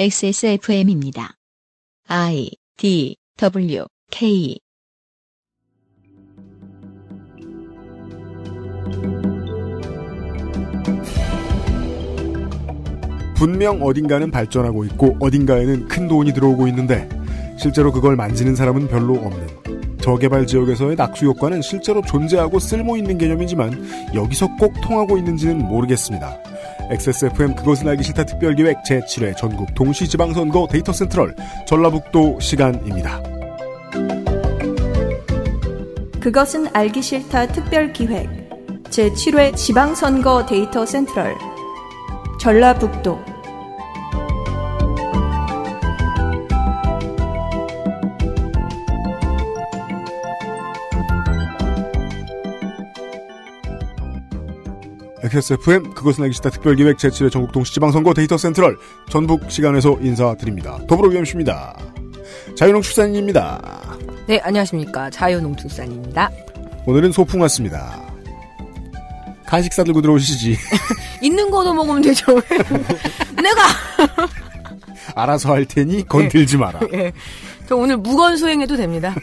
XSFM입니다. I D W K 분명 어딘가는 발전하고 있고 어딘가에는 큰 돈이 들어오고 있는데 실제로 그걸 만지는 사람은 별로 없는 저개발 지역에서의 낙수 효과는 실제로 존재하고 쓸모 있는 개념이지만 여기서 꼭 통하고 있는지는 모르겠습니다. XSFM 그것은 알기 싫다 특별기획 제7회 전국 동시지방선거 데이터 센트럴 전라북도 시간입니다. 그것은 알기 싫다 특별기획 제7회 지방선거 데이터 센트럴 전라북도 XSFM 그것은 알기 싫다 특별기획 제7회 전국 동시지방선거 데이터 센트럴 전북 시간에서 인사드립니다. 더불어 UMC입니다. 자유농축산인입니다. 네, 안녕하십니까. 자유농축산입니다. 오늘은 소풍 왔습니다. 간식사 들고 들어오시지. 있는 거도 먹으면 되죠. 내가! 알아서 할 테니 네. 건들지 마라. 네. 저 오늘 무건 수행해도 됩니다.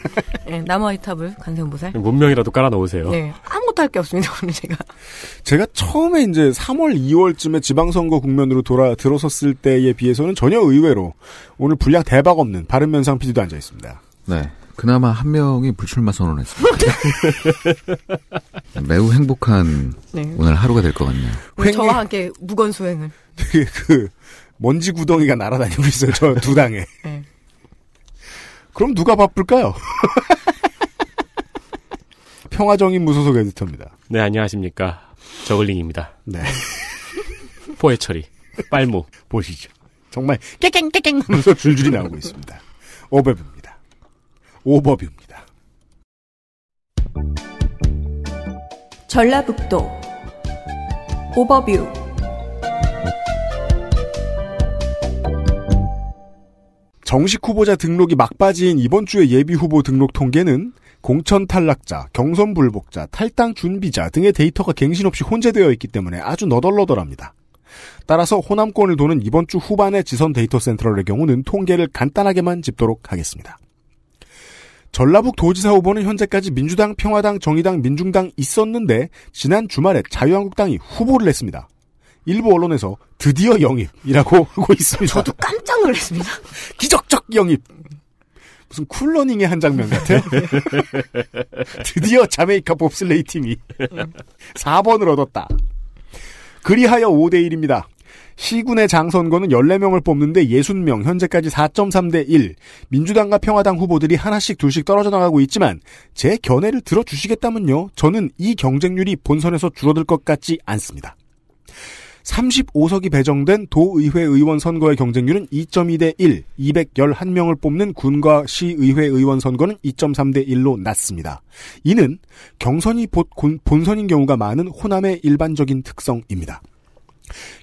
네, 나무아이 탑을 간세음보살. 문명이라도 깔아 놓으세요 네, 아무것도 할 게 없습니다 오늘 제가. 제가 처음에 이제 3월, 2월쯤에 지방선거 국면으로 돌아 들어섰을 때에 비해서는 전혀 의외로 오늘 분량 대박 없는 바른면상 PD도 앉아 있습니다. 네. 그나마 한 명이 불출마 선언했습니다. 을 매우 행복한 네. 오늘 하루가 될 것 같네요. 횡... 저와 함께 무건 수행을. 되게 그 먼지 구덩이가 날아다니고 있어요. 저 두 당에. 네. 그럼 누가 바쁠까요? 평화정인 무소속 에디터입니다. 네, 안녕하십니까. 저글링입니다. 네. 포에 처리, 빨무. 보시죠. 정말 깨갱깨갱 하면서 줄줄이 나오고 있습니다. 오버뷰입니다. 오버뷰입니다. 전라북도 오버뷰 정식 후보자 등록이 막바지인 이번 주의 예비 후보 등록 통계는 공천 탈락자, 경선 불복자, 탈당 준비자 등의 데이터가 갱신없이 혼재되어 있기 때문에 아주 너덜너덜합니다. 따라서 호남권을 도는 이번 주 후반의 지선 데이터 센트럴의 경우는 통계를 간단하게만 짚도록 하겠습니다. 전라북 도지사 후보는 현재까지 민주당, 평화당, 정의당, 민중당 있었는데 지난 주말에 자유한국당이 후보를 냈습니다. 일부 언론에서 드디어 영입이라고 하고 있습니다. 저도 깜짝 놀랐습니다. 기적적 영입. 무슨 쿨러닝의 한 장면 같아. 요 드디어 자메이카 봅슬레이 팀이 4번을 얻었다. 그리하여 5대1입니다. 시군의 장선거는 14명을 뽑는데 60명, 현재까지 4.3대1. 민주당과 평화당 후보들이 하나씩 둘씩 떨어져 나가고 있지만, 제 견해를 들어주시겠다면요. 저는 이 경쟁률이 본선에서 줄어들 것 같지 않습니다. 35석이 배정된 도의회 의원 선거의 경쟁률은 2.2대 1, 211명을 뽑는 군과 시의회 의원 선거는 2.3대 1로 낮습니다. 이는 경선이 본선인 경우가 많은 호남의 일반적인 특성입니다.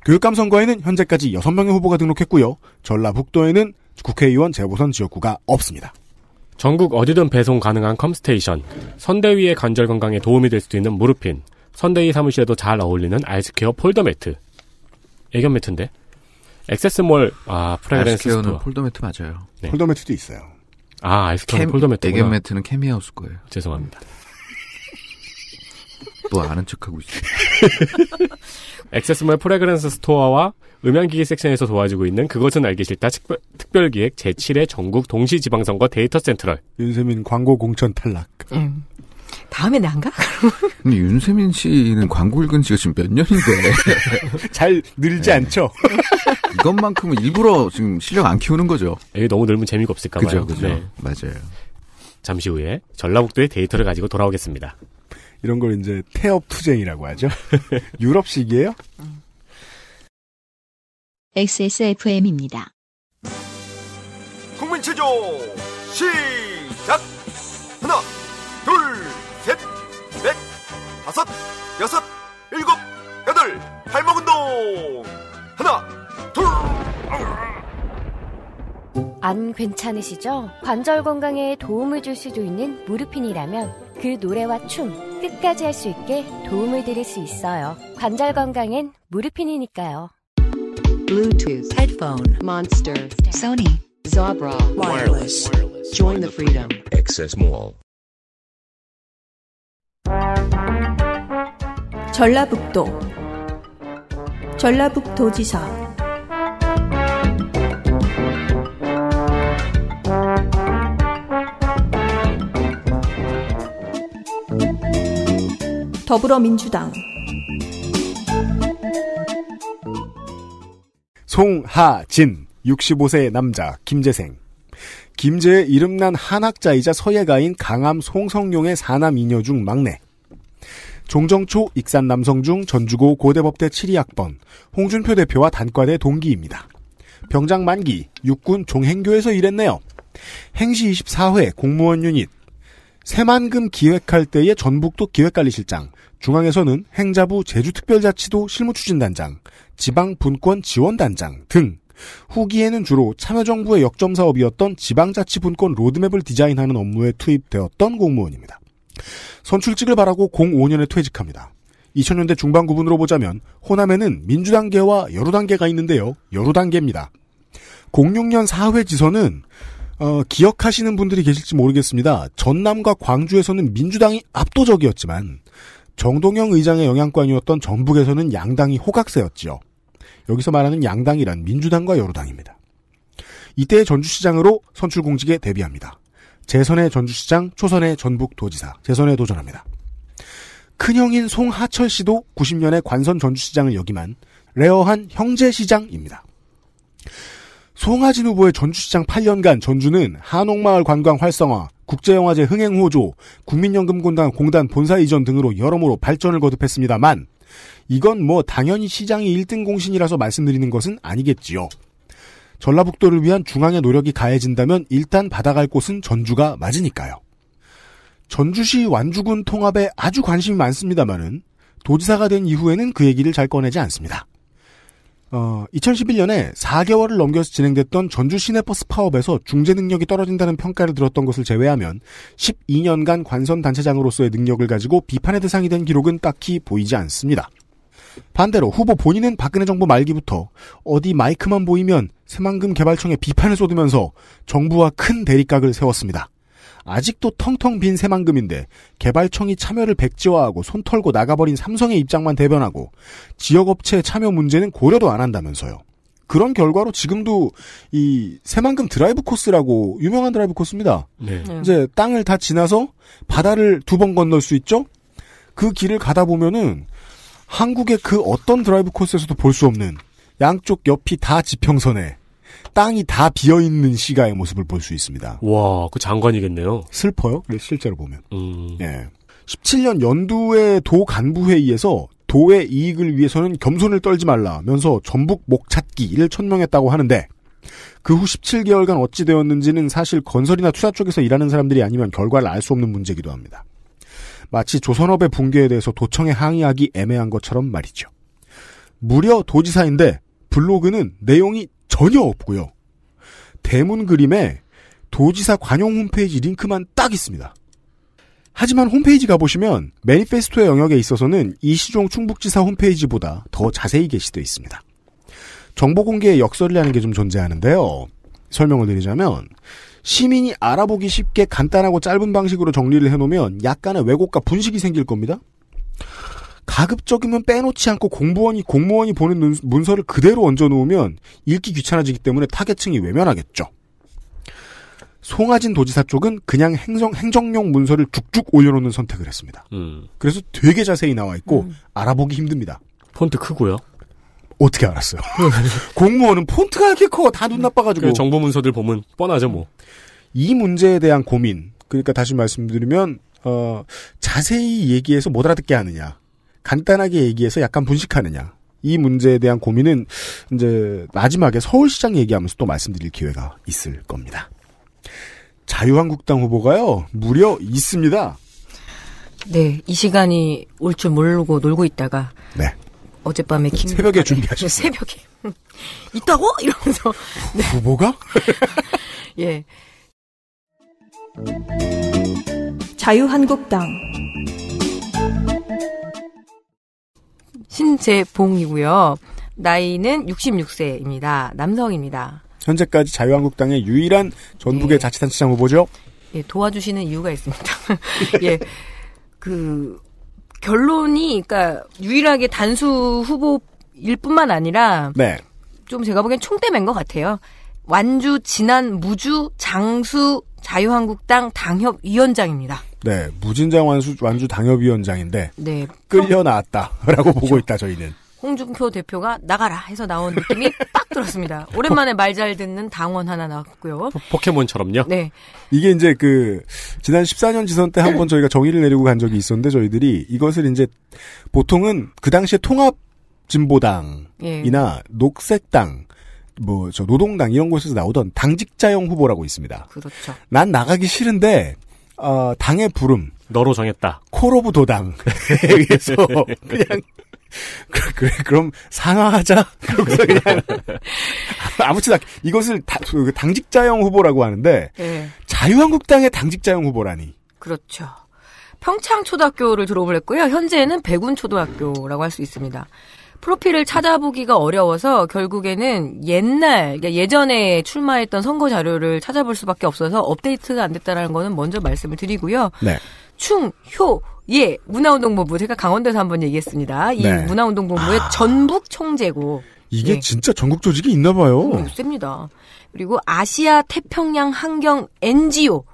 교육감 선거에는 현재까지 6명의 후보가 등록했고요. 전라북도에는 국회의원 재보선 지역구가 없습니다. 전국 어디든 배송 가능한 컴스테이션, 선대위의 관절 건강에 도움이 될 수도 있는 무릎핀 선대위 사무실에도 잘 어울리는 아이스케어 폴더 매트, 애견 매트인데. 액세스몰 아 프라그랜스 스 폴더 매트 맞아요. 네. 폴더 매트도 있어요. 아 아이스케어 폴더 매트. 애견 매트는 케미하우스 거예요. 죄송합니다. 또 아는 척하고 있어. 액세스몰 프레그런스 스토어와 음향기기 섹션에서 도와주고 있는 그것은 알기 싫다 특별, 특별기획 제7회 전국 동시지방선거 데이터 센트럴. 윤세민 광고 공천 탈락. 음. 다음에 난가? 근데 윤세민 씨는 광고 읽은 지가 지금 몇 년인데. 잘 늘지 네. 않죠? 이것만큼은 일부러 지금 실력 안 키우는 거죠. 이게 너무 넓은 재미가 없을까 봐요. 그죠, 그죠. 네. 맞아요. 잠시 후에 전라북도의 데이터를 가지고 돌아오겠습니다. 이런 걸 이제 태업 투쟁이라고 하죠. 유럽식이에요? XSFM입니다. 국민체조 시작! 하나, 둘, 다섯, 여섯, 일곱, 여덟, 발목 운동! 하나, 둘! 안 괜찮으시죠? 관절 건강에 도움을 줄 수도 있는 무릎핀이라면그 노래와 춤 끝까지 할 수 있게 도움을 드릴 수 있어요. 관절 건강엔 무릎핀이니까요 Bluetooth, headphone, monster, Sony, Zabra, wireless. Join the freedom. Access Mall. 전라북도 전라북도지사 더불어민주당 송하진 65세 남자 김재생 김재의 이름난 한학자이자 서예가인 강암 송성룡의 사남 이녀 중 막내 종정초 익산 남성중 전주고 고대법대 7위학번 홍준표 대표와 단과대 동기입니다. 병장 만기 육군 종행교에서 일했네요. 행시 24회 공무원 유닛 새만금 기획할 때의 전북도 기획관리실장 중앙에서는 행자부 제주특별자치도 실무추진단장 지방 분권 지원단장 등 후기에는 주로 참여정부의 역점 사업이었던 지방자치분권 로드맵을 디자인하는 업무에 투입되었던 공무원입니다. 선출직을 바라고 05년에 퇴직합니다. 2000년대 중반 구분으로 보자면 호남에는 민주당계와 여루당계가 있는데요. 여루당계입니다. 06년 사회 지선은 어, 기억하시는 분들이 계실지 모르겠습니다. 전남과 광주에서는 민주당이 압도적이었지만 정동영 의장의 영향권이었던 전북에서는 양당이 호각세였지요. 여기서 말하는 양당이란 민주당과 여루당입니다. 이때의 전주시장으로 선출공직에 데뷔합니다. 재선의 전주시장, 초선의 전북도지사, 재선에 도전합니다. 큰형인 송하철 씨도 90년에 관선 전주시장을 역임한 레어한 형제시장입니다. 송하진 후보의 전주시장 8년간 전주는 한옥마을 관광 활성화, 국제영화제 흥행 호조, 국민연금공단 공단 본사 이전 등으로 여러모로 발전을 거듭했습니다만 이건 뭐 당연히 시장이 1등 공신이라서 말씀드리는 것은 아니겠지요. 전라북도를 위한 중앙의 노력이 가해진다면 일단 받아갈 곳은 전주가 맞으니까요. 전주시 완주군 통합에 아주 관심이 많습니다만은 도지사가 된 이후에는 그 얘기를 잘 꺼내지 않습니다. 어, 2011년에 4개월을 넘겨서 진행됐던 전주 시내버스 파업에서 중재 능력이 떨어진다는 평가를 들었던 것을 제외하면 12년간 관선 단체장으로서의 능력을 가지고 비판의 대상이 된 기록은 딱히 보이지 않습니다. 반대로 후보 본인은 박근혜 정부 말기부터 어디 마이크만 보이면 새만금 개발청에 비판을 쏟으면서 정부와 큰 대립각을 세웠습니다. 아직도 텅텅 빈 새만금인데 개발청이 참여를 백지화하고 손 털고 나가버린 삼성의 입장만 대변하고 지역업체 참여 문제는 고려도 안 한다면서요. 그런 결과로 지금도 이 새만금 드라이브 코스라고 유명한 드라이브 코스입니다. 네. 네. 이제 땅을 다 지나서 바다를 두 번 건널 수 있죠. 그 길을 가다 보면은 한국의 그 어떤 드라이브 코스에서도 볼 수 없는 양쪽 옆이 다 지평선에 땅이 다 비어 있는 시가의 모습을 볼 수 있습니다. 와, 그 장관이겠네요. 슬퍼요? 네, 실제로 보면. 음. 예. 17년 연두의 도 간부 회의에서 도의 이익을 위해서는 겸손을 떨지 말라면서 전북 목 찾기를 천명했다고 하는데 그 후 17개월간 어찌 되었는지는 사실 건설이나 투자 쪽에서 일하는 사람들이 아니면 결과를 알 수 없는 문제기도 합니다. 마치 조선업의 붕괴에 대해서 도청에 항의하기 애매한 것처럼 말이죠. 무려 도지사인데 블로그는 내용이 전혀 없고요. 대문 그림에 도지사 관용 홈페이지 링크만 딱 있습니다. 하지만 홈페이지 가보시면 매니페스토의 영역에 있어서는 이시종 충북지사 홈페이지보다 더 자세히 게시되어 있습니다. 정보 공개의 역설이라는 게 좀 존재하는데요. 설명을 드리자면 시민이 알아보기 쉽게 간단하고 짧은 방식으로 정리를 해놓으면 약간의 왜곡과 분식이 생길 겁니다. 가급적이면 빼놓지 않고 공무원이 공무원이 보는 문서를 그대로 얹어 놓으면 읽기 귀찮아지기 때문에 타겟층이 외면하겠죠. 송하진 도지사 쪽은 그냥 행정, 행정용 문서를 쭉쭉 올려놓는 선택을 했습니다. 음. 그래서 되게 자세히 나와 있고 음. 알아보기 힘듭니다. 폰트 크고요. 어떻게 알았어요? 공무원은 폰트가 이렇게 커. 다 눈 나빠가지고. 정보 문서들 보면 뻔하죠, 뭐. 이 문제에 대한 고민. 그러니까 다시 말씀드리면, 어, 자세히 얘기해서 못 알아듣게 하느냐. 간단하게 얘기해서 약간 분식하느냐. 이 문제에 대한 고민은 이제 마지막에 서울시장 얘기하면서 또 말씀드릴 기회가 있을 겁니다. 자유한국당 후보가요, 무려 있습니다. 네, 이 시간이 올 줄 모르고 놀고 있다가 네. 어젯밤에 김 새벽에 준비하셨어요. 네, 새벽에 있다고 이러면서 네. 후보가 예 자유한국당 신재봉이고요. 나이는 66세입니다. 남성입니다. 현재까지 자유한국당의 유일한 전북의 예. 자치단체장 후보죠. 예, 도와주시는 이유가 있습니다. 예. 그 결론이 그러니까 유일하게 단수 후보일 뿐만 아니라 네. 좀 제가 보기엔 총대맨 것 같아요. 완주 진안 무주 장수 자유한국당 당협위원장입니다. 네, 무진장 완수, 완주 당협위원장인데 네, 끌려 나왔다라고 보고 있다 저희는. 홍준표 대표가 나가라 해서 나온 느낌이 딱 들었습니다. 오랜만에 말 잘 듣는 당원 하나 나왔고요. 포켓몬처럼요? 네. 이게 이제 그 지난 14년 지선 때 한 번 저희가 정의를 내리고 간 적이 있었는데 저희들이 이것을 이제 보통은 그 당시에 통합 진보당이나 예. 녹색당 뭐저 노동당 이런 곳에서 나오던 당직자형 후보라고 있습니다. 그렇죠. 난 나가기 싫은데 어, 당의 부름. 너로 정했다. 콜오브 도당에 서 그냥 그래, 그, 그럼 상하하자. 그러고서 그냥 아무튼 이것을 다, 그 당직자형 후보라고 하는데 네. 자유한국당의 당직자형 후보라니. 그렇죠. 평창초등학교를 졸업을 했고요. 현재는 백운초등학교라고 할 수 있습니다. 프로필을 찾아보기가 어려워서 결국에는 옛날 그러니까 예전에 출마했던 선거 자료를 찾아볼 수밖에 없어서 업데이트가 안 됐다라는 거는 먼저 말씀을 드리고요. 네. 충효 예, 문화운동본부 제가 강원도에서 한 번 얘기했습니다. 이 네. 문화운동본부의 아... 전북 총재고 이게 예. 진짜 전국 조직이 있나 봐요. 음, 셉니다. 그리고 아시아 태평양 환경 NGO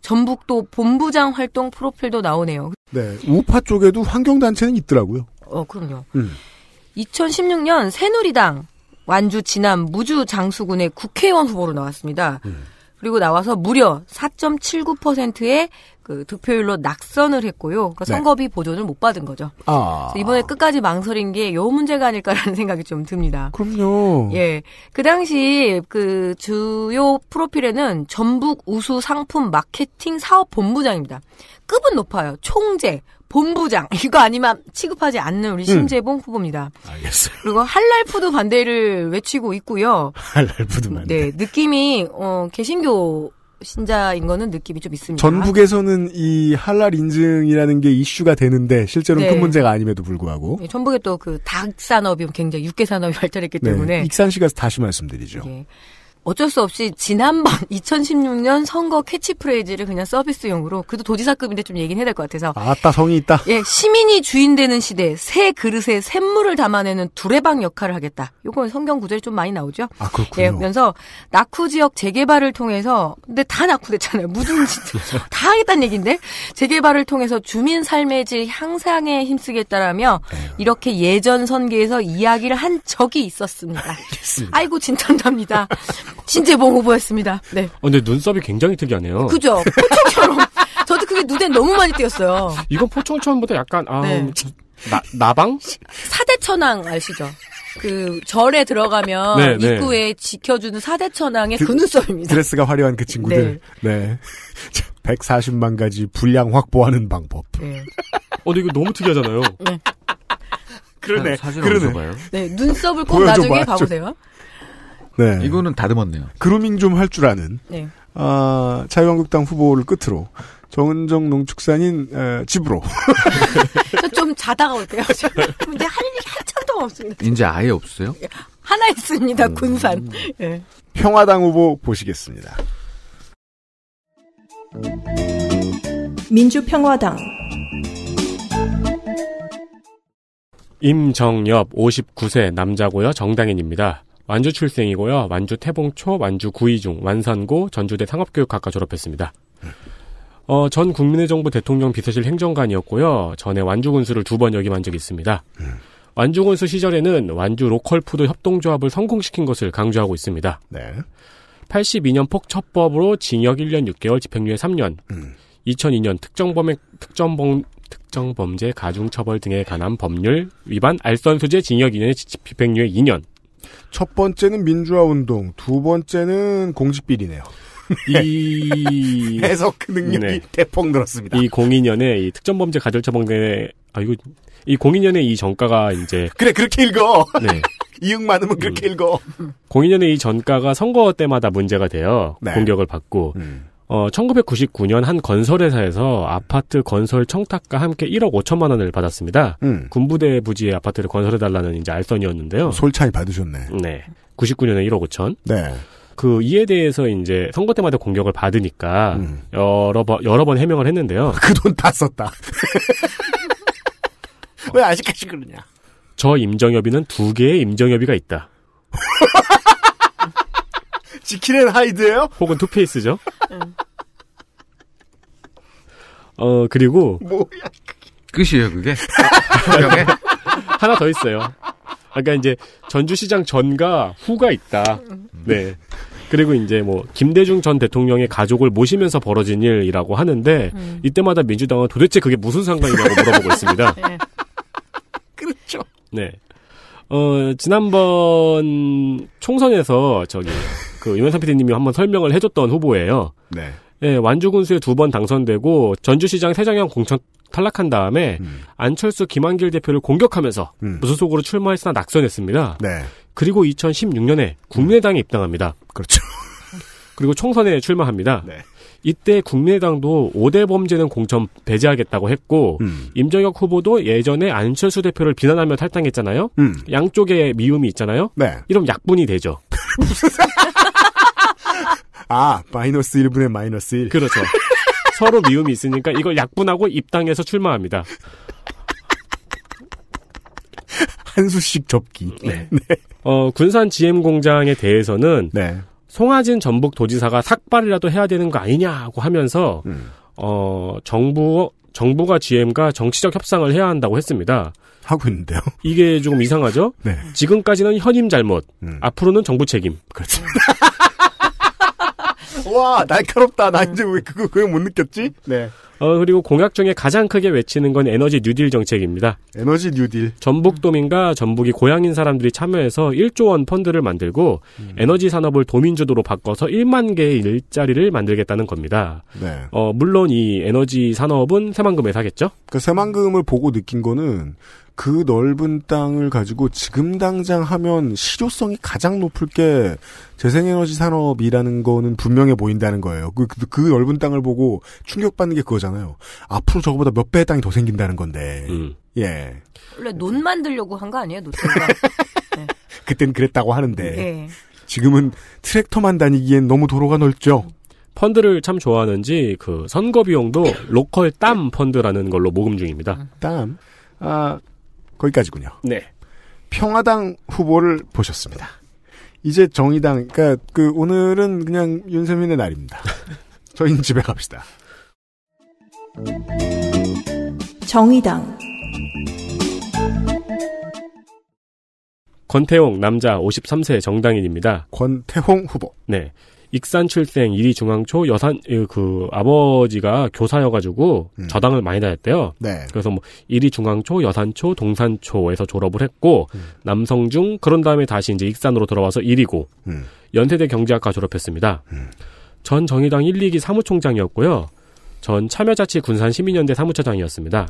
전북도 본부장 활동 프로필도 나오네요. 네, 우파 쪽에도 환경 단체는 있더라고요. 어, 그럼요. 음. 2016년 새누리당 완주 진안 무주 장수군의 국회의원 후보로 나왔습니다. 음. 그리고 나와서 무려 4.79%의 그 득표율로 낙선을 했고요. 그러니까 네. 선거비 보존을 못 받은 거죠. 아. 이번에 끝까지 망설인 게 요 문제가 아닐까라는 생각이 좀 듭니다. 그럼요. 예. 그 당시 그 주요 프로필에는 전북 우수 상품 마케팅 사업 본부장입니다. 급은 높아요. 총재, 본부장 이거 아니면 취급하지 않는 우리 음. 심재봉 음. 후보입니다. 알겠어요. 그리고 할랄푸드 반대를 외치고 있고요. 할랄푸드 반대. 네, 느낌이 어 개신교 신자인 거는 느낌이 좀 있습니다. 전북에서는 이 할랄 인증이라는 게 이슈가 되는데 실제로는 네. 큰 문제가 아님에도 불구하고 네, 전북에 또 그 닭 산업이 굉장히 육계 산업이 발달했기 네, 때문에 익산시 가서 다시 말씀드리죠. 예. 어쩔 수 없이 지난번 2016년 선거 캐치프레이즈를 그냥 서비스용으로 그래도 도지사급인데 좀 얘기는 해야 될 것 같아서 아따 성이 있다. 예, 시민이 주인되는 시대 새 그릇에 샘물을 담아내는 두레방 역할을 하겠다. 요건 성경 구절이 좀 많이 나오죠. 아 그렇군요. 예, 그래서 낙후 지역 재개발을 통해서 근데 다 낙후됐잖아요. 무슨지다 하겠다는 얘기인데 재개발을 통해서 주민 삶의 질 향상에 힘쓰겠다라며 이렇게 예전 선계에서 이야기를 한 적이 있었습니다. 알겠습니다. 아이고 진짠답니다. 진재봉 후보였습니다. 네. 어, 근데 눈썹이 굉장히 특이하네요. 그죠? 포청처럼. 저도 그게 눈에 너무 많이 띄었어요. 이건 포청처럼보다 약간, 아, 네. 음, 나, 나방? 사대천왕 아시죠? 그 절에 들어가면 네, 네. 입구에 지켜주는 사대천왕의 그, 그 눈썹입니다. 드레스가 화려한 그 친구들. 네. 네. 140만 가지 분량 확보하는 방법. 네. 어, 근데 이거 너무 특이하잖아요. 네. 그러네. 그러네. 네, 눈썹을 꼭 보여줘봐. 나중에 봐보세요. 네. 이거는 다듬었네요. 그루밍 좀 할 줄 아는 네. 아, 자유한국당 후보를 끝으로 정은정 농축산인 에, 집으로. 저 좀 자다가 올게요. 저 이제 할 일이 한참 도 없습니다. 이제 아예 없어요? 예. 하나 있습니다. 음... 군산. 네. 평화당 후보 보시겠습니다. 민주평화당 임정엽 59세 남자고요 정당인입니다. 완주 출생이고요. 완주 태봉초, 완주 구이중, 완산고, 전주대 상업교육학과 졸업했습니다. 어, 전 국민의 정부 대통령 비서실 행정관이었고요. 전에 완주군수를 두 번 역임한 적이 있습니다. 음. 완주군수 시절에는 완주 로컬푸드 협동조합을 성공시킨 것을 강조하고 있습니다. 네. 82년 폭첩법으로 징역 1년 6개월, 집행유예 3년, 음. 2002년 특정범행, 특정범, 특정범죄 가중처벌 등에 관한 법률 위반 알선수재 징역 2년에 집행유예 2년, 첫 번째는 민주화 운동, 두 번째는 공직 비리네요. 이 해석 능력이 네. 대폭 늘었습니다. 이 02년에 이 특전범죄 가절처방대 아 이거 이 02년에 이 전가가 이제 그래 그렇게 읽어. 네. 이응 많으면 그렇게 음. 읽어. 02년에 이 전가가 선거 때마다 문제가 돼요. 네. 공격을 받고 음. 1999년 어, 한 건설회사에서 아파트 건설 청탁과 함께 1억 5천만 원을 받았습니다. 음. 군부대 부지에 아파트를 건설해달라는 이제 알선이었는데요. 솔찬히 받으셨네. 네. 99년에 1억 5천. 네. 그 이에 대해서 이제 선거 때마다 공격을 받으니까 음. 여러 번 여러 번 해명을 했는데요. 그 돈 다 썼다. 왜 아직까지 그러냐? 저 임정협의는 두 개의 임정협의가 있다. 지키는 하이드예요? 혹은 투페이스죠. 네. 어 그리고 뭐야? 끝이에요 그게? 하나 더 있어요. 아까 그러니까 이제 전주시장 전과 후가 있다. 네. 그리고 이제 뭐 김대중 전 대통령의 가족을 모시면서 벌어진 일이라고 하는데 음. 이때마다 민주당은 도대체 그게 무슨 상관이라고 물어보고 있습니다. 네. 그렇죠. 네. 어 지난번 총선에서 저기 그 유명상 PD님이 한번 설명을 해줬던 후보예요. 네. 예, 완주군수에 두 번 당선되고 전주시장 세장형 공천 탈락한 다음에 음. 안철수 김한길 대표를 공격하면서 음. 무소속으로 출마했으나 낙선했습니다. 네. 그리고 2016년에 국민의당에 음. 입당합니다. 그렇죠. 그리고 총선에 출마합니다. 네. 이때 국민의당도 5대 범죄는 공천 배제하겠다고 했고 음. 임정혁 후보도 예전에 안철수 대표를 비난하며 탈당했잖아요. 음. 양쪽에 미움이 있잖아요. 네. 이럼 약분이 되죠. 무슨 아, 마이너스 1분의 마이너스 1. 그렇죠. 서로 미움이 있으니까 이걸 약분하고 입당해서 출마합니다. 한 수씩 접기. 네. 네. 어, 군산 GM 공장에 대해서는 네. 송하진 전북 도지사가 삭발이라도 해야 되는 거 아니냐고 하면서 음. 어, 정부 정부가 GM과 정치적 협상을 해야 한다고 했습니다. 하고 있는데요. 이게 조금 이상하죠? 네. 지금까지는 현임 잘못, 음. 앞으로는 정부 책임. 그렇죠. 와 날카롭다. 나 이제 왜 그거 그걸 못 느꼈지? 네. 어, 그리고 공약 중에 가장 크게 외치는 건 에너지 뉴딜 정책입니다. 에너지 뉴딜. 전북도민과 전북이 고향인 사람들이 참여해서 1조 원 펀드를 만들고 음. 에너지 산업을 도민주도로 바꿔서 1만 개의 일자리를 만들겠다는 겁니다. 네. 어, 물론 이 에너지 산업은 새만금에사겠죠? 그 새만금을 보고 느낀 거는 그 넓은 땅을 가지고 지금 당장 하면 실효성이 가장 높을 게 재생에너지 산업이라는 거는 분명해 보인다는 거예요. 그, 그, 그 넓은 땅을 보고 충격받는 게 그거잖아요. 앞으로 저거보다 몇 배의 땅이 더 생긴다는 건데. 음. 예. 원래 논 만들려고 한 거 아니에요, 노태가 네. 그땐 그랬다고 하는데. 네. 지금은 트랙터만 다니기엔 너무 도로가 넓죠. 펀드를 참 좋아하는지 그 선거 비용도 로컬 땀 펀드라는 걸로 모금 중입니다. 땀. 아, 거기까지군요. 네. 평화당 후보를 보셨습니다. 이제 정의당, 그니까 그 오늘은 그냥 윤세민의 날입니다. 저희는 집에 갑시다. 정의당 권태홍 남자 53세 정당인입니다. 권태홍 후보. 네. 익산 출생 1위 중앙초 여산 그 아버지가 교사여가지고 음. 저당을 많이 다녔대요. 네. 그래서 뭐 1위 중앙초 여산초 동산초에서 졸업을 했고 음. 남성중 그런 다음에 다시 이제 익산으로 돌아와서 1위고 음. 연세대 경제학과 졸업했습니다. 음. 전 정의당 1, 2기 사무총장이었고요. 전 참여자치 군산시민연대 사무처장이었습니다.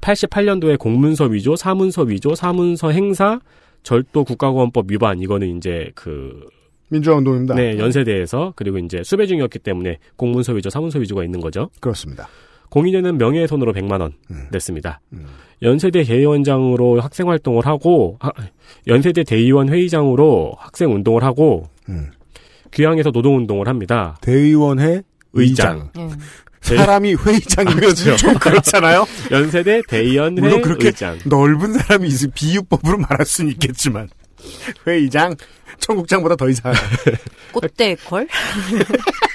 88년도에 음. 공문서 위조, 사문서 위조, 사문서 행사, 절도 국가공원법 위반 이거는 이제 그 민주화운동입니다. 네, 연세대에서 그리고 이제 수배 중이었기 때문에 공문서 위조, 사문서 위조가 있는 거죠. 그렇습니다. 02년은 명예훼손으로 100만 원 음. 냈습니다. 음. 연세대 대의원장으로 학생 활동을 하고 하, 연세대 대의원 회의장으로 학생 운동을 하고 음. 귀향에서 노동 운동을 합니다. 대의원회 의장. 의장. 예. 사람이 회의장이면 아, 그렇죠. 좀 그렇잖아요. 연세대 대의원 물론 그렇게 의장. 넓은 사람이 비유법으로 말할 수는 있겠지만 회의장 청국장보다 더 이상. 꽃대걸?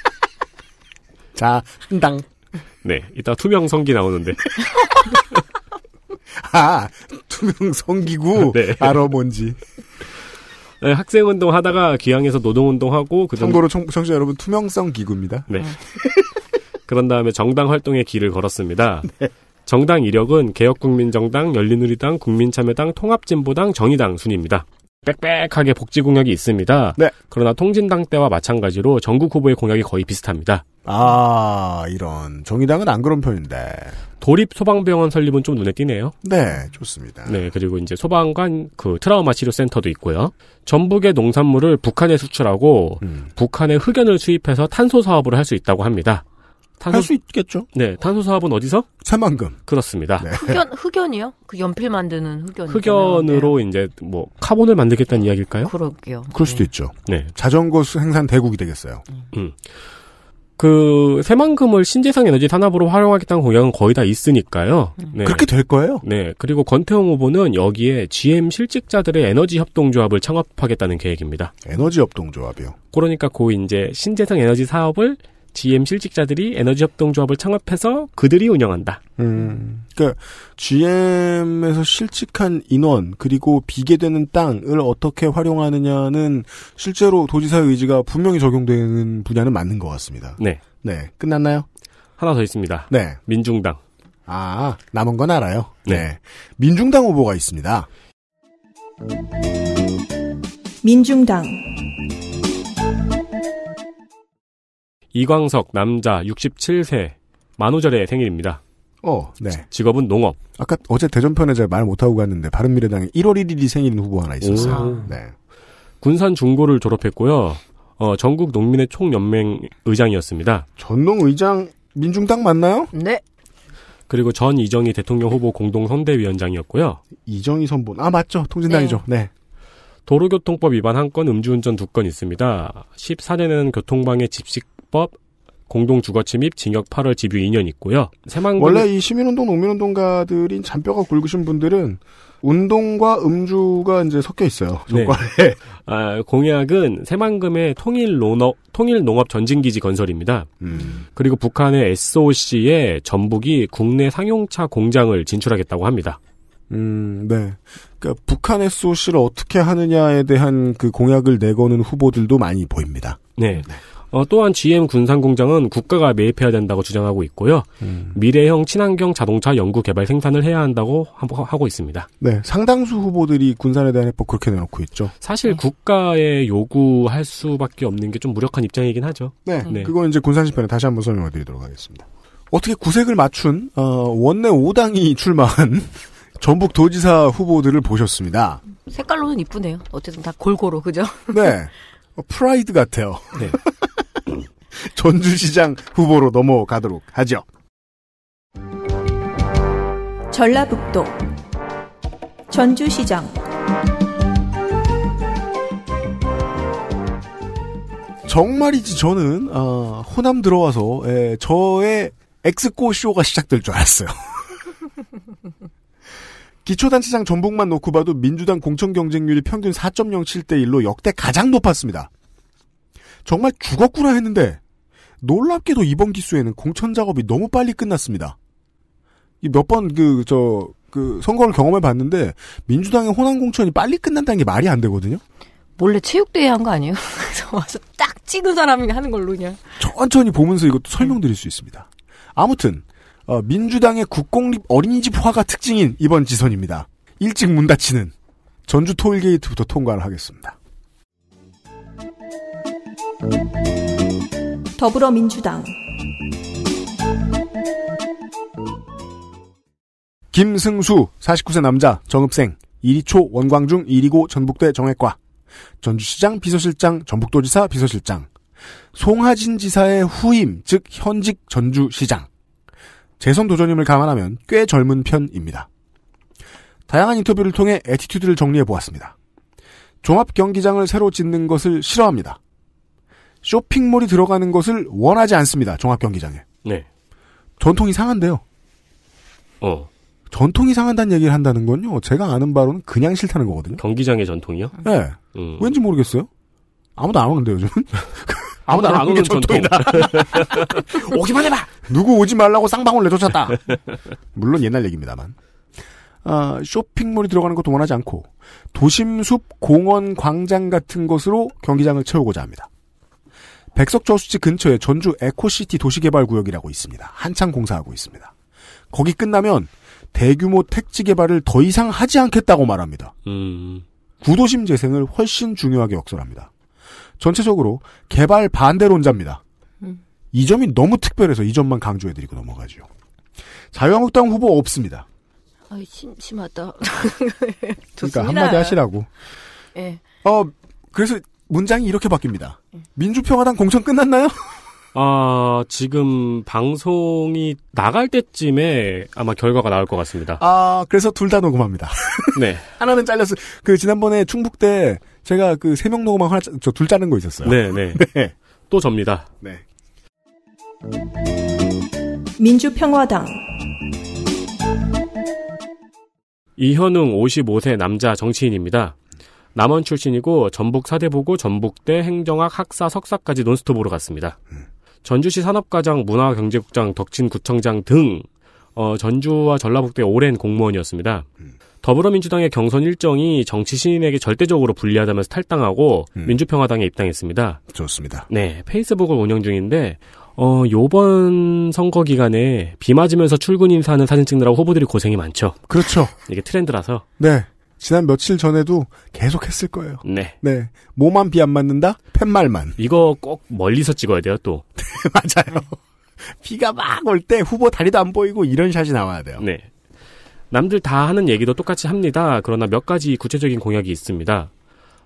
자, 한 당. 네, 이따 투명 성기 나오는데. 아, 투명 성기구 네. 알아 뭔지. 네, 학생 운동 하다가 귀향해서 노동 운동하고 그 정도. 참고로 청, 청취자 여러분 투명성 기구입니다. 네. 네. 그런 다음에 정당 활동의 길을 걸었습니다. 네. 정당 이력은 개혁국민정당, 열린우리당, 국민참여당, 통합진보당, 정의당 순입니다. 빽빽하게 복지 공약이 있습니다. 네. 그러나 통진당 때와 마찬가지로 전국 후보의 공약이 거의 비슷합니다. 아, 이런. 정의당은 안 그런 편인데. 도립 소방병원 설립은 좀 눈에 띄네요. 네, 좋습니다. 네, 그리고 이제 소방관 그 트라우마 치료 센터도 있고요. 전북의 농산물을 북한에 수출하고 음. 북한의 흑연을 수입해서 탄소 사업을 할 수 있다고 합니다. 탄소... 할수 있겠죠. 네, 탄소 사업은 어디서? 새만금. 그렇습니다. 네. 흑연 흑연이요? 그 연필 만드는 흑연. 흑연으로 네. 이제 뭐 카본을 만들겠다는 네. 이야기일까요? 그러게요. 그럴 수도 네. 있죠. 네, 자전거 생산 대국이 되겠어요. 네. 음. 그 새만금을 신재생 에너지 산업으로 활용하겠다는 공약은 거의 다 있으니까요. 음. 네. 그렇게 될 거예요. 네. 그리고 권태웅 후보는 여기에 GM 실직자들의 에너지 협동조합을 창업하겠다는 계획입니다. 에너지 협동조합이요. 그러니까 그 이제 신재생 에너지 사업을 GM 실직자들이 에너지 협동조합을 창업해서 그들이 운영한다. 음. 그러니까 GM에서 실직한 인원 그리고 비계 되는 땅을 어떻게 활용하느냐는 실제로 도지사의 의지가 분명히 적용되는 분야는 맞는 것 같습니다. 네. 네. 끝났나요? 하나 더 있습니다. 네. 민중당. 아, 남은 건 알아요. 네. 네. 민중당 후보가 있습니다. 민중당 이광석 남자 67세 만우절의 생일입니다. 어, 네. 직업은 농업. 아까 어제 대전편에 제가 말 못하고 갔는데 바른미래당에 1월 1일이 생일인 후보 하나 있었어요. 오. 네. 군산 중고를 졸업했고요. 어, 전국 농민의 총연맹 의장이었습니다. 전농 의장 민중당 맞나요? 네. 그리고 전 이정희 대통령 후보 공동 선대위원장이었고요. 이정희 선본 아 맞죠 통진당이죠. 네. 네. 도로교통법 위반 한 건, 음주운전 두 건 있습니다. 14년에는 교통방해 집식 폭력 공동주거침입 징역 8월 집유 2년 있고요. 새만금 원래 이 시민운동 농민운동가들인 잔뼈가 굵으신 분들은 운동과 음주가 이제 섞여 있어요. 조건에. 네. 아, 공약은 새만금의 통일 농업 통일 농업 전진기지 건설입니다. 음. 그리고 북한의 SOC에 전북이 국내 상용차 공장을 진출하겠다고 합니다. 음, 네. 그러니까 북한 SOC를 어떻게 하느냐에 대한 그 공약을 내거는 후보들도 많이 보입니다. 네. 네. 어, 또한 GM 군산 공장은 국가가 매입해야 된다고 주장하고 있고요. 음. 미래형 친환경 자동차 연구 개발 생산을 해야 한다고 하고 있습니다. 네, 상당수 후보들이 군산에 대한 해법 그렇게 내놓고 있죠. 사실 음. 국가에 요구할 수밖에 없는 게 좀 무력한 입장이긴 하죠. 네, 음. 네. 그건 이제 군산 시편에 다시 한번 설명을 드리도록 하겠습니다. 어떻게 구색을 맞춘 어, 원내 5당이 출마한 전북 도지사 후보들을 보셨습니다. 색깔로는 이쁘네요. 어쨌든 다 골고루, 그죠? 네. 어, 프라이드 같아요. 네. 전주시장 후보로 넘어가도록 하죠. 전라북도 전주시장 정말이지 저는 어, 호남 들어와서 에, 예, 저의 엑스코 쇼가 시작될 줄 알았어요. 기초단체장 전복만 놓고 봐도 민주당 공천 경쟁률이 평균 4.07대 1로 역대 가장 높았습니다. 정말 죽었구나 했는데 놀랍게도 이번 기수에는 공천 작업이 너무 빨리 끝났습니다. 몇 번 그 저그 그 선거를 경험해 봤는데 민주당의 호남 공천이 빨리 끝난다는 게 말이 안 되거든요. 몰래 체육대회 한 거 아니에요? 그래서 와서 딱 찍은 사람이 하는 걸로 그냥. 천천히 보면서 이것도 설명드릴 수 있습니다. 아무튼 어, 민주당의 국공립 어린이집 화가 특징인 이번 지선입니다. 일찍 문 닫히는 전주 토일게이트부터 통과를 하겠습니다. 더불어민주당 김승수 49세 남자 정읍생 1위초 원광중 1위고 전북대 정외과 전주시장 비서실장 전북도지사 비서실장 송하진 지사의 후임 즉 현직 전주시장 재선 도전임을 감안하면 꽤 젊은 편입니다. 다양한 인터뷰를 통해 에티튜드를 정리해 보았습니다. 종합 경기장을 새로 짓는 것을 싫어합니다. 쇼핑몰이 들어가는 것을 원하지 않습니다. 종합 경기장에. 네. 전통이 상한데요. 어. 전통이 상한다는 얘기를 한다는 건요. 제가 아는 바로는 그냥 싫다는 거거든요. 경기장의 전통이요? 네. 음. 왠지 모르겠어요. 아무도 안 오는데 요즘은. 아무도 안 오는 전통이다. 오기만 해봐. 누구 오지 말라고 쌍방울 내쫓았다. 물론 옛날 얘기입니다만. 아, 쇼핑몰이 들어가는 것동 원하지 않고 도심 숲 공원 광장 같은 곳으로 경기장을 채우고자 합니다. 백석저수지 근처에 전주 에코시티 도시개발구역이라고 있습니다. 한창 공사하고 있습니다. 거기 끝나면 대규모 택지 개발을 더 이상 하지 않겠다고 말합니다. 음. 구도심 재생을 훨씬 중요하게 역설합니다. 전체적으로 개발 반대론자입니다. 음. 이 점이 너무 특별해서 이 점만 강조해드리고 넘어가죠. 자유한국당 후보 없습니다. 아, 심심하다. 그러니까 한마디 하시라고. 예. 네. 어, 그래서 문장이 이렇게 바뀝니다. 네. 민주평화당 공천 끝났나요? 아, 지금 방송이 나갈 때쯤에 아마 결과가 나올 것 같습니다. 아, 그래서 둘 다 녹음합니다. 네. 하나는 잘렸어. 그 지난번에 충북 대 제가 그 세명 녹음한 하나 저둘 짜는 거 있었어요. 네, 네. 네. 또 접니다. 네. 민주평화당 이현웅 55세 남자 정치인입니다. 남원 출신이고 전북 사대부고 전북대 행정학 학사 석사까지 논스톱으로 갔습니다. 전주시 산업과장 문화경제국장 덕진구청장 등 어, 전주와 전라북도의 오랜 공무원이었습니다. 더불어민주당의 경선 일정이 정치 신인에게 절대적으로 불리하다면서 탈당하고 음. 민주평화당에 입당했습니다. 좋습니다. 네, 페이스북을 운영 중인데 어, 요번 선거 기간에 비 맞으면서 출근 인사하는 사진 찍느라고 후보들이 고생이 많죠. 그렇죠. 이게 트렌드라서. 네. 지난 며칠 전에도 계속 했을 거예요. 네. 네. 몸만 비 안 맞는다? 팻말만. 이거 꼭 멀리서 찍어야 돼요, 또. 맞아요. 비가 막 올 때 후보 다리도 안 보이고 이런 샷이 나와야 돼요. 네. 남들 다 하는 얘기도 똑같이 합니다. 그러나 몇 가지 구체적인 공약이 있습니다.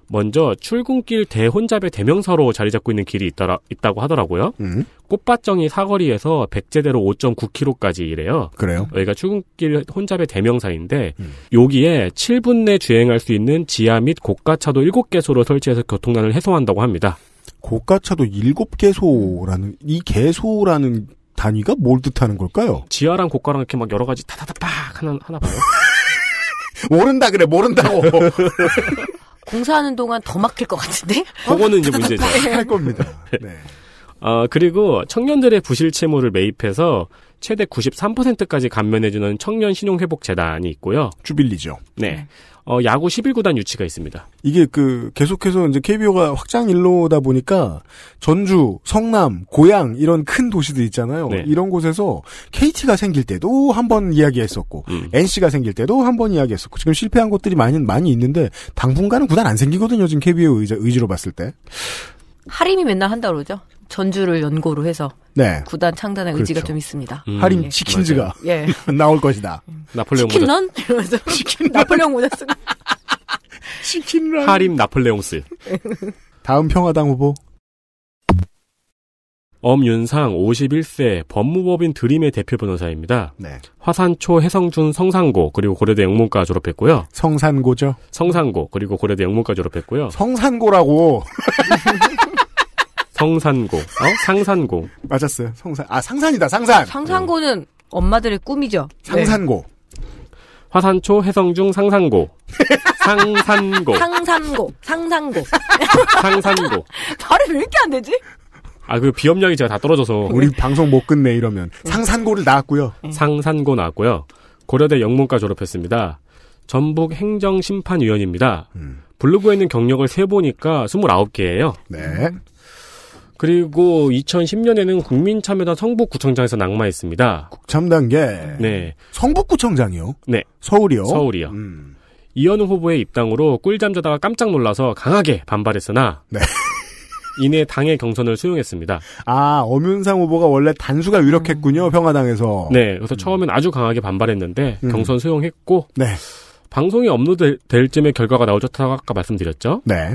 먼저 출근길 대혼잡의 대명사로 자리 잡고 있는 길이 있더라, 있다고 하더라고요. 음. 꽃밭정이 사거리에서 백제대로 5.9km까지 이래요. 그래요? 여기가 출근길 혼잡의 대명사인데 음. 여기에 7분 내 주행할 수 있는 지하 및 고가차도 7개소로 설치해서 교통난을 해소한다고 합니다. 고가차도 7개소라는 이 개소라는 단위가 뭘 뜻하는 걸까요? 지하랑 고가랑 이렇게 막 여러 가지 타다다박 하나 하나 봐요. 모른다 그래 모른다고. 공사하는 동안 더 막힐 것 같은데? 그거는 이제 어? 문제죠. 할 겁니다. 네. 네. 아, 그리고 청년들의 부실 채무를 매입해서 최대 93%까지 감면해주는 청년 신용회복재단이 있고요. 주빌리죠. 네. 음. 어, 야구 11구단 유치가 있습니다. 이게 그 계속해서 이제 KBO가 확장 일로다 보니까 전주, 성남, 고향 이런 큰 도시들 있잖아요. 네. 이런 곳에서 KT가 생길 때도 한 번 이야기했었고 음. NC가 생길 때도 한 번 이야기했었고 지금 실패한 곳들이 많이 많이 있는데 당분간은 구단 안 생기거든요. 지금 KBO 의지로 봤을 때. 하림이 맨날 한다 그러죠. 전주를 연고로 해서 네. 구단 창단의 그렇죠. 의지가 좀 있습니다. 음. 하림 예. 치킨즈가 예. 나올 것이다. 나폴레옹 치킨런 이러면서 치킨 나폴레옹 모자 쓰 치킨런 하림 나폴레옹스. 다음 평화당 후보 엄윤상 51세 법무법인 드림의 대표 변호사입니다. 네. 화산초 해성준 성산고 그리고 고려대 영문과 졸업했고요. 성산고죠? 성산고 그리고 고려대 영문과 졸업했고요. 성산고라고 성산고. 어? 상산고. 맞았어요. 성산. 아, 상산이다. 상산. 상산고는 엄마들의 꿈이죠. 네. 상산고. 화산초 해성중 상산고. 상산고. 상산고. 상산고. 상산고. 발음이 왜 이렇게 안 되지? 아, 그 비염량이 제가 다 떨어져서. 우리 네. 방송 못 끝내 이러면. 네. 상산고를 나왔고요. 상산고 나왔고요. 고려대 영문과 졸업했습니다. 전북 행정심판위원입니다. 음. 블로그에 있는 경력을 세보니까 29개예요. 네. 그리고 2010년에는 국민참여당 성북구청장에서 낙마했습니다. 참단계. 네. 성북구청장이요? 네. 서울이요? 서울이요. 음. 이현우 후보의 입당으로 꿀잠 자다가 깜짝 놀라서 강하게 반발했으나 네. 이내 당의 경선을 수용했습니다. 아, 엄윤상 후보가 원래 단수가 유력했군요, 음. 평화당에서. 네, 그래서 처음엔 음. 아주 강하게 반발했는데 음. 경선 수용했고 네. 방송이 업로드 될 쯤에 결과가 나오셨다고 아까 말씀드렸죠? 네.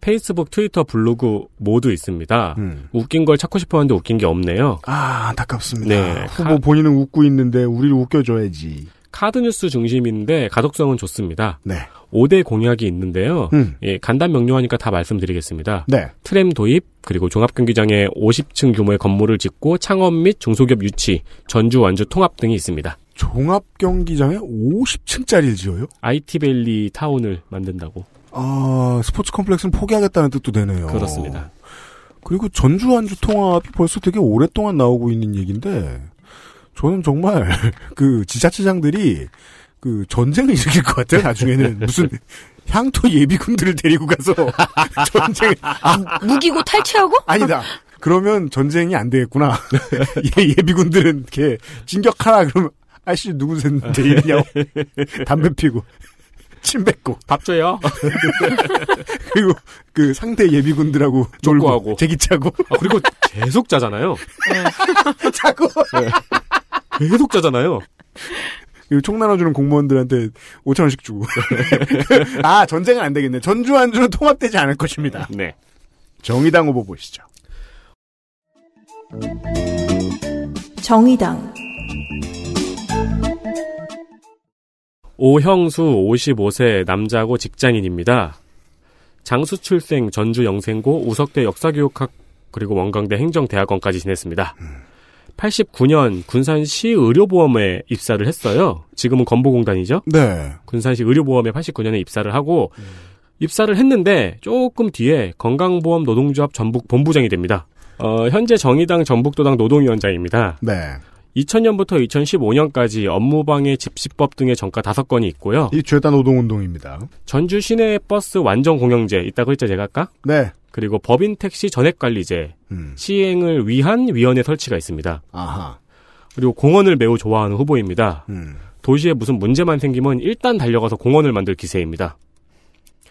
페이스북, 트위터, 블로그 모두 있습니다. 음. 웃긴 걸 찾고 싶었는데 웃긴 게 없네요. 아, 안타깝습니다. 네. 후보 카... 본인은 웃고 있는데 우리를 웃겨줘야지. 카드뉴스 중심인데 가독성은 좋습니다. 네. 5대 공약이 있는데요. 음. 예, 간단 명료하니까 다 말씀드리겠습니다. 네. 트램 도입, 그리고 종합경기장에 50층 규모의 건물을 짓고 창업 및 중소기업 유치, 전주 완주 통합 등이 있습니다. 종합경기장에 50층짜리를 지어요? IT밸리 타운을 만든다고. 아, 스포츠 컴플렉스는 포기하겠다는 뜻도 되네요. 그렇습니다. 그리고 전주 안주 통합이 벌써 되게 오랫동안 나오고 있는 얘기인데 저는 정말 그 지자체장들이 그 전쟁을 일으킬 것 같아요. 나중에는 무슨 향토 예비군들을 데리고 가서 전쟁 아, 무기고 탈취하고? 아니다. 그러면 전쟁이 안 되겠구나. 예, 예비군들은 이렇게 진격하라 그러면 아씨 누구세요? 데리냐고 담배 피고 침 뱉고. 밥 줘요. 그리고 그 상대 예비군들하고 놀고 하고 제기 차고. 아, 그리고 계속 자잖아요. 네. 자고. 네. 계속 자잖아요. 그리고 총 나눠주는 공무원들한테 5천 원씩 주고. 아 전쟁은 안 되겠네. 전주 안주는 통합되지 않을 것입니다. 네. 정의당 후보 보시죠. 정의당 오형수 55세 남자고 직장인입니다. 장수 출생 전주 영생고 우석대 역사교육학 그리고 원광대 행정대학원까지 지냈습니다. 89년 군산시 의료보험에 입사를 했어요. 지금은 건보공단이죠? 네. 군산시 의료보험에 89년에 입사를 하고 음. 입사를 했는데 조금 뒤에 건강보험 노동조합 전북 본부장이 됩니다. 어, 현재 정의당 전북도당 노동위원장입니다. 네. 2000년부터 2015년까지 업무방해 집시법 등의 전과 5건이 있고요. 이 죄다 노동운동입니다. 전주 시내 버스 완전 공영제, 있다고 했죠, 제가 아까 네. 그리고 법인 택시 전액관리제, 음. 시행을 위한 위원회 설치가 있습니다. 아하. 그리고 공원을 매우 좋아하는 후보입니다. 음. 도시에 무슨 문제만 생기면 일단 달려가서 공원을 만들 기세입니다.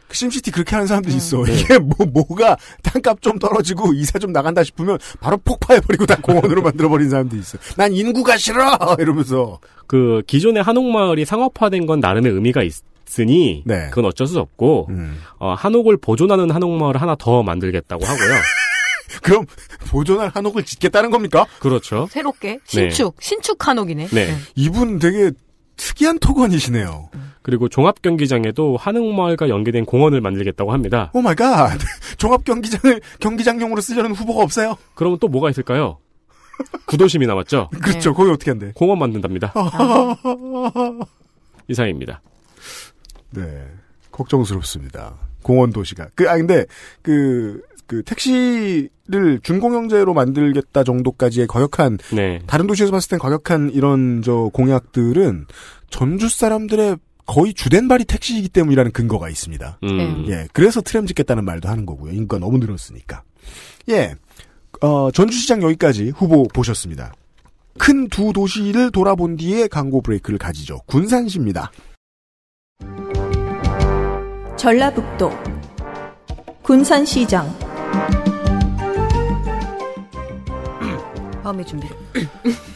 그 심시티 그렇게 하는 사람도 음. 있어. 네. 이게 뭐, 뭐가 땅값 좀 떨어지고 이사 좀 나간다 싶으면 바로 폭파해버리고 다 공원으로 만들어버린 사람도 있어. 난 인구가 싫어! 이러면서. 그, 기존의 한옥마을이 상업화된 건 나름의 의미가 있, 으니 네. 그건 어쩔 수 없고 음. 어, 한옥을 보존하는 한옥마을을 하나 더 만들겠다고 하고요. 그럼 보존할 한옥을 짓겠다는 겁니까? 그렇죠. 새롭게 신축 네. 신축 한옥이네. 네. 이분 되게 특이한 토건이시네요. 음. 그리고 종합 경기장에도 한옥마을과 연계된 공원을 만들겠다고 합니다. 오 마이 갓. 종합 경기장을 경기장용으로 쓰려는 후보가 없어요. 그러면 또 뭐가 있을까요? 구도심이 남았죠. 그렇죠. 거기 어떻게 한대? 공원 만든답니다. 이상입니다. 네. 걱정스럽습니다. 공원 도시가. 그, 아, 근데, 그, 그, 택시를 준공영제로 만들겠다 정도까지의 과격한, 네. 다른 도시에서 봤을 땐 과격한 이런, 저, 공약들은 전주 사람들의 거의 주된발이 택시이기 때문이라는 근거가 있습니다. 음. 네. 예, 그래서 트램 짓겠다는 말도 하는 거고요. 인구가 너무 늘었으니까. 예, 어, 전주시장 여기까지 후보 보셨습니다. 큰 두 도시를 돌아본 뒤에 광고 브레이크를 가지죠. 군산시입니다. 전라북도 군산시장 마음의 준비.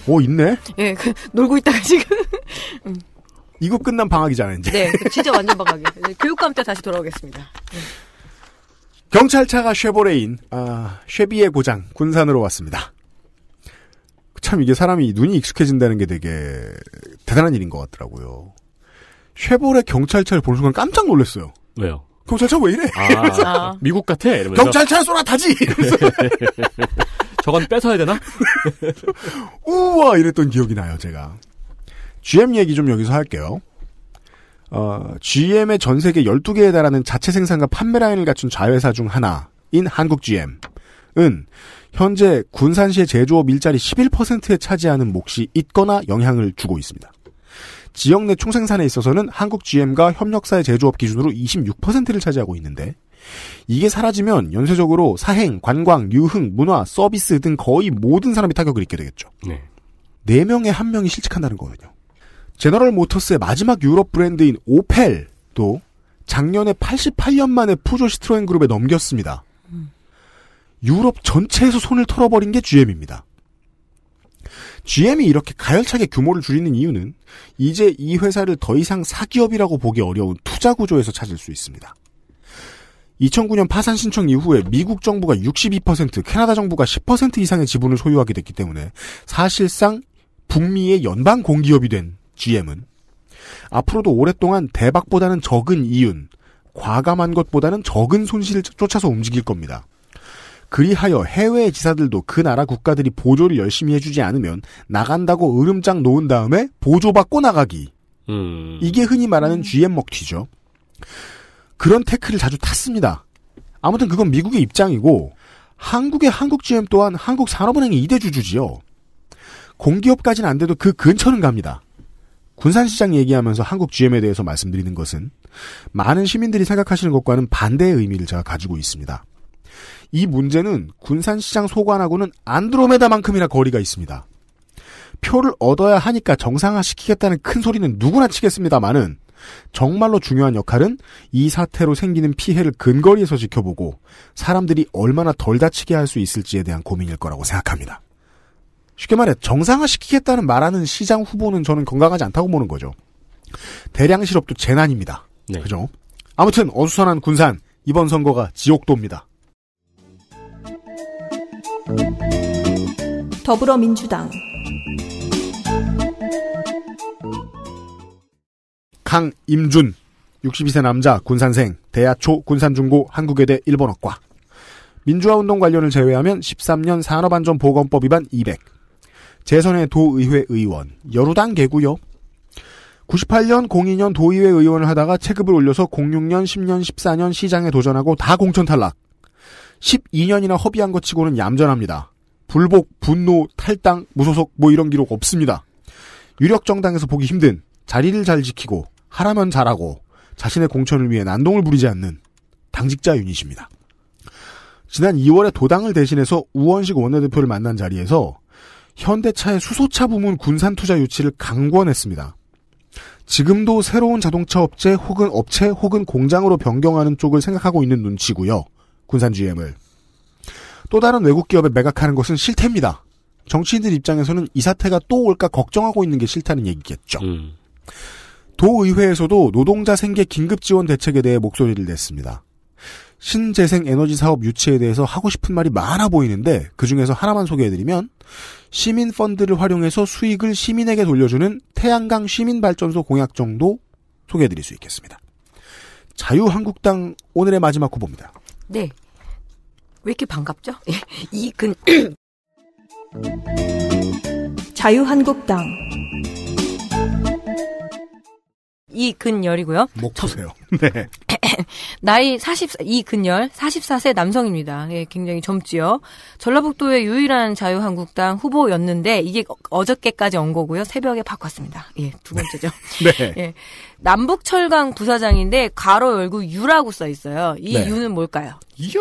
오 어, 있네. 예, 그, 놀고 있다가 지금. 음. 이거 끝난 방학이잖아요, 이제. 네, 그 진짜 완전 방학이에요. 교육감 때 다시 돌아오겠습니다. 네. 경찰차가 쉐보레인, 아, 쉐비의 고장, 군산으로 왔습니다. 참 이게 사람이 눈이 익숙해진다는 게 되게 대단한 일인 것 같더라고요. 쉐보레 경찰차를 보는 순간 깜짝 놀랐어요. 왜요? 경찰차 왜 이래? 아, 아. 미국 같아? 이러면서. 경찰차 쏘라타지! 저건 뺏어야 되나? 우와! 이랬던 기억이 나요, 제가. GM 얘기 좀 여기서 할게요. 어, GM의 전 세계 12개에 달하는 자체 생산과 판매 라인을 갖춘 자회사 중 하나인 한국 GM은 현재 군산시의 제조업 일자리 11%에 차지하는 몫이 있거나 영향을 주고 있습니다. 지역 내 총생산에 있어서는 한국 GM과 협력사의 제조업 기준으로 26%를 차지하고 있는데 이게 사라지면 연쇄적으로 사행, 관광, 유흥, 문화, 서비스 등 거의 모든 사람이 타격을 입게 되겠죠. 네. 4명에 1명이 실직한다는 거거든요. 제너럴 모터스의 마지막 유럽 브랜드인 오펠도 작년에 88년 만에 푸조 시트로엔 그룹에 넘겼습니다. 유럽 전체에서 손을 털어버린 게 GM입니다. GM이 이렇게 가열차게 규모를 줄이는 이유는 이제 이 회사를 더 이상 사기업이라고 보기 어려운 투자 구조에서 찾을 수 있습니다. 2009년 파산 신청 이후에 미국 정부가 62%, 캐나다 정부가 10% 이상의 지분을 소유하게 됐기 때문에 사실상 북미의 연방 공기업이 된 GM은 앞으로도 오랫동안 대박보다는 적은 이윤, 과감한 것보다는 적은 손실을 쫓아서 움직일 겁니다. 그리하여 해외 지사들도 그 나라 국가들이 보조를 열심히 해주지 않으면 나간다고 으름장 놓은 다음에 보조받고 나가기. 음. 이게 흔히 말하는 GM 먹튀죠. 그런 태클을 자주 탔습니다. 아무튼 그건 미국의 입장이고 한국의 한국 GM 또한 한국 산업은행의 이대 주주지요. 공기업까지는 안 돼도 그 근처는 갑니다. 군산시장 얘기하면서 한국 GM에 대해서 말씀드리는 것은 많은 시민들이 생각하시는 것과는 반대의 의미를 제가 가지고 있습니다. 이 문제는 군산시장 소관하고는 안드로메다만큼이나 거리가 있습니다. 표를 얻어야 하니까 정상화시키겠다는 큰 소리는 누구나 치겠습니다만은 정말로 중요한 역할은 이 사태로 생기는 피해를 근거리에서 지켜보고 사람들이 얼마나 덜 다치게 할 수 있을지에 대한 고민일 거라고 생각합니다. 쉽게 말해 정상화시키겠다는 말하는 시장 후보는 저는 건강하지 않다고 보는 거죠. 대량 실업도 재난입니다. 네. 그죠? 아무튼 어수선한 군산 이번 선거가 지옥도입니다. 더불어민주당 강임준 62세 남자 군산생 대야초 군산중고 한국외대 일본어과 민주화운동 관련을 제외하면 13년 산업안전보건법 위반 200 재선의 도의회 의원, 여루당 개구요. 98년, 02년 도의회 의원을 하다가 체급을 올려서 06년, 10년, 14년 시장에 도전하고 다 공천 탈락. 12년이나 허비한 것 치고는 얌전합니다. 불복, 분노, 탈당, 무소속 뭐 이런 기록 없습니다. 유력 정당에서 보기 힘든 자리를 잘 지키고 하라면 잘하고 자신의 공천을 위해 난동을 부리지 않는 당직자 유닛입니다. 지난 2월에 도당을 대신해서 우원식 원내대표를 만난 자리에서 현대차의 수소차 부문 군산 투자 유치를 강권했습니다. 지금도 새로운 자동차 업체 혹은 업체 혹은 공장으로 변경하는 쪽을 생각하고 있는 눈치고요. 군산 GM을. 또 다른 외국 기업에 매각하는 것은 실태입니다. 정치인들 입장에서는 이 사태가 또 올까 걱정하고 있는 게 싫다는 얘기겠죠. 음. 도의회에서도 노동자 생계 긴급 지원 대책에 대해 목소리를 냈습니다. 신재생 에너지 사업 유치에 대해서 하고 싶은 말이 많아 보이는데 그 중에서 하나만 소개해드리면 시민 펀드를 활용해서 수익을 시민에게 돌려주는 태양광 시민발전소 공약 정도 소개해드릴 수 있겠습니다. 자유한국당 오늘의 마지막 후보입니다. 네. 왜 이렇게 반갑죠? 이근 자유한국당 이 근열이고요. 목 푸세요. 네. 나이 40, 이 근열, 44세 남성입니다. 예, 굉장히 젊지요. 전라북도의 유일한 자유한국당 후보였는데, 이게 어, 어저께까지 온 거고요. 새벽에 바꿨습니다. 예, 두 번째죠. 네. 예. 남북철강 부사장인데 가로 열고 유라고 써 있어요. 이 네. 유는 뭘까요? 이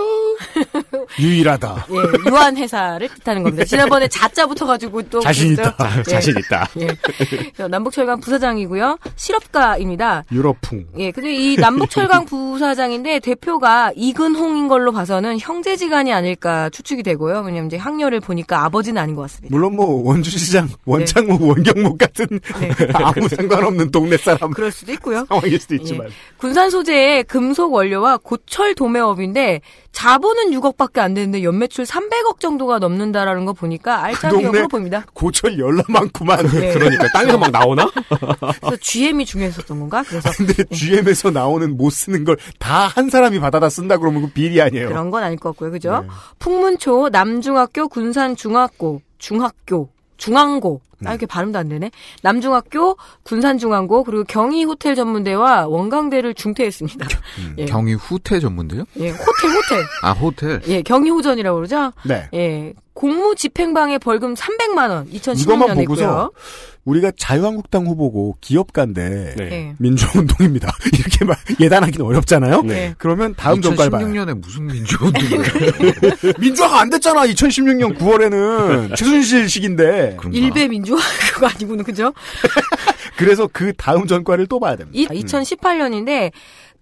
유일하다. 예, 유한 회사를 뜻하는 겁니다. 지난번에 자자 부터가지고또 자신 있다. 예. 자신 있다. 예. 남북철강 부사장이고요. 실업가입니다. 유럽풍. 예, 근데 이 남북철강 부사장인데 대표가 이근홍인 걸로 봐서는 형제지간이 아닐까 추측이 되고요. 왜냐면 이제 학렬을 보니까 아버지는 아닌 것 같습니다. 물론 뭐 원주시장 원창목 네. 원경목 같은 네. 아무 상관없는 동네 사람. 그럴 수도 수도 있고요. 상황일 수도 있지만. 예. 군산 소재의 금속 원료와 고철 도매업인데 자본은 6억밖에 안 되는데 연매출 300억 정도가 넘는다라는 거 보니까 알짜 그 기업으로 보입니다. 고철 열나 많구만. 네. 그러니까 땅에서 막 나오나? 그래서 GM이 중요했었던 건가? 그래서 근데 예. GM에서 나오는 못 쓰는 걸 다 한 사람이 받아다 쓴다 그러면 그 비리 아니에요. 그런 건 아닐 것 같고요. 그죠? 네. 풍문초, 남중학교, 군산중학교, 중학교, 중앙고, 네. 아, 이렇게 발음도 안 되네. 남중학교, 군산중앙고, 그리고 경희 호텔 전문대와 원광대를 중퇴했습니다. 예. 경희 후퇴 전문대요? 예, 호텔, 호텔. 아, 호텔? 예, 경희 호전이라고 그러죠? 네. 예. 공무 집행방해 벌금 300만 원 2016년에 있고요. 우리가 자유한국당 후보고 기업가인데 네. 네. 민주운동입니다. 이렇게 말 예단하기는 어렵잖아요. 네. 네. 그러면 다음 정발 봐요. 2016년에 무슨 민주운동이에요? 민주화가 안 됐잖아. 2016년 9월에는 최순실 시기인데. 일베 민주 좋아할 그거 아니고는 그죠? 그래서 그 다음 전과를 또 봐야 됩니다. 2018년인데 음.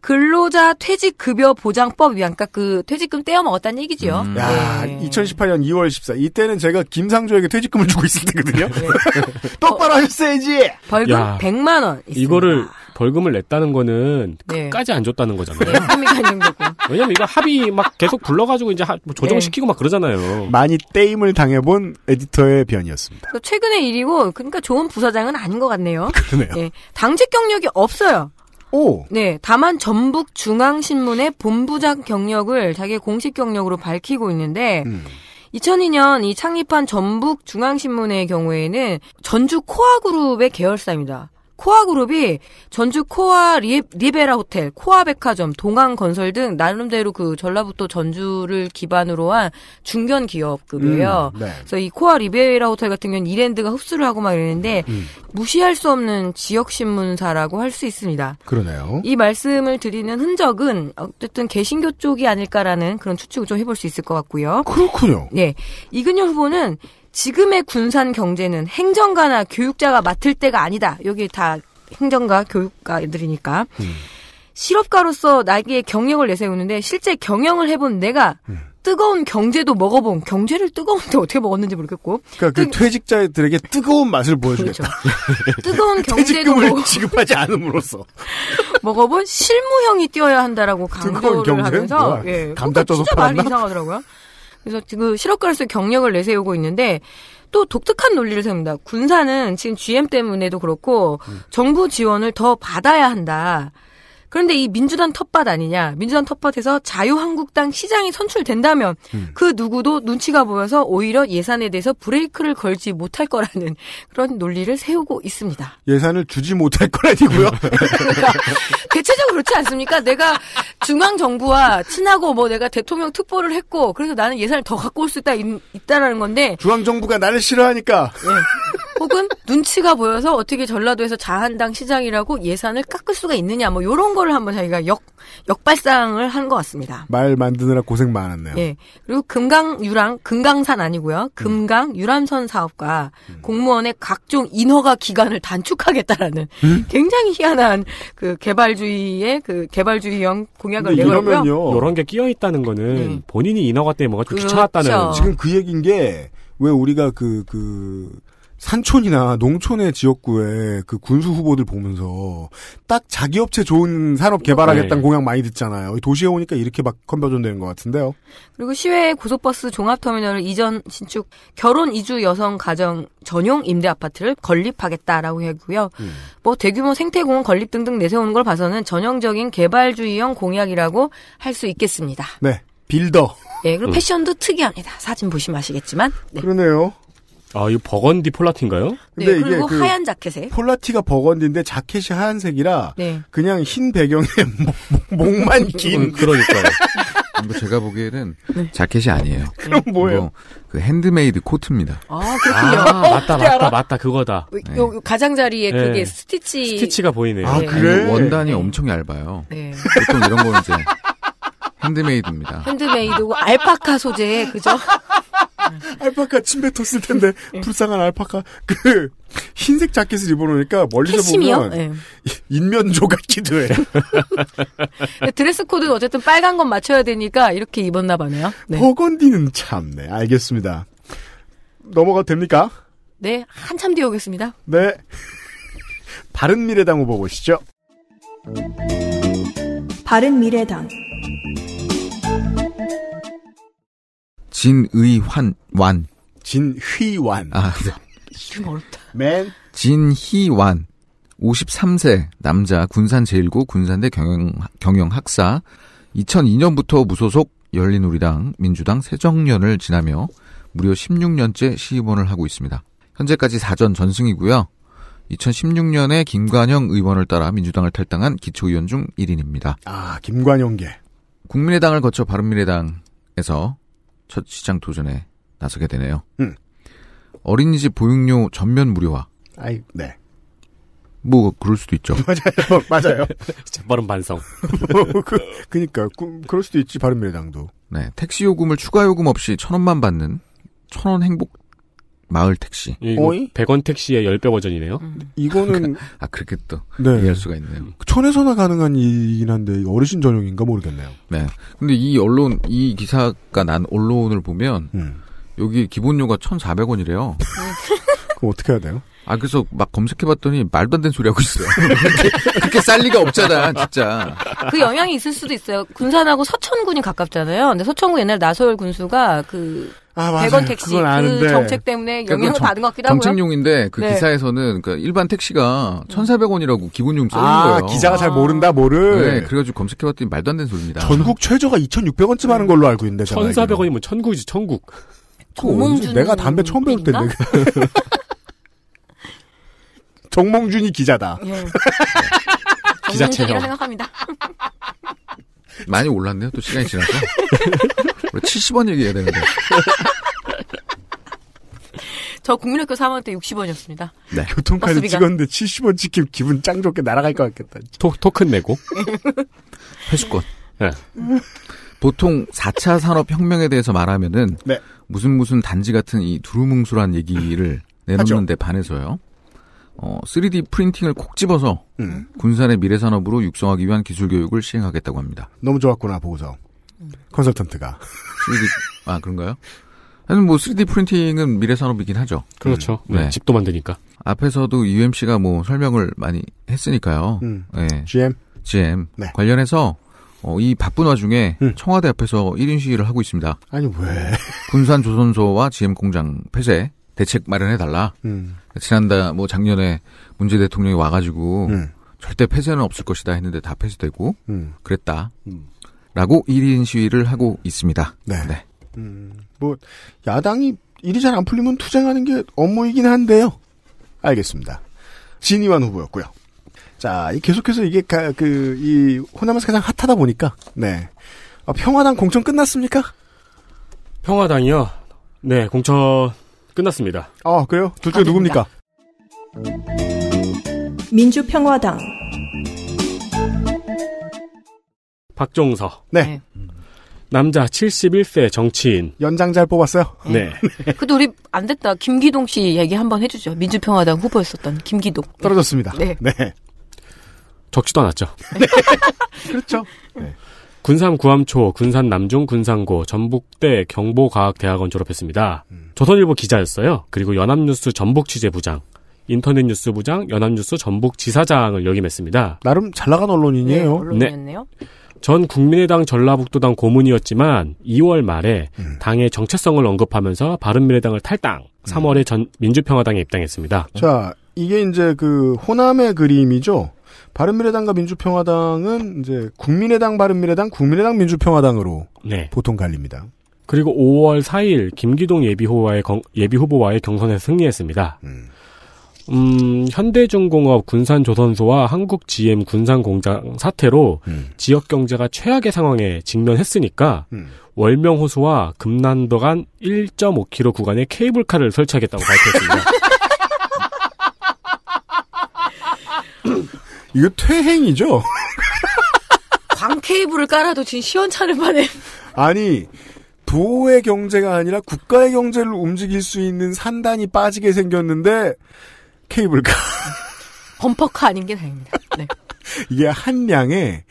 근로자 퇴직급여 보장법 위안 그러니까 그 퇴직금 떼어 먹었다는 얘기지요. 음. 야, 네. 2018년 2월 14. 이때는 제가 김상조에게 퇴직금을 주고 있을 때거든요. 네. 똑바로 어. 하셨어야지. 벌금 100만 원. 있습니다. 이거를 벌금을 냈다는 거는 네. 끝까지 네. 안 줬다는 거잖아요. 네, 3위가 는 거고. 왜냐면 이거 합의 막 계속 불러가지고 이제 뭐 조정시키고 네. 막 그러잖아요. 많이 떼임을 당해본 에디터의 변이었습니다. 그 최근의 일이고 그러니까 좋은 부사장은 아닌 것 같네요. 그러네요. 네. 당직 경력이 없어요. 오. 네, 다만 전북 중앙신문의 본부장 경력을 자기 의 공식 경력으로 밝히고 있는데 음. 2002년 이 창립한 전북 중앙신문의 경우에는 전주 코아그룹의 계열사입니다. 코아 그룹이 전주 코아 리, 리베라 호텔, 코아 백화점, 동안 건설 등 나름대로 그 전라북도 전주를 기반으로 한 중견 기업급이에요. 음, 네. 그래서 이 코아 리베라 호텔 같은 경우는 이랜드가 흡수를 하고 막이랬는데 음, 음. 무시할 수 없는 지역 신문사라고 할 수 있습니다. 그러네요. 이 말씀을 드리는 흔적은 어쨌든 개신교 쪽이 아닐까라는 그런 추측을 좀 해볼 수 있을 것 같고요. 그렇군요. 네, 이근열 후보는 지금의 군산 경제는 행정가나 교육자가 맡을 때가 아니다. 여기 다 행정가, 교육가들이니까. 음. 실업가로서 나기에 경력을 내세우는데 실제 경영을 해본 내가 음. 뜨거운 경제도 먹어본 경제를 뜨거운데 어떻게 먹었는지 모르겠고 그러니까 그 뜨... 그 퇴직자들에게 뜨거운 맛을 보여주겠다. 그렇죠. 뜨거운 경제도 먹어... 지급하지 않음으로써 먹어본 실무형이 뛰어야 한다라고 강조를 하면서 예, 감자 그러니까 진짜 말이 이상하더라고요. 그래서 지금 그 실업가로서 경력을 내세우고 있는데 또 독특한 논리를 세웁니다. 군사는 지금 GM 때문에도 그렇고 음. 정부 지원을 더 받아야 한다. 그런데 이 민주당 텃밭 아니냐, 민주당 텃밭에서 자유한국당 시장이 선출된다면 음. 그 누구도 눈치가 보여서 오히려 예산에 대해서 브레이크를 걸지 못할 거라는 그런 논리를 세우고 있습니다. 예산을 주지 못할 거라니고요? 그러니까 대체적으로 그렇지 않습니까? 내가 중앙정부와 친하고 뭐 내가 대통령 특보를 했고 그래서 나는 예산을 더 갖고 올 수 있다, 있다라는 건데 중앙정부가 나를 싫어하니까. 네. 혹은 눈치가 보여서 어떻게 전라도에서 자한당 시장이라고 예산을 깎을 수가 있느냐 뭐 이런 거를 한번 자기가 역 역발상을 한 것 같습니다. 말 만드느라 고생 많았네요. 예. 그리고 금강 유랑 금강산 아니고요. 음. 금강 유람선 사업과 음. 공무원의 각종 인허가 기간을 단축하겠다라는 음? 굉장히 희한한 그 개발주의의 그 개발주의형 공약을 내걸고요. 이런 게 끼어 있다는 거는 음. 본인이 인허가 때문에 뭐가 좀 그렇죠. 귀찮았다는 지금 그 얘기인 게왜 우리가 그그 그, 그 산촌이나 농촌의 지역구에 그 군수 후보들 보면서 딱 자기 업체 좋은 산업 개발하겠다는 네. 공약 많이 듣잖아요. 도시에 오니까 이렇게 막 컨버전 되는 것 같은데요. 그리고 시외 고속버스 종합터미널 이전 신축 결혼 이주 여성 가정 전용 임대 아파트를 건립하겠다라고 했고요. 음. 뭐 대규모 생태공원 건립 등등 내세우는 걸 봐서는 전형적인 개발주의형 공약이라고 할 수 있겠습니다. 네. 빌더. 예, 네, 그리고 음. 패션도 특이합니다. 사진 보시면 아시겠지만. 네. 그러네요. 아, 이거 버건디 폴라티인가요? 네, 근데 네, 그리고 이게 그 하얀 자켓에 폴라티가 버건디인데 자켓이 하얀색이라 네. 그냥 흰 배경에 목, 만긴 어, 그러니까요. 제가 보기에는 네. 자켓이 아니에요. 그럼 뭐예요? 그 핸드메이드 코트입니다. 아 그렇군요. 아, 맞다 맞다 맞다 그거다. 네. 요, 가장자리에 네. 그게 스티치 스티치가 보이네요. 아 네. 그래? 원단이 엄청 얇아요. 네. 보통 이런 거는 이제 핸드메이드입니다. 핸드메이드고 알파카 소재 그죠? 알파카 침 뱉었을 텐데 예. 불쌍한 알파카 그 흰색 자켓을 입어놓으니까 멀리서 캐심이요? 보면 네. 인면조 같기도 해. 드레스 코드는 어쨌든 빨간 건 맞춰야 되니까 이렇게 입었나 봐네요. 네. 버건디는 참네. 알겠습니다. 넘어가도 됩니까? 네, 한참 뒤에 오겠습니다. 네. 바른미래당 후보 보시죠. 바른미래당 진의환 완 진휘완 아 네. 이름 어렵다. 맨 진희완 53세 남자 군산 제1고 군산대 경영 경영학사 2002년부터 무소속 열린우리당 민주당 새정년을 지나며 무려 16년째 시의원을 하고 있습니다. 현재까지 4전 전승이고요. 2016년에 김관영 의원을 따라 민주당을 탈당한 기초의원 중 1인입니다. 아, 김관영계. 국민의당을 거쳐 바른미래당에서 첫 시장 도전에 나서게 되네요. 음. 어린이집 보육료 전면 무료화. 아이, 네. 뭐 그럴 수도 있죠. 맞아요, 맞아요. 재빠른 반성. 뭐, 그, 그니까 그, 럴 수도 있지 바른미래당도. 네, 택시 요금을 추가 요금 없이 천 원만 받는 천 원 행복 마을 택시. 예, 이이 100원 택시의 10배 버전이네요. 음. 이거는 그러니까, 아 그렇게 또 네. 이해할 수가 있네요. 그 천에서나 가능한 일이긴 한데 어르신 전용인가 모르겠네요. 네. 근데 이 언론 이 기사가 난 언론을 보면 음. 여기 기본료가 1,400원이래요. 그럼 어떻게 해야 돼요? 아 그래서 막 검색해봤더니 말도 안 되는 소리 하고 있어요. 그렇게, 쌀 리가 없잖아, 진짜. 그 영향이 있을 수도 있어요. 군산하고 서천군이 가깝잖아요. 근데 서천군 옛날 나서열 군수가 그 아, 100원 택시 그 정책 때문에 그러니까 영향을 그 받은 것 같기도 하고요. 정책용인데 그 네. 기사에서는 그러니까 일반 택시가 1,400원이라고 기본요금 써있는 아, 거예요. 기자가 잘 모른다 모를 네, 그래가지고 검색해봤더니 말도 안 되는 소리입니다. 전국 최저가 2,600원쯤 음. 하는 걸로 알고 있는데. 1,400원이면 천국이지 천국. 그 정몽준 내가 담배 처음 배울 때인데. 정몽준이 기자다. 예. 기자 체험. 생각합니다. 많이 올랐네요. 또 시간이 지나서. 70원 얘기해야 되는데. 저 국민학교 3학년 때 60원이었습니다. 네. 교통카드 찍었는데 70원 찍히면 기분 짱 좋게 날아갈 것 같겠다. 토, 토큰 내고. 회수권. 네. 보통 4차 산업혁명에 대해서 말하면은 네. 무슨 무슨 단지 같은 이 두루뭉술한 얘기를 내놓는데 반해서요. 어, 3D 프린팅을 콕 집어서 음. 군산의 미래 산업으로 육성하기 위한 기술 교육을 시행하겠다고 합니다. 너무 좋았구나 보고서 컨설턴트가 3D 아 그런가요? 아니 뭐 3D 프린팅은 미래 산업이긴 하죠. 그렇죠. 음. 네. 네. 집도 만드니까. 앞에서도 UMC가 뭐 설명을 많이 했으니까요. 음. 네. GM GM 네. 관련해서 어, 이 바쁜 와중에 음. 청와대 앞에서 1인 시위를 하고 있습니다. 아니 왜? 군산 조선소와 GM 공장 폐쇄, 대책 마련해 달라. 음. 지난달 뭐 작년에 문재 인 대통령이 와가지고 음. 절대 폐쇄는 없을 것이다 했는데 다 폐쇄되고 음. 그랬다. 음. 라고 1인 시위를 하고 있습니다. 네. 네. 음. 뭐 야당이 일이 잘 안 풀리면 투쟁하는 게 업무이긴 한데요. 알겠습니다. 진이완 후보였고요. 자, 계속해서 이게 그 이 호남에서 가장 핫하다 보니까 네. 아, 평화당 공천 끝났습니까? 평화당이요. 네, 공천 끝났습니다. 아, 그래요? 둘 중에 누굽니까? 민주평화당. 박종서. 네. 네. 남자 71세 정치인. 연장 잘 뽑았어요? 네. 네. 그래도 우리 안 됐다. 김기동 씨 얘기 한번 해주죠. 민주평화당 후보였었던 김기동. 떨어졌습니다. 네. 네. 적지도 않았죠. 네. 그렇죠. 네. 군산 구암초, 군산 남중 군산고, 전북대 경보과학대학원 졸업했습니다. 음. 조선일보 기자였어요. 그리고 연합뉴스 전북 취재부장, 인터넷 뉴스 부장, 연합뉴스 전북 지사장을 역임했습니다. 나름 잘 나간 언론인이에요. 네, 언론이었네요. 네. 전 국민의당 전라북도당 고문이었지만 2월 말에 음. 당의 정체성을 언급하면서 바른미래당을 탈당, 3월에 음. 전 민주평화당에 입당했습니다. 자, 이게 이제 그 호남의 그림이죠. 바른미래당과 민주평화당은 이제 국민의당, 바른미래당, 국민의당, 민주평화당으로 네. 보통 갈립니다. 그리고 5월 4일 김기동 예비후보와의, 예비후보와의 경선에서 승리했습니다. 음. 음, 현대중공업 군산조선소와 한국GM 군산공장 사태로 음. 지역 경제가 최악의 상황에 직면했으니까 음. 월명호수와 금난도 간 1.5km 구간에 케이블카를 설치하겠다고 발표했습니다. 이거 퇴행이죠? 광케이블을 깔아도 지금 시원찮을 만해. 아니, 도의 경제가 아니라 국가의 경제를 움직일 수 있는 산단이 빠지게 생겼는데, 케이블카. 범퍼카 아닌 게 다행입니다. 네. 이게 한량에만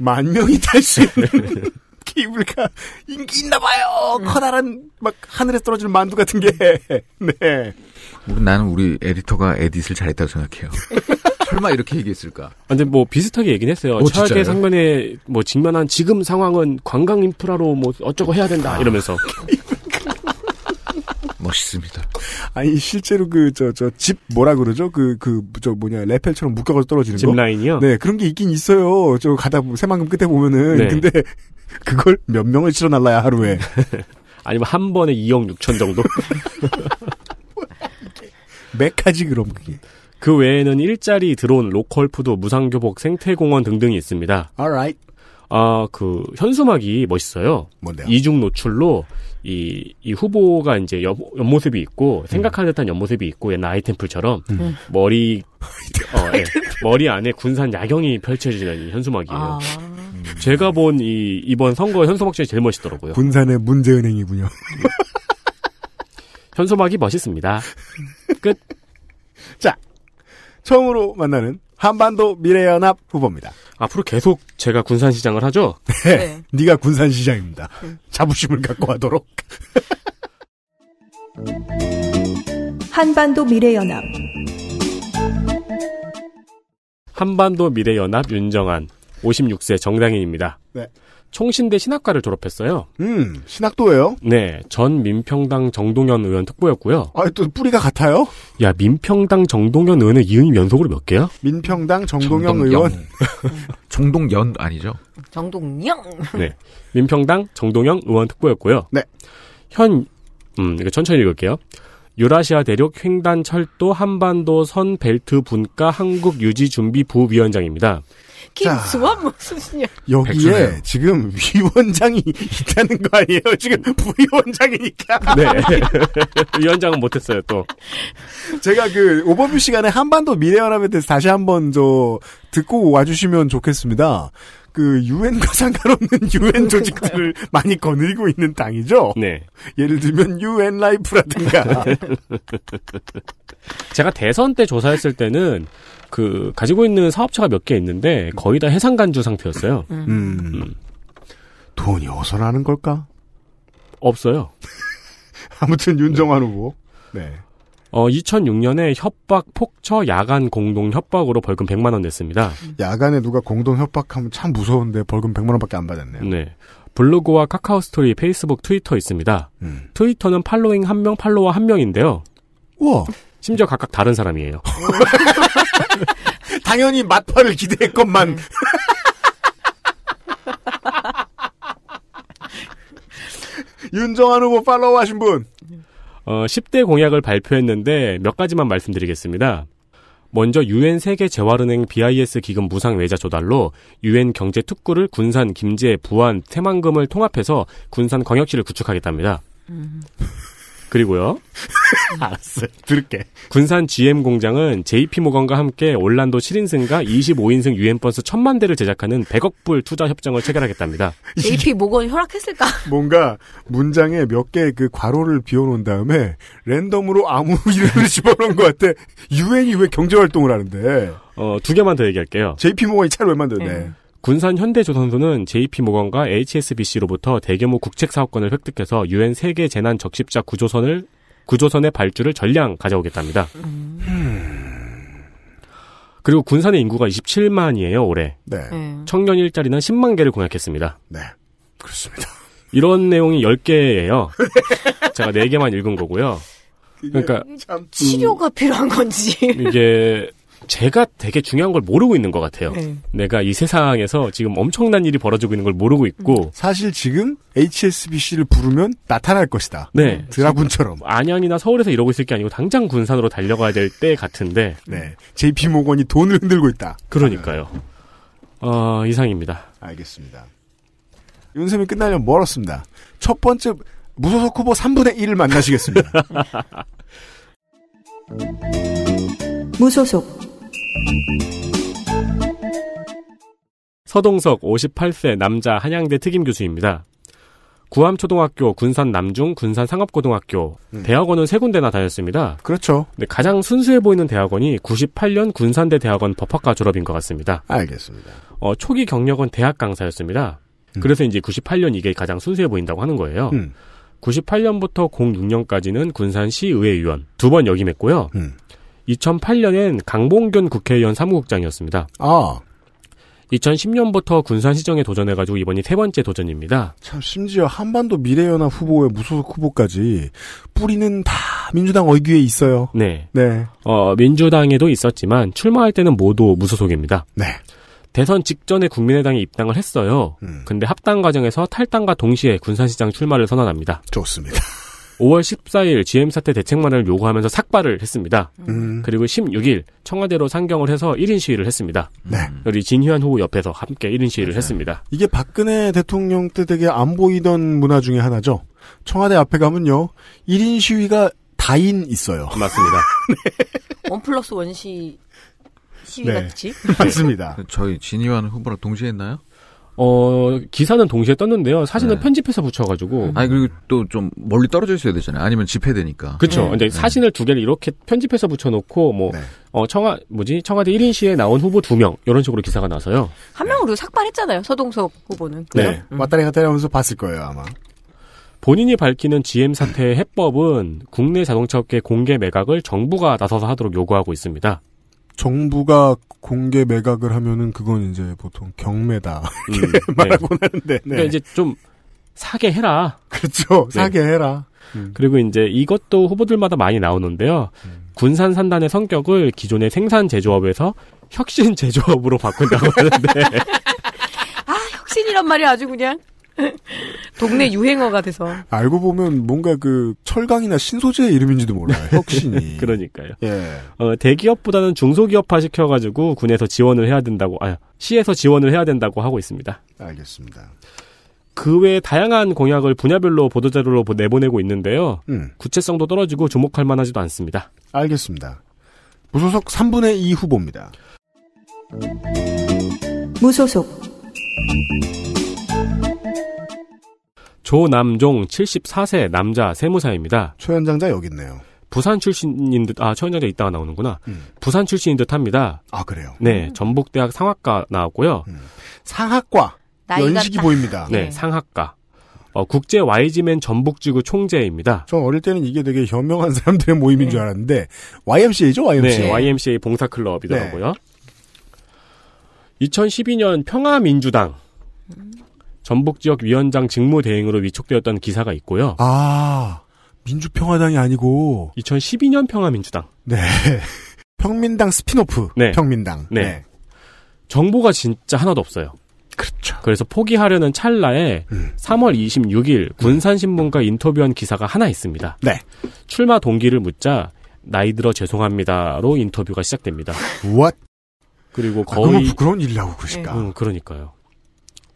명이 탈 수 있는 케이블카 인기 있나 봐요. 음. 커다란 막 하늘에 떨어지는 만두 같은 게. 네. 나는 우리 에디터가 에딧을 잘했다고 생각해요. 설마 이렇게 얘기했을까? 아, 근데 뭐 비슷하게 얘기는 했어요. 오, 차대 상면에 뭐 직면한 지금 상황은 관광 인프라로 뭐 어쩌고 해야 된다 이러면서. 멋있습니다. 아니 실제로 그 저 저 집 뭐라 그러죠? 그 그 저 뭐냐 레펠처럼 묶여가지고 떨어지는 집 거. 라인이요? 네 그런 게 있긴 있어요. 저 가다 새만금 끝에 보면은 네. 근데 그걸 몇 명을 실어 날라야 하루에. 아니면 한 번에 2억 6천 정도? 몇가지 그럼 그게. 그 외에는 일자리, 드론, 로컬 푸드, 무상교복, 생태공원 등등이 있습니다. Alright. 아, 그, 현수막이 멋있어요. 뭔데요? 이중 노출로, 이, 이 후보가 이제 옆, 옆모습이 있고, 생각하는 듯한 옆모습이 있고, 옛날 아이템풀처럼 음. 음. 머리, 어, 예, 머리 안에 군산 야경이 펼쳐지는 현수막이에요. 아. 제가 본 이, 이번 선거 현수막 중에 제일 멋있더라고요. 군산의 문제은행이군요. 예. 현수막이 멋있습니다. 끝. 처음으로 만나는 한반도 미래연합 후보입니다. 앞으로 계속 제가 군산시장을 하죠? 네. 네. 네가 군산시장입니다. 자부심을 갖고 하도록. 한반도 미래연합 한반도 미래연합 윤정한 56세 정당인입니다. 네. 총신대 신학과를 졸업했어요. 음, 신학도예요? 네, 전 민평당 정동현 의원 특보였고요. 아, 또 뿌리가 같아요? 야, 민평당 정동현 의원은 이응이 연속으로 몇 개야? 민평당 정동현 정동영. 의원. 정동연 아니죠? 정동영. 네, 민평당 정동영 의원 특보였고요. 네. 현, 음, 이거 천천히 읽을게요. 유라시아 대륙 횡단 철도 한반도 선 벨트 분과 한국 유지 준비 부위원장입니다. 김수원 무슨이야? 여기에 백수네 지금 위원장이 있다는 거 아니에요? 지금 부위원장이니까. 네. 위원장은 못했어요 또. 제가 그 오버뷰 시간에 한반도 미래연합에 대해서 다시 한번 저 듣고 와주시면 좋겠습니다. 그 유엔과 상관없는 유엔 조직들을 많이 거느리고 있는 당이죠. 네. 예를 들면 유엔 라이프라든가. 제가 대선 때 조사했을 때는 그 가지고 있는 사업체가 몇 개 있는데 거의 다 해상 간주 상태였어요. 음. 음. 음. 돈이 어서 나는 걸까? 없어요. 아무튼 윤정환 네. 후보. 네. 어, 2006년에 협박 폭처 야간 공동 협박으로 벌금 100만 원 냈습니다. 야간에 누가 공동 협박하면 참 무서운데 벌금 100만 원밖에 안 받았네요. 네. 블로그와 카카오 스토리, 페이스북, 트위터 있습니다. 음. 트위터는 팔로잉 한명 팔로워 한명인데요 우와. 심지어 각각 다른 사람이에요. 당연히 맞파를 기대했건만. 음. 윤정한 후보 팔로우 하신 분. 어, 10대 공약을 발표했는데 몇 가지만 말씀드리겠습니다. 먼저 유엔 세계 재활은행 BIS 기금 무상 외자 조달로 유엔 경제 특구를 군산, 김제, 부안, 태만금을 통합해서 군산 광역시를 구축하겠답니다. 음. 그리고요. 알았어 들을게. 군산 GM 공장은 JP 모건과 함께 올란도 7인승과 25인승 유엔버스 1만 대를 제작하는 100억 불 투자 협정을 체결하겠답니다. JP 모건 허락했을까? 뭔가 문장에 몇 개 그 괄호를 비워놓은 다음에 랜덤으로 아무 이름을 집어넣은 것 같아. 유엔이 왜 경제활동을 하는데? 어, 두 개만 더 얘기할게요. JP 모건이 차를 왜 만드는데? 음. 네. 군산 현대조선소는 JP모건과 HSBC로부터 대규모 국책 사업권을 획득해서 유엔 세계 재난 적십자 구조선을 구조선의 발주를 전량 가져오겠답니다. 음. 그리고 군산의 인구가 27만이에요 올해. 네. 네. 청년 일자리는 10만 개를 공약했습니다. 네, 그렇습니다. 이런 내용이 10개예요. 제가 4개만 읽은 거고요. 그러니까 참 치료가 음, 필요한 건지 이게 제가 되게 중요한 걸 모르고 있는 것 같아요. 네. 내가 이 세상에서 지금 엄청난 일이 벌어지고 있는 걸 모르고 있고 음. 사실 지금 HSBC를 부르면 나타날 것이다. 네, 드라군처럼 안양이나 서울에서 이러고 있을 게 아니고 당장 군산으로 달려가야 될 때 같은데. 네, JP 모건이 돈을 흔들고 있다. 그러니까요. 어, 이상입니다. 알겠습니다. 윤쌤이 끝나려면 멀었습니다. 첫 번째 무소속 후보 3분의 1을 만나시겠습니다. 무소속 서동석 58세 남자 한양대 특임 교수입니다. 구암초등학교, 군산 남중, 군산 상업고등학교, 음. 대학원은 세 군데나 다녔습니다. 그렇죠. 근데 가장 순수해 보이는 대학원이 98년 군산대 대학원 법학과 졸업인 것 같습니다. 알겠습니다. 어, 초기 경력은 대학 강사였습니다. 음. 그래서 이제 98년 이게 가장 순수해 보인다고 하는 거예요. 음. 98년부터 06년까지는 군산시의회의원 두 번 역임했고요. 음. 2008년엔 강봉균 국회의원 사무국장이었습니다. 아. 2010년부터 군산 시정에 도전해가지고 이번이 세 번째 도전입니다. 참 심지어 한반도 미래연합 후보의 무소속 후보까지 뿌리는 다 민주당 얼기에 있어요. 네. 네. 어 민주당에도 있었지만 출마할 때는 모두 무소속입니다. 네. 대선 직전에 국민의당에 입당을 했어요. 음. 근데 합당 과정에서 탈당과 동시에 군산시장 출마를 선언합니다. 좋습니다. 5월 14일 GM 사태 대책만을 요구하면서 삭발을 했습니다. 음. 그리고 16일 청와대로 상경을 해서 1인 시위를 했습니다. 네. 우리 진희환 후보 옆에서 함께 1인 시위를 네. 했습니다. 이게 박근혜 대통령 때 되게 안 보이던 문화 중에 하나죠. 청와대 앞에 가면요. 1인 시위가 다인 있어요. 맞습니다. 네. 원 플러스 원시 시위 네. 같이? 맞습니다. 저희 진희환 후보랑 동시에 했나요? 어, 기사는 동시에 떴는데요. 사진은 네. 편집해서 붙여가지고. 음. 아니, 그리고 또 좀 멀리 떨어져 있어야 되잖아요. 아니면 집회되니까. 그쵸. 네. 근데 네. 사진을 두 개를 이렇게 편집해서 붙여놓고, 뭐, 네. 어, 청와, 뭐지, 청와대 1인 시에 나온 후보 두 명 이런 식으로 기사가 나서요. 한 명으로 삭발했잖아요. 서동섭 후보는. 네. 음. 왔다리 갔다리 하면서 봤을 거예요, 아마. 본인이 밝히는 GM 사태의 해법은 국내 자동차업계 공개 매각을 정부가 나서서 하도록 요구하고 있습니다. 정부가 공개 매각을 하면은 그건 이제 보통 경매다 이렇게 음, 말하고 네. 하는데 네. 그러니까 이제 좀 사게 해라. 그렇죠. 네. 사게 해라. 음. 그리고 이제 이것도 후보들마다 많이 나오는데요. 음. 군산 산단의 성격을 기존의 생산 제조업에서 혁신 제조업으로 바꾼다고 하는데. 아, 혁신이란 말이 아주 그냥. 동네 유행어가 돼서. 알고 보면 뭔가 그 철강이나 신소재의 이름인지도 몰라요. 혁신이. 그러니까요. 예. 어, 대기업보다는 중소기업화 시켜가지고 군에서 지원을 해야 된다고, 아, 시에서 지원을 해야 된다고 하고 있습니다. 알겠습니다. 그 외 다양한 공약을 분야별로 보도자료로 내보내고 있는데요. 음. 구체성도 떨어지고 주목할 만하지도 않습니다. 알겠습니다. 무소속 3분의 2 후보입니다. 무소속 조남종 74세 남자 세무사입니다. 초연장자 여기 있네요. 부산 출신인 듯, 아, 초연장자 이따가 나오는구나. 음. 부산 출신인 듯 합니다. 아, 그래요? 네, 전북대학 상학과 나왔고요. 음. 상학과! 연식이 보입니다. 네, 네. 상학과. 어, 국제 YG맨 전북지구 총재입니다. 전 어릴 때는 이게 되게 현명한 사람들의 모임인 네. 줄 알았는데, YMCA죠, YMCA? 네, YMCA 봉사클럽이더라고요. 네. 2012년 평화민주당. 음. 전북 지역 위원장 직무 대행으로 위촉되었던 기사가 있고요. 아 민주평화당이 아니고 2012년 평화민주당. 네. 평민당 스피노프. 네. 평민당. 네. 네. 정보가 진짜 하나도 없어요. 그렇죠. 그래서 포기하려는 찰나에 음. 3월 26일 음. 군산신문과 인터뷰한 기사가 하나 있습니다. 네. 출마 동기를 묻자 나이 들어 죄송합니다로 인터뷰가 시작됩니다. What? 그리고 거의 아, 너무 부끄러운 일이라고 그러실까? 음, 그러니까요.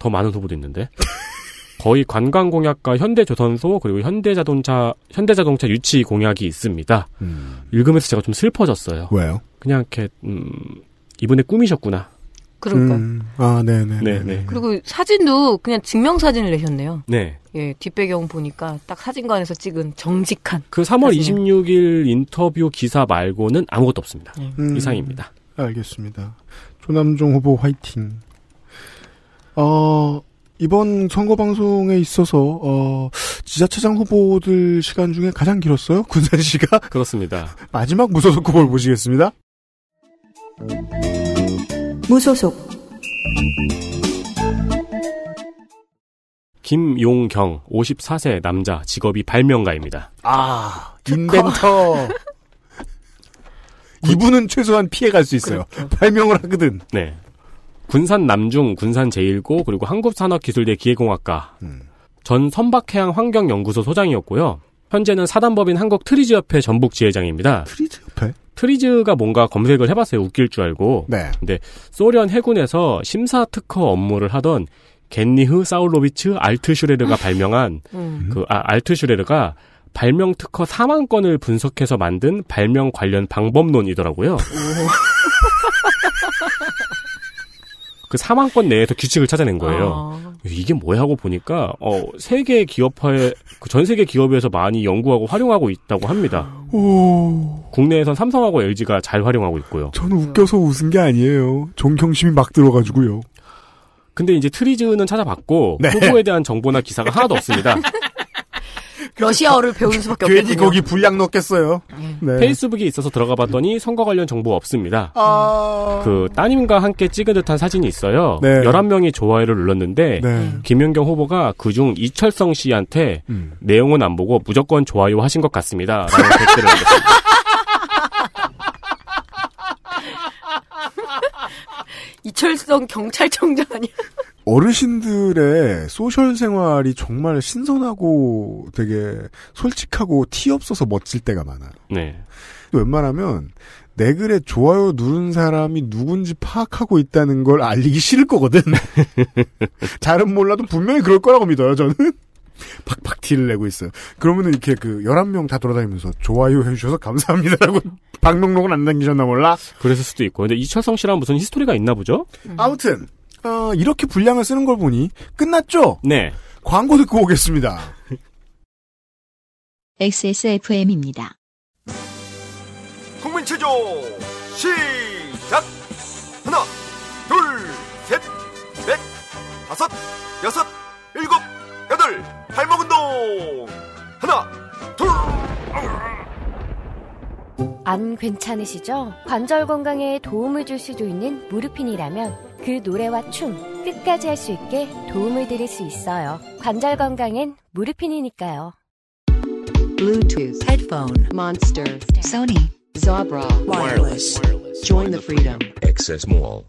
더 많은 소보도 있는데 거의 관광 공약과 현대조선소 그리고 현대자동차 현대자동차 유치 공약이 있습니다. 음. 읽으면서 제가 좀 슬퍼졌어요. 왜요? 그냥 이렇게 음, 이분의 꿈이셨구나. 그러니까. 음, 아, 네네. 네네. 네, 네. 네. 그리고 사진도 그냥 증명 사진을 내셨네요. 네. 예, 뒷배경 보니까 딱 사진관에서 찍은 정직한. 그 3월 사진 26일 인터뷰 기사 말고는 아무것도 없습니다. 음, 이상입니다. 알겠습니다. 조남종 후보 화이팅. 어, 이번 선거 방송에 있어서 어, 지자체장 후보들 시간 중에 가장 길었어요. 군산 씨가 그렇습니다. 마지막 무소속 후보를 모시겠습니다. 무소속 김용경 54세 남자 직업이 발명가입니다. 아 인벤터 이분은 최소한 피해갈 수 있어요. 그렇죠. 발명을 하거든. 네. 군산 남중, 군산 제1고 그리고 한국산업기술대 기계공학과 음. 전 선박해양 환경연구소 소장이었고요. 현재는 사단법인 한국 트리즈협회 전북 지회장입니다. 트리즈협회? 트리즈가 뭔가 검색을 해봤어요. 웃길 줄 알고. 네. 근데 소련 해군에서 심사 특허 업무를 하던 겐니흐 사울로비츠 알트슈레르가 발명한 음. 그 아, 알트슈레르가 발명 특허 4만 건을 분석해서 만든 발명 관련 방법론이더라고요. 그 사망권 내에서 규칙을 찾아낸 거예요. 아. 이게 뭐야 하고 보니까 어 세계 기업화에 그전 세계 기업에서 많이 연구하고 활용하고 있다고 합니다. 오. 국내에선 삼성하고 LG가 잘 활용하고 있고요. 저는 웃겨서 웃은 게 아니에요. 존경심이 막 들어가지고요. 근데 이제 트리즈는 찾아봤고 네. 후보에 대한 정보나 기사가 하나도 없습니다. 러시아어를 배우는 수밖에 없겠 괜히 거기 불량 넣겠어요. 네. 네. 페이스북에 있어서 들어가 봤더니 선거 관련 정보 없습니다. 아... 그 따님과 함께 찍은 듯한 사진이 있어요. 네. 11명이 좋아요를 눌렀는데 네. 김연경 후보가 그중 이철성 씨한테 음. 내용은 안 보고 무조건 좋아요 하신 것 같습니다. 라는 댓글을 남겼습니다. 이철성 경찰청장 아니야? 어르신들의 소셜 생활이 정말 신선하고 되게 솔직하고 티 없어서 멋질 때가 많아요. 네. 웬만하면 내 글에 좋아요 누른 사람이 누군지 파악하고 있다는 걸 알리기 싫을 거거든. 잘은 몰라도 분명히 그럴 거라고 믿어요, 저는. 팍팍 티를 내고 있어요. 그러면은 이렇게 그 11명 다 돌아다니면서 좋아요 해주셔서 감사합니다라고 음. 방명록은안 남기셨나 몰라? 그랬을 수도 있고. 근데 이철성 씨랑 무슨 히스토리가 있나 보죠? 음. 아무튼, 어, 이렇게 분량을 쓰는 걸 보니 끝났죠? 네. 광고 듣고 오겠습니다. XSFM입니다. 국민체조 시작! 하나, 둘, 셋, 넷, 다섯, 여섯, 일곱, 여덟, 발목 운동 하나 둘 안 괜찮으시죠? 관절 건강에 도움을 줄 수도 있는 무르핀이라면 그 노래와 춤 끝까지 할 수 있게 도움을 드릴 수 있어요. 관절 건강엔 무르핀이니까요. Bluetooth, headphone, monster, Sony, Zabra, wireless. Join the freedom. Access Mall.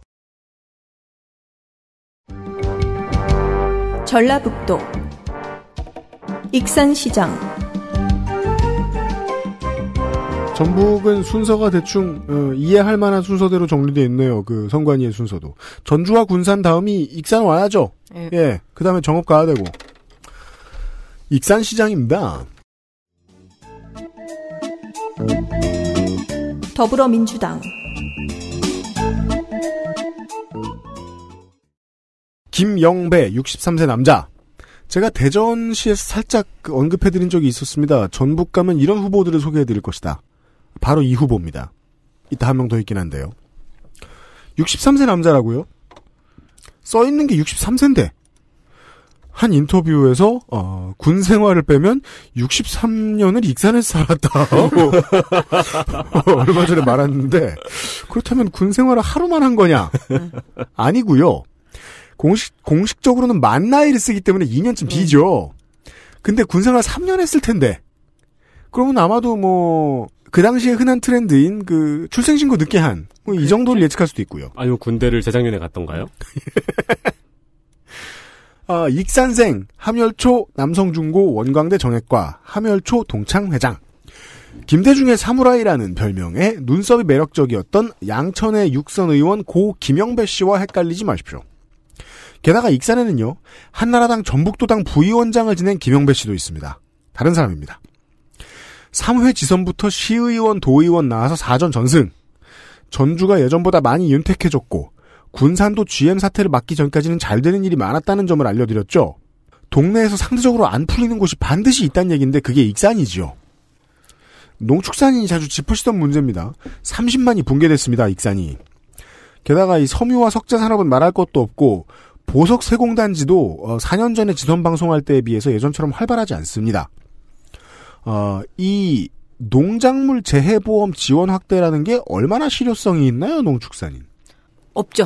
전라북도 익산시장 전북은 순서가 대충 어, 이해할 만한 순서대로 정리돼 있네요. 그 선관위의 순서도 전주와 군산 다음이 익산 와야죠. 네. 예, 예 그 다음에 정읍 가야 되고 익산 시장입니다. 더불어민주당 김영배 63세 남자 제가 대전시에서 살짝 언급해드린 적이 있었습니다. 전북 가면 이런 후보들을 소개해드릴 것이다. 바로 이 후보입니다. 이따 한 명 더 있긴 한데요. 63세 남자라고요? 써있는 게 63세인데 한 인터뷰에서 어, 군 생활을 빼면 63년을 익산에서 살았다고 얼마 전에 말았는데 그렇다면 군 생활을 하루만 한 거냐? 아니고요. 공식 공식적으로는 만 나이를 쓰기 때문에 2년쯤 비죠 근데 군생활 3년 했을 텐데. 그러면 아마도 뭐 그 당시에 흔한 트렌드인 그 출생신고 늦게 한뭐이 그렇죠. 정도를 예측할 수도 있고요. 아니면 군대를 재작년에 갔던가요? 아, 익산생, 함열초 남성중고 원광대 정액과 함열초 동창회장. 김대중의 사무라이라는 별명에 눈썹이 매력적이었던 양천의 육선의원 고 김영배 씨와 헷갈리지 마십시오. 게다가 익산에는요, 한나라당 전북도당 부위원장을 지낸 김영배 씨도 있습니다. 다른 사람입니다. 3회 지선부터 시의원, 도의원 나와서 4전 전승. 전주가 예전보다 많이 윤택해졌고, 군산도 GM 사태를 막기 전까지는 잘 되는 일이 많았다는 점을 알려드렸죠. 동네에서 상대적으로 안 풀리는 곳이 반드시 있다는 얘기인데 그게 익산이지요. 농축산인이 자주 짚으시던 문제입니다. 30만이 붕괴됐습니다, 익산이. 게다가 이 섬유와 석재 산업은 말할 것도 없고 보석 세공단지도 어, 4년 전에 지선 방송할 때에 비해서 예전처럼 활발하지 않습니다. 어, 이 농작물 재해보험 지원 확대라는 게 얼마나 실효성이 있나요, 농축산인? 없죠.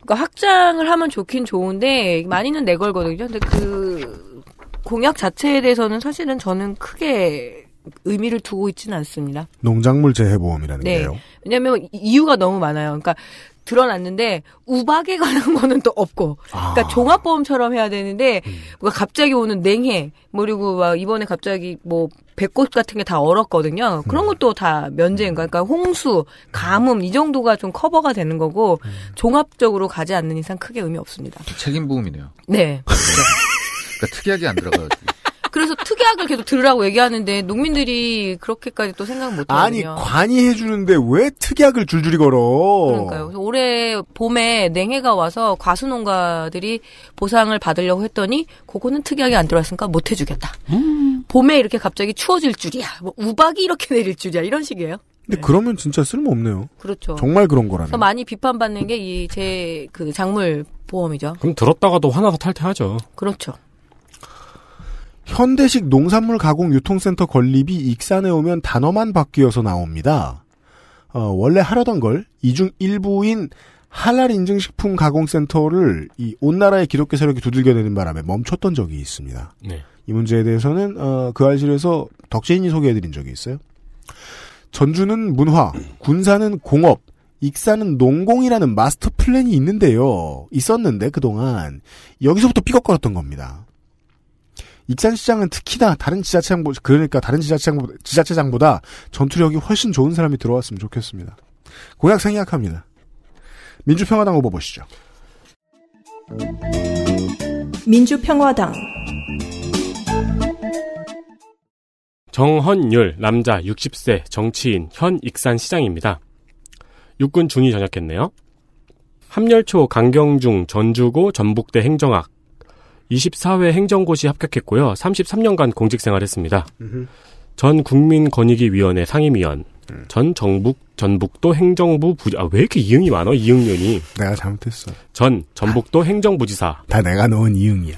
그러니까 확장을 하면 좋긴 좋은데 많이는 내걸거든요. 근데 그 공약 자체에 대해서는 사실은 저는 크게 의미를 두고 있지는 않습니다. 농작물 재해보험이라는 네. 게요. 왜냐하면 이유가 너무 많아요. 그러니까 드러났는데 우박에 관한 거는 또 없고 그러니까 아. 그러니까 종합보험처럼 해야 되는데 음. 뭐 갑자기 오는 냉해 뭐 그리고 막 이번에 갑자기 뭐 배꼽 같은 게 다 얼었거든요. 그런 음. 것도 다 면제인가. 그러니까 홍수, 가뭄 이 정도가 좀 커버가 되는 거고 음. 종합적으로 가지 않는 이상 크게 의미 없습니다. 책임 보험이네요. 네. 그러니까 특이하게 안 들어가요. 그래서 특약을 계속 들으라고 얘기하는데 농민들이 그렇게까지 또 생각 못 하거든요. 아니 관이 해주는데 왜 특약을 줄줄이 걸어? 그러니까요. 올해 봄에 냉해가 와서 과수농가들이 보상을 받으려고 했더니 그거는 특약이 안 들어왔으니까 못 해주겠다. 음. 봄에 이렇게 갑자기 추워질 줄이야. 뭐 우박이 이렇게 내릴 줄이야. 이런 식이에요. 근데 네. 그러면 진짜 쓸모없네요. 그렇죠. 정말 그런 거라면. 많이 비판받는 게 이 제 그 작물 보험이죠. 그럼 들었다가도 화나서 탈퇴하죠. 그렇죠. 현대식 농산물 가공 유통센터 건립이 익산에 오면 단어만 바뀌어서 나옵니다. 어, 원래 하려던 걸 이 중 일부인 한랄 인증식품 가공센터를 이온 나라의 기독교 세력이 두들겨내는 바람에 멈췄던 적이 있습니다. 네. 이 문제에 대해서는 어, 그 알실에서 덕재인이 소개해드린 적이 있어요. 전주는 문화, 군산은 공업, 익산은 농공이라는 마스터 플랜이 있는데요. 있었는데 그동안 여기서부터 삐걱거렸던 겁니다. 익산시장은 특히나 다른 지자체장 그러니까 다른 지자체장 지자체장보다 전투력이 훨씬 좋은 사람이 들어왔으면 좋겠습니다. 공약 생략합니다. 민주평화당 후보 보시죠. 민주평화당 정헌율 남자 60세 정치인 현 익산시장입니다. 육군 중위 전역했네요. 함열초 강경중 전주고 전북대 행정학 24회 행정고시 합격했고요. 33년간 공직생활했습니다. 전 국민권익위위원회 상임위원, 음. 전 전북 전북도 행정부 부지 아왜 이렇게 이응이 많아 이응년이 내가 잘못했어 전 전북도 아, 행정부지사 다 내가 넣은 이응이야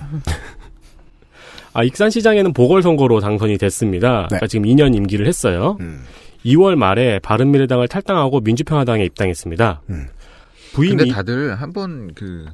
아 익산시장에는 보궐선거로 당선이 됐습니다 네. 그러니까 지금 2년 임기를 했어요 음. 2월 말에 바른미래당을 탈당하고 민주평화당에 입당했습니다 음. 부인이 근데 다들 한번 그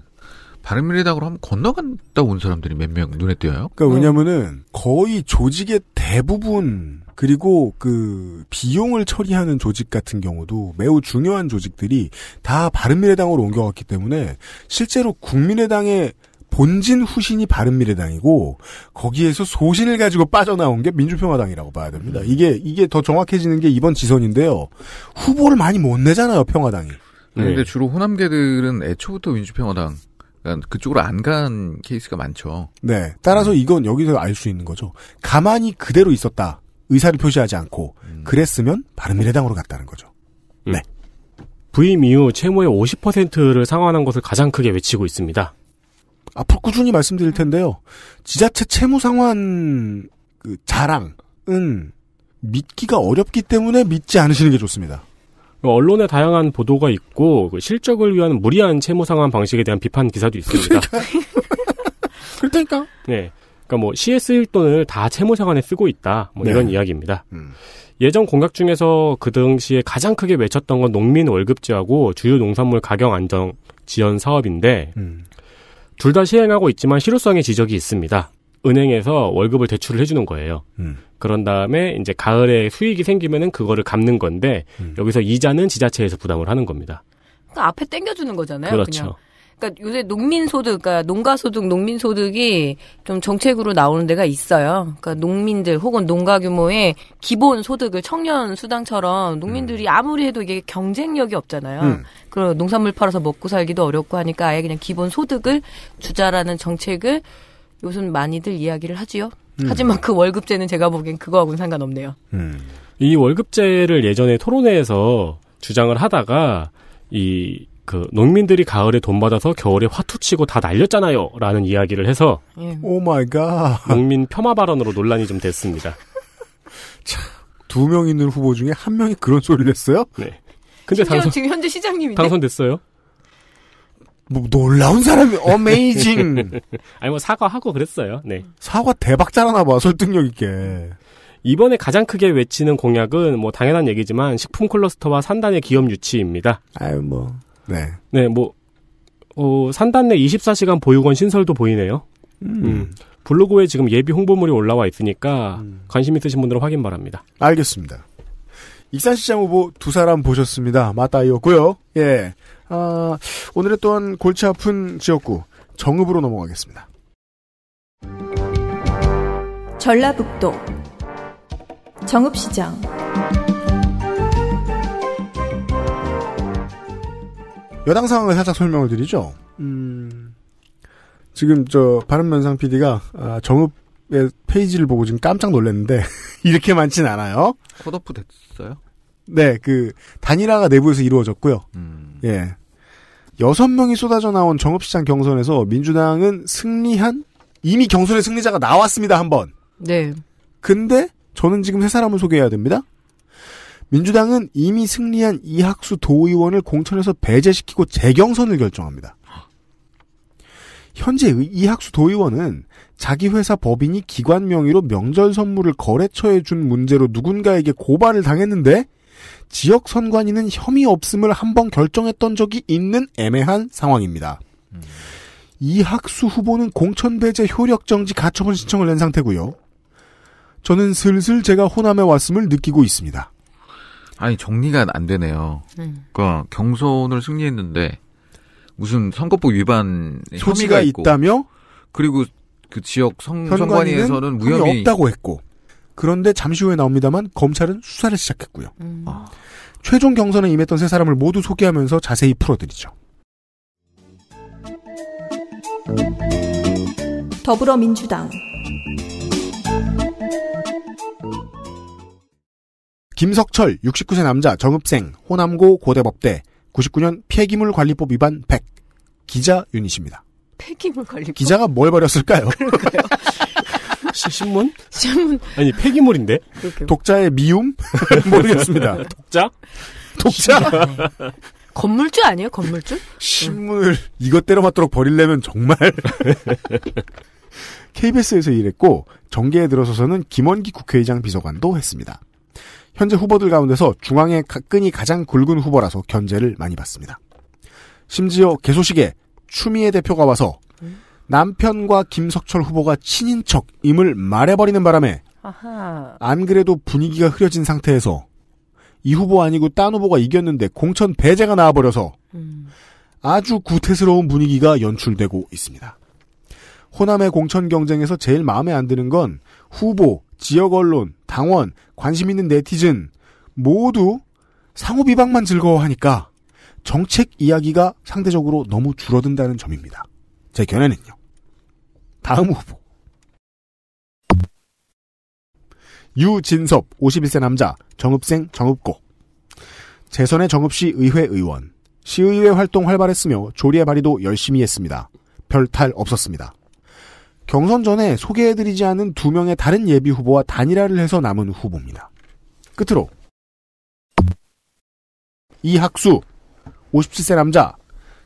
바른미래당으로 한번 건너갔다 온 사람들이 몇 명 눈에 띄어요? 그니까 왜냐면은 거의 조직의 대부분 그리고 그 비용을 처리하는 조직 같은 경우도 매우 중요한 조직들이 다 바른미래당으로 옮겨갔기 때문에 실제로 국민의당의 본진 후신이 바른미래당이고 거기에서 소신을 가지고 빠져나온 게 민주평화당이라고 봐야 됩니다. 음. 이게 이게 더 정확해지는 게 이번 지선인데요. 후보를 많이 못 내잖아요 평화당이. 그런데 네. 주로 호남계들은 애초부터 민주평화당 그러니까 그쪽으로안 간 케이스가 많죠. 네. 따라서 이건 여기서 알 수 있는 거죠. 가만히 그대로 있었다. 의사를 표시하지 않고 음. 그랬으면 바른미래당으로 갔다는 거죠. 음. 네. 부임 이후 채무의 50%를 상환한 것을 가장 크게 외치고 있습니다. 앞으로 꾸준히 말씀드릴 텐데요. 지자체 채무 상환 그 자랑은 믿기가 어렵기 때문에 믿지 않으시는 게 좋습니다. 그 언론의 다양한 보도가 있고 그 실적을 위한 무리한 채무 상환 방식에 대한 비판 기사도 있습니다. 그러니까. 네. 그러니까 뭐 시에 쓰일 돈을 다 채무 상환에 쓰고 있다. 뭐 네. 이런 이야기입니다. 음. 예전 공약 중에서 그 당시에 가장 크게 외쳤던 건 농민 월급제하고 주요 농산물 가격 안정 지원 사업인데 음. 둘다 시행하고 있지만 실효성의 지적이 있습니다. 은행에서 월급을 대출을 해주는 거예요. 음. 그런 다음에 이제 가을에 수익이 생기면은 그거를 갚는 건데 음. 여기서 이자는 지자체에서 부담을 하는 겁니다. 그러니까 앞에 땡겨주는 거잖아요. 그렇죠. 그냥. 그러니까 요새 농민 소득, 그러니까 농가 소득, 농민 소득이 좀 정책으로 나오는 데가 있어요. 그러니까 농민들 혹은 농가 규모의 기본 소득을 청년 수당처럼 농민들이 음. 아무리 해도 이게 경쟁력이 없잖아요. 음. 그리 농산물 팔아서 먹고 살기도 어렵고 하니까 아예 그냥 기본 소득을 주자라는 정책을 요즘 많이들 이야기를 하지요. 음. 하지만 그 월급제는 제가 보기엔 그거하고는 상관없네요. 음. 이 월급제를 예전에 토론회에서 주장을 하다가 이 그 농민들이 가을에 돈 받아서 겨울에 화투 치고 다 날렸잖아요라는 이야기를 해서 예. 오 마이 갓 농민 폄하 발언으로 논란이 좀 됐습니다. 두명 있는 후보 중에 한 명이 그런 소리를 했어요? 네. 근데 당선, 지금 현재 시장님인데 당선됐어요? 뭐 놀라운 사람이 어메이징. 아니 뭐 사과하고 그랬어요. 네. 사과 대박 잘하나 봐 설득력 있게. 이번에 가장 크게 외치는 공약은 뭐 당연한 얘기지만 식품 클러스터와 산단의 기업 유치입니다. 아유 뭐 네. 네뭐 어, 산단 내 24시간 보육원 신설도 보이네요. 음. 음. 블로그에 지금 예비 홍보물이 올라와 있으니까 음. 관심 있으신 분들은 확인 바랍니다. 알겠습니다. 익산시장 후보 두 사람 보셨습니다. 맞다이었고요. 예. 아, 오늘의 또 한 골치 아픈 지역구 정읍으로 넘어가겠습니다. 전라북도 정읍시장 여당 상황을 살짝 설명을 드리죠. 음, 지금 저 바른면상 PD가 아, 정읍의 페이지를 보고 지금 깜짝 놀랐는데 이렇게 많진 않아요. 컷오프 됐어요? 네, 그 단일화가 내부에서 이루어졌고요. 음. 예, 여섯 명이 쏟아져 나온 정읍시장 경선에서 민주당은 승리한 이미 경선의 승리자가 나왔습니다 한번. 네. 근데 저는 지금 세 사람을 소개해야 됩니다. 민주당은 이미 승리한 이학수 도의원을 공천에서 배제시키고 재경선을 결정합니다. 현재 이학수 도의원은 자기 회사 법인이 기관 명의로 명절 선물을 거래처에 준 문제로 누군가에게 고발을 당했는데 지역 선관위는 혐의 없음을 한 번 결정했던 적이 있는 애매한 상황입니다. 음. 이학수 후보는 공천배제 효력정지 가처분 신청을 낸 상태고요. 저는 슬슬 제가 호남에 왔음을 느끼고 있습니다. 아니 정리가 안 되네요. 음. 그러니까 경선을 승리했는데 무슨 선거법 위반 소지가 있다며 그리고 그 지역 성, 선관위에서는 무혐의 없다고 했고 그런데 잠시 후에 나옵니다만 검찰은 수사를 시작했고요. 음. 아. 최종 경선에 임했던 세 사람을 모두 소개하면서 자세히 풀어드리죠. 더불어민주당 김석철 69세 남자 정읍생 호남고 고대법대 99년 폐기물 관리법 위반 100 기자 윤닛입니다 폐기물 관리 기자가 뭘 버렸을까요? 신문? 신문. 아니, 폐기물인데? 그렇게. 독자의 미움? 모르겠습니다. 네. 독자? 독자? 네. 건물주 아니에요? 건물주? 신문을 이것 때려 맞도록 버리려면 정말. KBS에서 일했고, 정계에 들어서서는 김원기 국회의장 비서관도 했습니다. 현재 후보들 가운데서 중앙의 끈이 가장 굵은 후보라서 견제를 많이 받습니다. 심지어 개소식에 추미애 대표가 와서 남편과 김석철 후보가 친인척임을 말해버리는 바람에 아하. 안 그래도 분위기가 흐려진 상태에서 이 후보 아니고 딴 후보가 이겼는데 공천 배제가 나와버려서 음. 아주 구태스러운 분위기가 연출되고 있습니다. 호남의 공천 경쟁에서 제일 마음에 안 드는 건 후보, 지역 언론, 당원, 관심 있는 네티즌 모두 상호 비방만 즐거워하니까 정책 이야기가 상대적으로 너무 줄어든다는 점입니다. 제 견해는요. 다음 후보. 유진섭 51세 남자 정읍생 정읍고 재선의 정읍시 의회 의원 시의회 활동 활발했으며 조리의 발의도 열심히 했습니다. 별탈 없었습니다. 경선 전에 소개해드리지 않은 두 명의 다른 예비 후보와 단일화를 해서 남은 후보입니다. 끝으로 이학수 57세 남자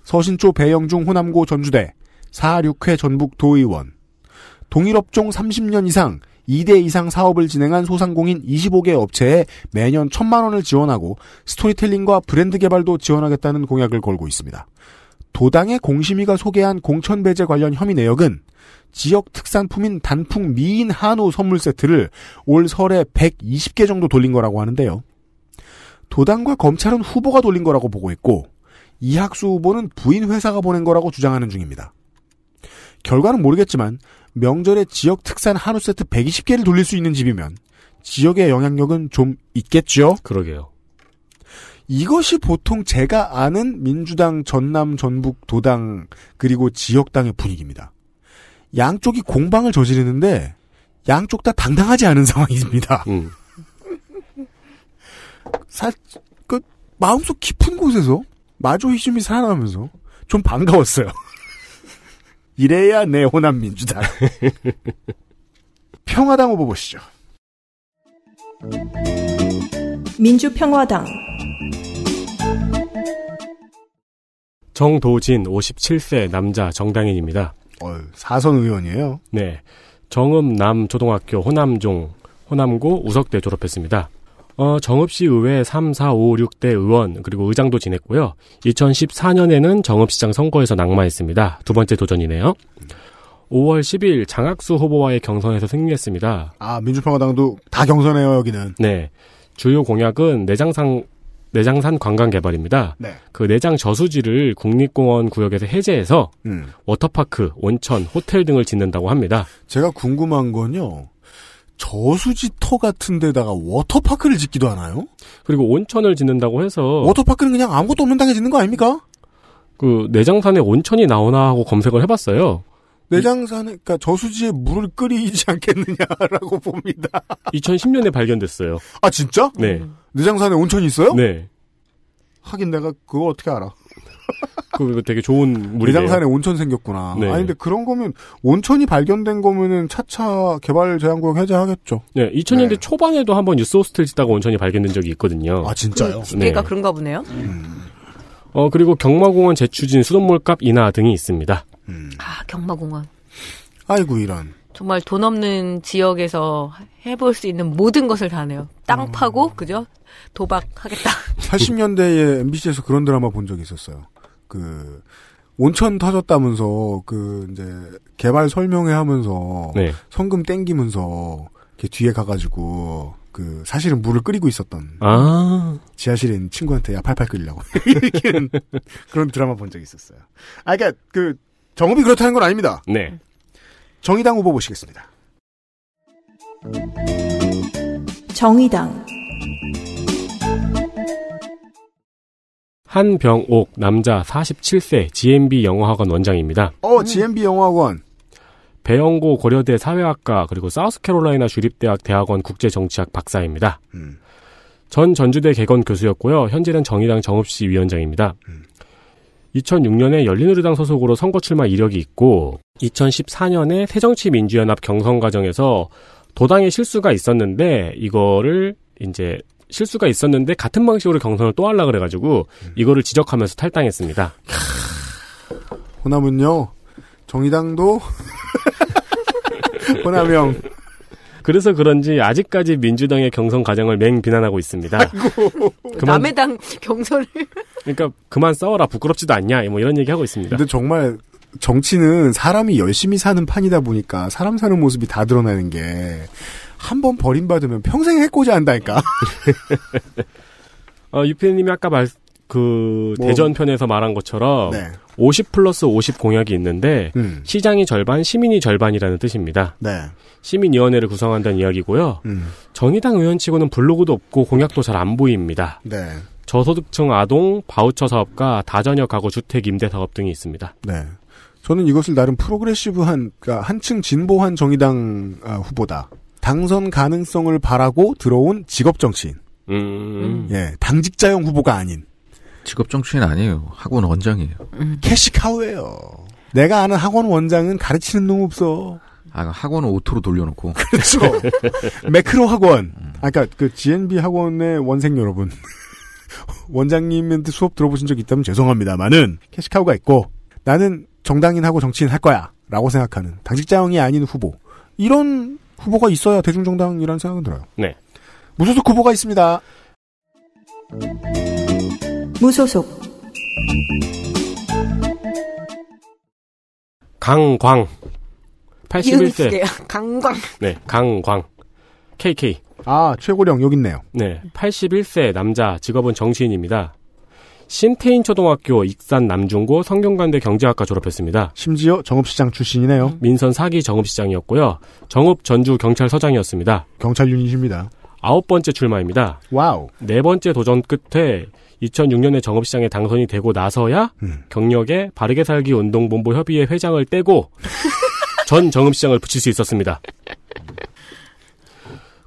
서신초 배영중 호남고 전주대 46회 전북 도의원, 동일업종 30년 이상 2대 이상 사업을 진행한 소상공인 25개 업체에 매년 1 0 0 0만 원을 지원하고 스토리텔링과 브랜드 개발도 지원하겠다는 공약을 걸고 있습니다. 도당의 공심위가 소개한 공천 배제 관련 혐의 내역은 지역 특산품인 단풍 미인 한우 선물 세트를 올 설에 120개 정도 돌린 거라고 하는데요. 도당과 검찰은 후보가 돌린 거라고 보고 있고 이학수 후보는 부인 회사가 보낸 거라고 주장하는 중입니다. 결과는 모르겠지만 명절에 지역 특산 한우 세트 120개를 돌릴 수 있는 집이면 지역의 영향력은 좀 있겠죠. 그러게요. 이것이 보통 제가 아는 민주당 전남 전북 도당 그리고 지역당의 분위기입니다. 양쪽이 공방을 저지르는데 양쪽 다 당당하지 않은 상황입니다. 음. 사, 그 마음속 깊은 곳에서 마조희심이 살아나면서 좀 반가웠어요. 이래야 내 호남 민주당. 평화당 후보 보시죠. 민주평화당 정도진 57세 남자 정당인입니다. 어, 사선 의원이에요. 네. 정읍남 초등학교 호남종 호남고 우석대 졸업했습니다. 어, 정읍시 의회 3, 4, 5, 6대 의원 그리고 의장도 지냈고요. 2014년에는 정읍시장 선거에서 낙마했습니다. 두 번째 도전이네요. 5월 10일 장학수 후보와의 경선에서 승리했습니다. 아 민주평화당도 다 경선해요 여기는. 네. 주요 공약은 내장상 내장산 관광 개발입니다. 네. 그 내장 저수지를 국립공원 구역에서 해제해서 음. 워터파크, 온천, 호텔 등을 짓는다고 합니다. 제가 궁금한 건요. 저수지터 같은 데다가 워터파크를 짓기도 하나요? 그리고 온천을 짓는다고 해서 워터파크는 그냥 아무것도 없는 땅에 짓는 거 아닙니까? 그 내장산에 온천이 나오나 하고 검색을 해봤어요. 내장산에 그니까 저수지에 물을 끓이지 않겠느냐라고 봅니다. 2010년에 발견됐어요. 아 진짜? 네. 내장산에 온천이 있어요? 네. 하긴 내가 그거 어떻게 알아? 그 되게 좋은 물이 내장산에 온천 생겼구나. 네. 아니 근데 그런 거면 온천이 발견된 거면은 차차 개발 제한구역 해제하겠죠. 네, 2000년대 네. 초반에도 한번 뉴스 호스텔 짓다가 온천이 발견된 적이 있거든요. 아 진짜요? 그, 계가 네. 그런가 보네요. 음. 어 그리고 경마공원 재추진 수돗물값 인하 등이 있습니다. 음. 아 경마공원. 아이고 이런. 정말 돈 없는 지역에서 해볼 수 있는 모든 것을 다 하네요. 땅 음. 파고, 그죠? 도박하겠다. 80년대에 MBC에서 그런 드라마 본 적이 있었어요. 그 온천 터졌다면서 그 이제 개발 설명회 하면서 네. 성금 땡기면서 이렇게 뒤에 가가지고 그 사실은 물을 끓이고 있었던 아~ 지하실에 있는 친구한테 야 팔팔 끓이려고 그런 드라마 본 적이 있었어요. 아 그러니까 그 정읍이 그렇다는 건 아닙니다. 네. 정의당 후보 보시겠습니다. 정의당 한병옥 남자 47세 GMB 영어학원 원장입니다. 어, GMB 음. 영어학원. 배영고 고려대 사회학과 그리고 사우스캐롤라이나 주립대학 대학원 국제정치학 박사입니다. 음. 전 전주대 개건 교수였고요. 현재는 정의당 정읍시 위원장입니다. 음. 2006년에 열린우리당 소속으로 선거 출마 이력이 있고 2014년에 새정치민주연합 경선 과정에서 도당의 실수가 있었는데 이거를 이제 실수가 있었는데 같은 방식으로 경선을 또 하려 그래가지고 음. 이거를 지적하면서 탈당했습니다. 호남은요 정의당도 호남형. 그래서 그런지 아직까지 민주당의 경선 과정을 맹 비난하고 있습니다. 아이고. 남의 당 경선을. 그러니까 그만 싸워라 부끄럽지도 않냐 뭐 이런 얘기 하고 있습니다. 근데 정말 정치는 사람이 열심히 사는 판이다 보니까 사람 사는 모습이 다 드러나는 게 한번 버림받으면 평생 해코지 한다니까. 어, 유피님이 아까 말, 그, 뭐, 대전편에서 말한 것처럼, 네. 50 플러스 50 공약이 있는데, 음. 시장이 절반, 시민이 절반이라는 뜻입니다. 네. 시민위원회를 구성한다는 이야기고요. 음. 정의당 의원 치고는 블로그도 없고 공약도 잘 안 보입니다. 네. 저소득층 아동, 바우처 사업과 다전역 가구 주택 임대 사업 등이 있습니다. 네. 저는 이것을 나름 프로그레시브한, 그러니까 한층 진보한 정의당 아, 후보다. 당선 가능성을 바라고 들어온 직업 정치인. 음. 음. 예, 당직자형 후보가 아닌. 직업 정치인 아니에요. 학원 원장이에요. 음. 캐시카우예요. 내가 아는 학원 원장은 가르치는 놈 없어. 아, 학원은 오토로 돌려놓고. 그렇죠. 매크로 학원. 음. 아까 그러니까 그 GNB 학원의 원생 여러분. 원장님한테 수업 들어보신 적 있다면 죄송합니다만은 캐시카우가 있고 나는 정당인하고 정치인 할 거야. 라고 생각하는 당직자형이 아닌 후보. 이런 후보가 있어야 대중정당이라는 생각은 들어요. 네. 무소속 후보가 있습니다. 무소속 강광 81세 강광 네 강광 KK 아 최고령 여기 있네요. 네 81세 남자 직업은 정치인입니다. 신태인 초등학교, 익산 남중고, 성균관대 경제학과 졸업했습니다. 심지어 정읍시장 출신이네요. 음. 민선 사기 정읍시장이었고요. 정읍 전주 경찰서장이었습니다. 경찰 유닛입니다. 아홉 번째 출마입니다. 와우. 네 번째 도전 끝에 2006년에 정읍시장에 당선이 되고 나서야 음. 경력에 바르게 살기 운동본부 협의회 회장을 떼고 전 정읍시장을 붙일 수 있었습니다.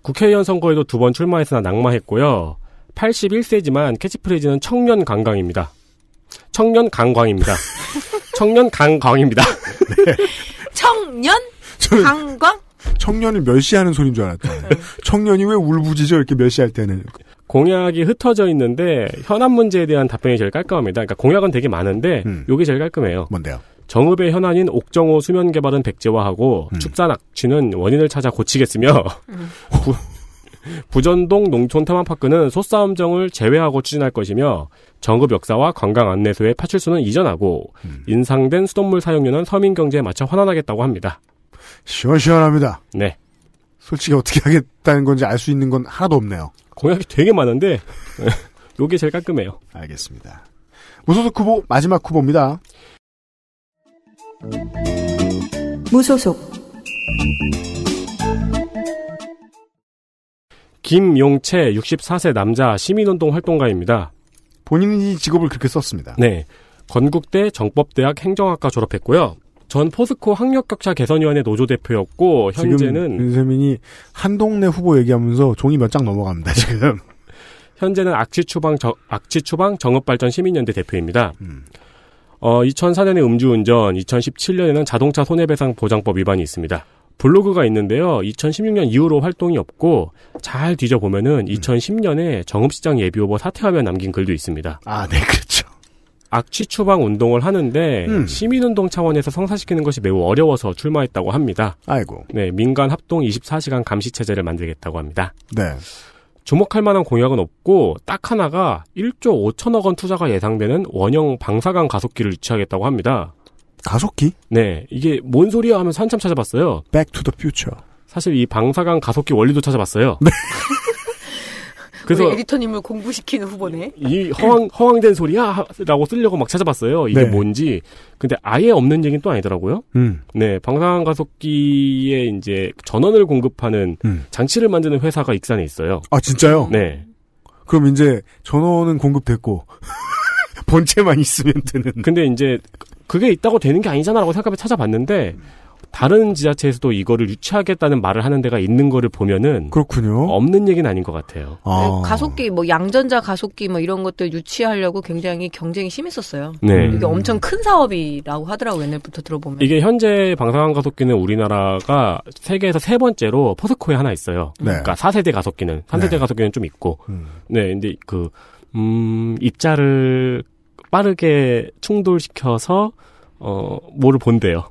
국회의원 선거에도 두 번출마해서 낙마했고요. 81세지만 캐치프레이즈는 청년 강광입니다. 청년 강광입니다. 청년 강광입니다. 네. 청년 강광? 청년을 멸시하는 소린 줄 알았다. 청년이 왜 울부짖어 이렇게 멸시할 때는. 공약이 흩어져 있는데 현안 문제에 대한 답변이 제일 깔끔합니다. 그러니까 공약은 되게 많은데 음. 요게 제일 깔끔해요. 뭔데요? 정읍의 현안인 옥정호 수면 개발은 백제화하고 음. 축산 악취는 원인을 찾아 고치겠으며 음. 부전동 농촌 테마파크는 소싸움정을 제외하고 추진할 것이며 정급 역사와 관광 안내소의 파출소는 이전하고 음. 인상된 수돗물 사용료는 서민 경제에 맞춰 환원하겠다고 합니다. 시원시원합니다. 네. 솔직히 어떻게 하겠다는 건지 알 수 있는 건 하나도 없네요. 공약이 되게 많은데 요게 제일 깔끔해요. 알겠습니다. 무소속 후보 마지막 후보입니다. 무소속 김용채 64세 남자 시민운동 활동가입니다. 본인이 직업을 그렇게 썼습니다. 네. 건국대 정법대학 행정학과 졸업했고요. 전 포스코 학력격차 개선위원회 노조 대표였고 현재는 윤세민이 한동네 후보 얘기하면서 종이 몇 장 넘어갑니다 지금. 현재는 악취추방 저, 악취추방 정업발전 시민연대 대표입니다. 음. 어, 2004년에 음주운전, 2017년에는 자동차 손해배상 보장법 위반이 있습니다. 블로그가 있는데요. 2016년 이후로 활동이 없고 잘 뒤져보면은 2010년에 음. 정읍시장 예비후보 사퇴하며 남긴 글도 있습니다. 아, 네, 그렇죠. 악취 추방 운동을 하는데 음. 시민운동 차원에서 성사시키는 것이 매우 어려워서 출마했다고 합니다. 아이고. 네, 민간 합동 24시간 감시 체제를 만들겠다고 합니다. 네. 주목할 만한 공약은 없고 딱 하나가 1조 5천억 원 투자가 예상되는 원형 방사광 가속기를 유치하겠다고 합니다. 가속기? 네. 이게 뭔 소리야 하면서 한참 찾아봤어요. Back to the future. 사실 이 방사강 가속기 원리도 찾아봤어요. 네. 그래서 에디터님을 공부시키는 후보네. 이 허황 허황된 소리야라고 쓰려고 막 찾아봤어요. 이게 네. 뭔지. 근데 아예 없는 얘기는 또 아니더라고요. 음. 네, 방사광 가속기에 이제 전원을 공급하는 음. 장치를 만드는 회사가 익산에 있어요. 아 진짜요? 네. 그럼 이제 전원은 공급됐고 본체만 있으면 되는. 근데 이제 그게 있다고 되는 게 아니잖아라고 생각하며 찾아봤는데 다른 지자체에서도 이거를 유치하겠다는 말을 하는 데가 있는 거를 보면은 그렇군요. 없는 얘기는 아닌 것 같아요. 아. 네, 가속기 뭐 양전자 가속기 뭐 이런 것들 유치하려고 굉장히 경쟁이 심했었어요. 네. 이게 엄청 큰 사업이라고 하더라고 옛날부터 들어보면. 이게 현재 방사광 가속기는 우리나라가 세계에서 세 번째로 포스코에 하나 있어요. 네. 그러니까 4세대 가속기는 3세대 네. 가속기는 좀 있고. 음. 네. 근데 그 음, 입자를 빠르게 충돌시켜서 어 뭐를 본대요.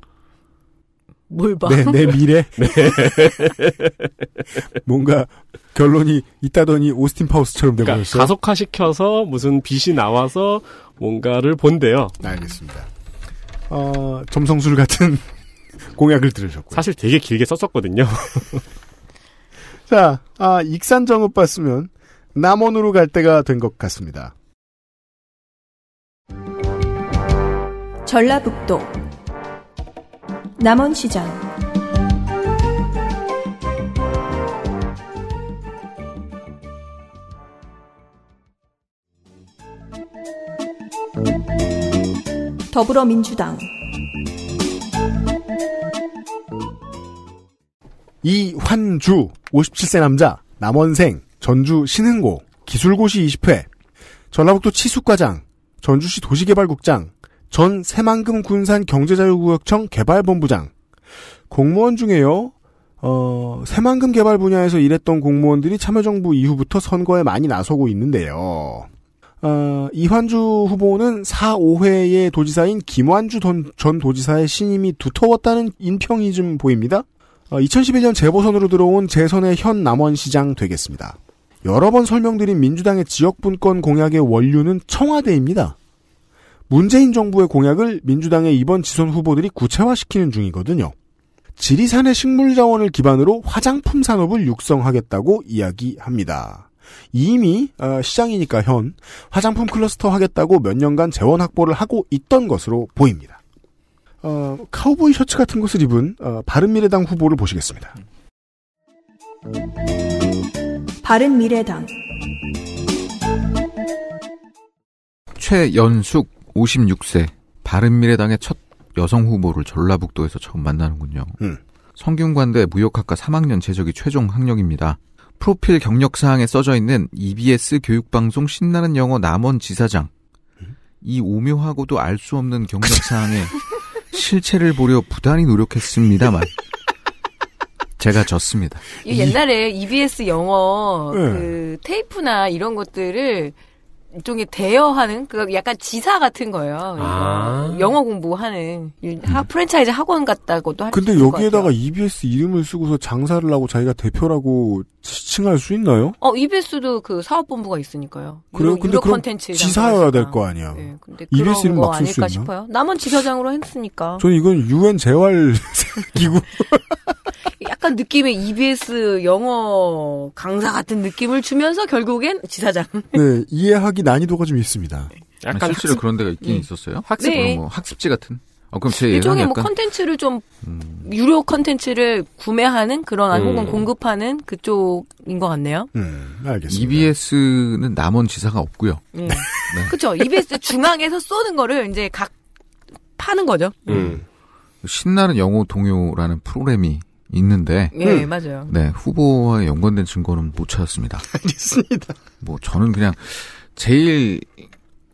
뭘 봐? 내, 내 미래? 네. 뭔가 결론이 있다더니 오스틴 파우스처럼 되버렸어 그러니까 가속화시켜서 무슨 빛이 나와서 뭔가를 본대요. 알겠습니다. 어, 점성술 같은 공약을 들으셨고요. 사실 되게 길게 썼었거든요. 자, 아, 익산정읍 봤으면 남원으로 갈 때가 된 것 같습니다. 전라북도 남원시장 더불어민주당 이환주 57세 남자 남원생 전주 신흥고 기술고시 20회 전라북도 치수과장 전주시 도시개발국장 전 새만금 군산 경제자유구역청 개발본부장. 공무원 중에요. 어, 새만금 개발 분야에서 일했던 공무원들이 참여정부 이후부터 선거에 많이 나서고 있는데요. 어, 이환주 후보는 4, 5회의 도지사인 김환주 전, 도지사의 신임이 두터웠다는 인평이 좀 보입니다. 어, 2011년 재보선으로 들어온 재선의 현 남원시장 되겠습니다. 여러 번 설명드린 민주당의 지역분권 공약의 원류는 청와대입니다. 문재인 정부의 공약을 민주당의 이번 지선 후보들이 구체화시키는 중이거든요. 지리산의 식물 자원을 기반으로 화장품 산업을 육성하겠다고 이야기합니다. 이미 아, 시장이니까 현 화장품 클러스터 하겠다고 몇 년간 재원 확보를 하고 있던 것으로 보입니다. 어, 카우보이 셔츠 같은 것을 입은 어, 바른미래당 후보를 보시겠습니다. 바른미래당 최연숙 56세 바른미래당의 첫 여성 후보를 전라북도에서 처음 만나는군요. 음. 성균관대 무역학과 3학년 재적이 최종 학력입니다. 프로필 경력 사항에 써져 있는 EBS 교육방송 신나는 영어 남원 지사장. 음? 이 오묘하고도 알 수 없는 경력 사항에 실체를 보려 부단히 노력했습니다만 제가 졌습니다. 옛날에 EBS 영어 네. 그 테이프나 이런 것들을 일종의 대여하는 그 약간 지사 같은 거예요. 아~ 영어 공부하는 음. 하, 프랜차이즈 학원 같다고도 할 근데 여기에다가 EBS 이름을 쓰고서 장사를 하고 자기가 대표라고 지칭할 수 있나요? 어 EBS도 그 사업본부가 있으니까요. 그래요? 유로, 근데 유로 그럼 지사여야 될 거 아니야. 네, 근데 EBS 이름 막쓸 수 있나? 싶어요. 남은 지사장으로 했으니까. 저는 이건 UN 재활 기구. 약간 느낌의 EBS 영어 강사 같은 느낌을 주면서 결국엔 지사장. 네, 이해하기 난이도가 좀 있습니다. 네. 약간 아 실제로 학습... 그런 데가 있긴 음. 있었어요. 학습 네. 뭐 학습지 같은. 어, 그럼 제 일종의 뭐 컨텐츠를 좀 음. 유료 컨텐츠를 구매하는 그런 아니 혹은 음. 공급하는 그쪽인 것 같네요. 음, 알겠습니다. EBS는 남원 지사가 없고요. 음. 네. 네. 그렇죠. EBS 중앙에서 쏘는 거를 이제 각 파는 거죠. 음. 음. 신나는 영어 동요라는 프로그램이 있는데 예 음. 맞아요. 네 후보와 연관된 증거는 못 찾았습니다. 알겠습니다. 뭐 저는 그냥 제일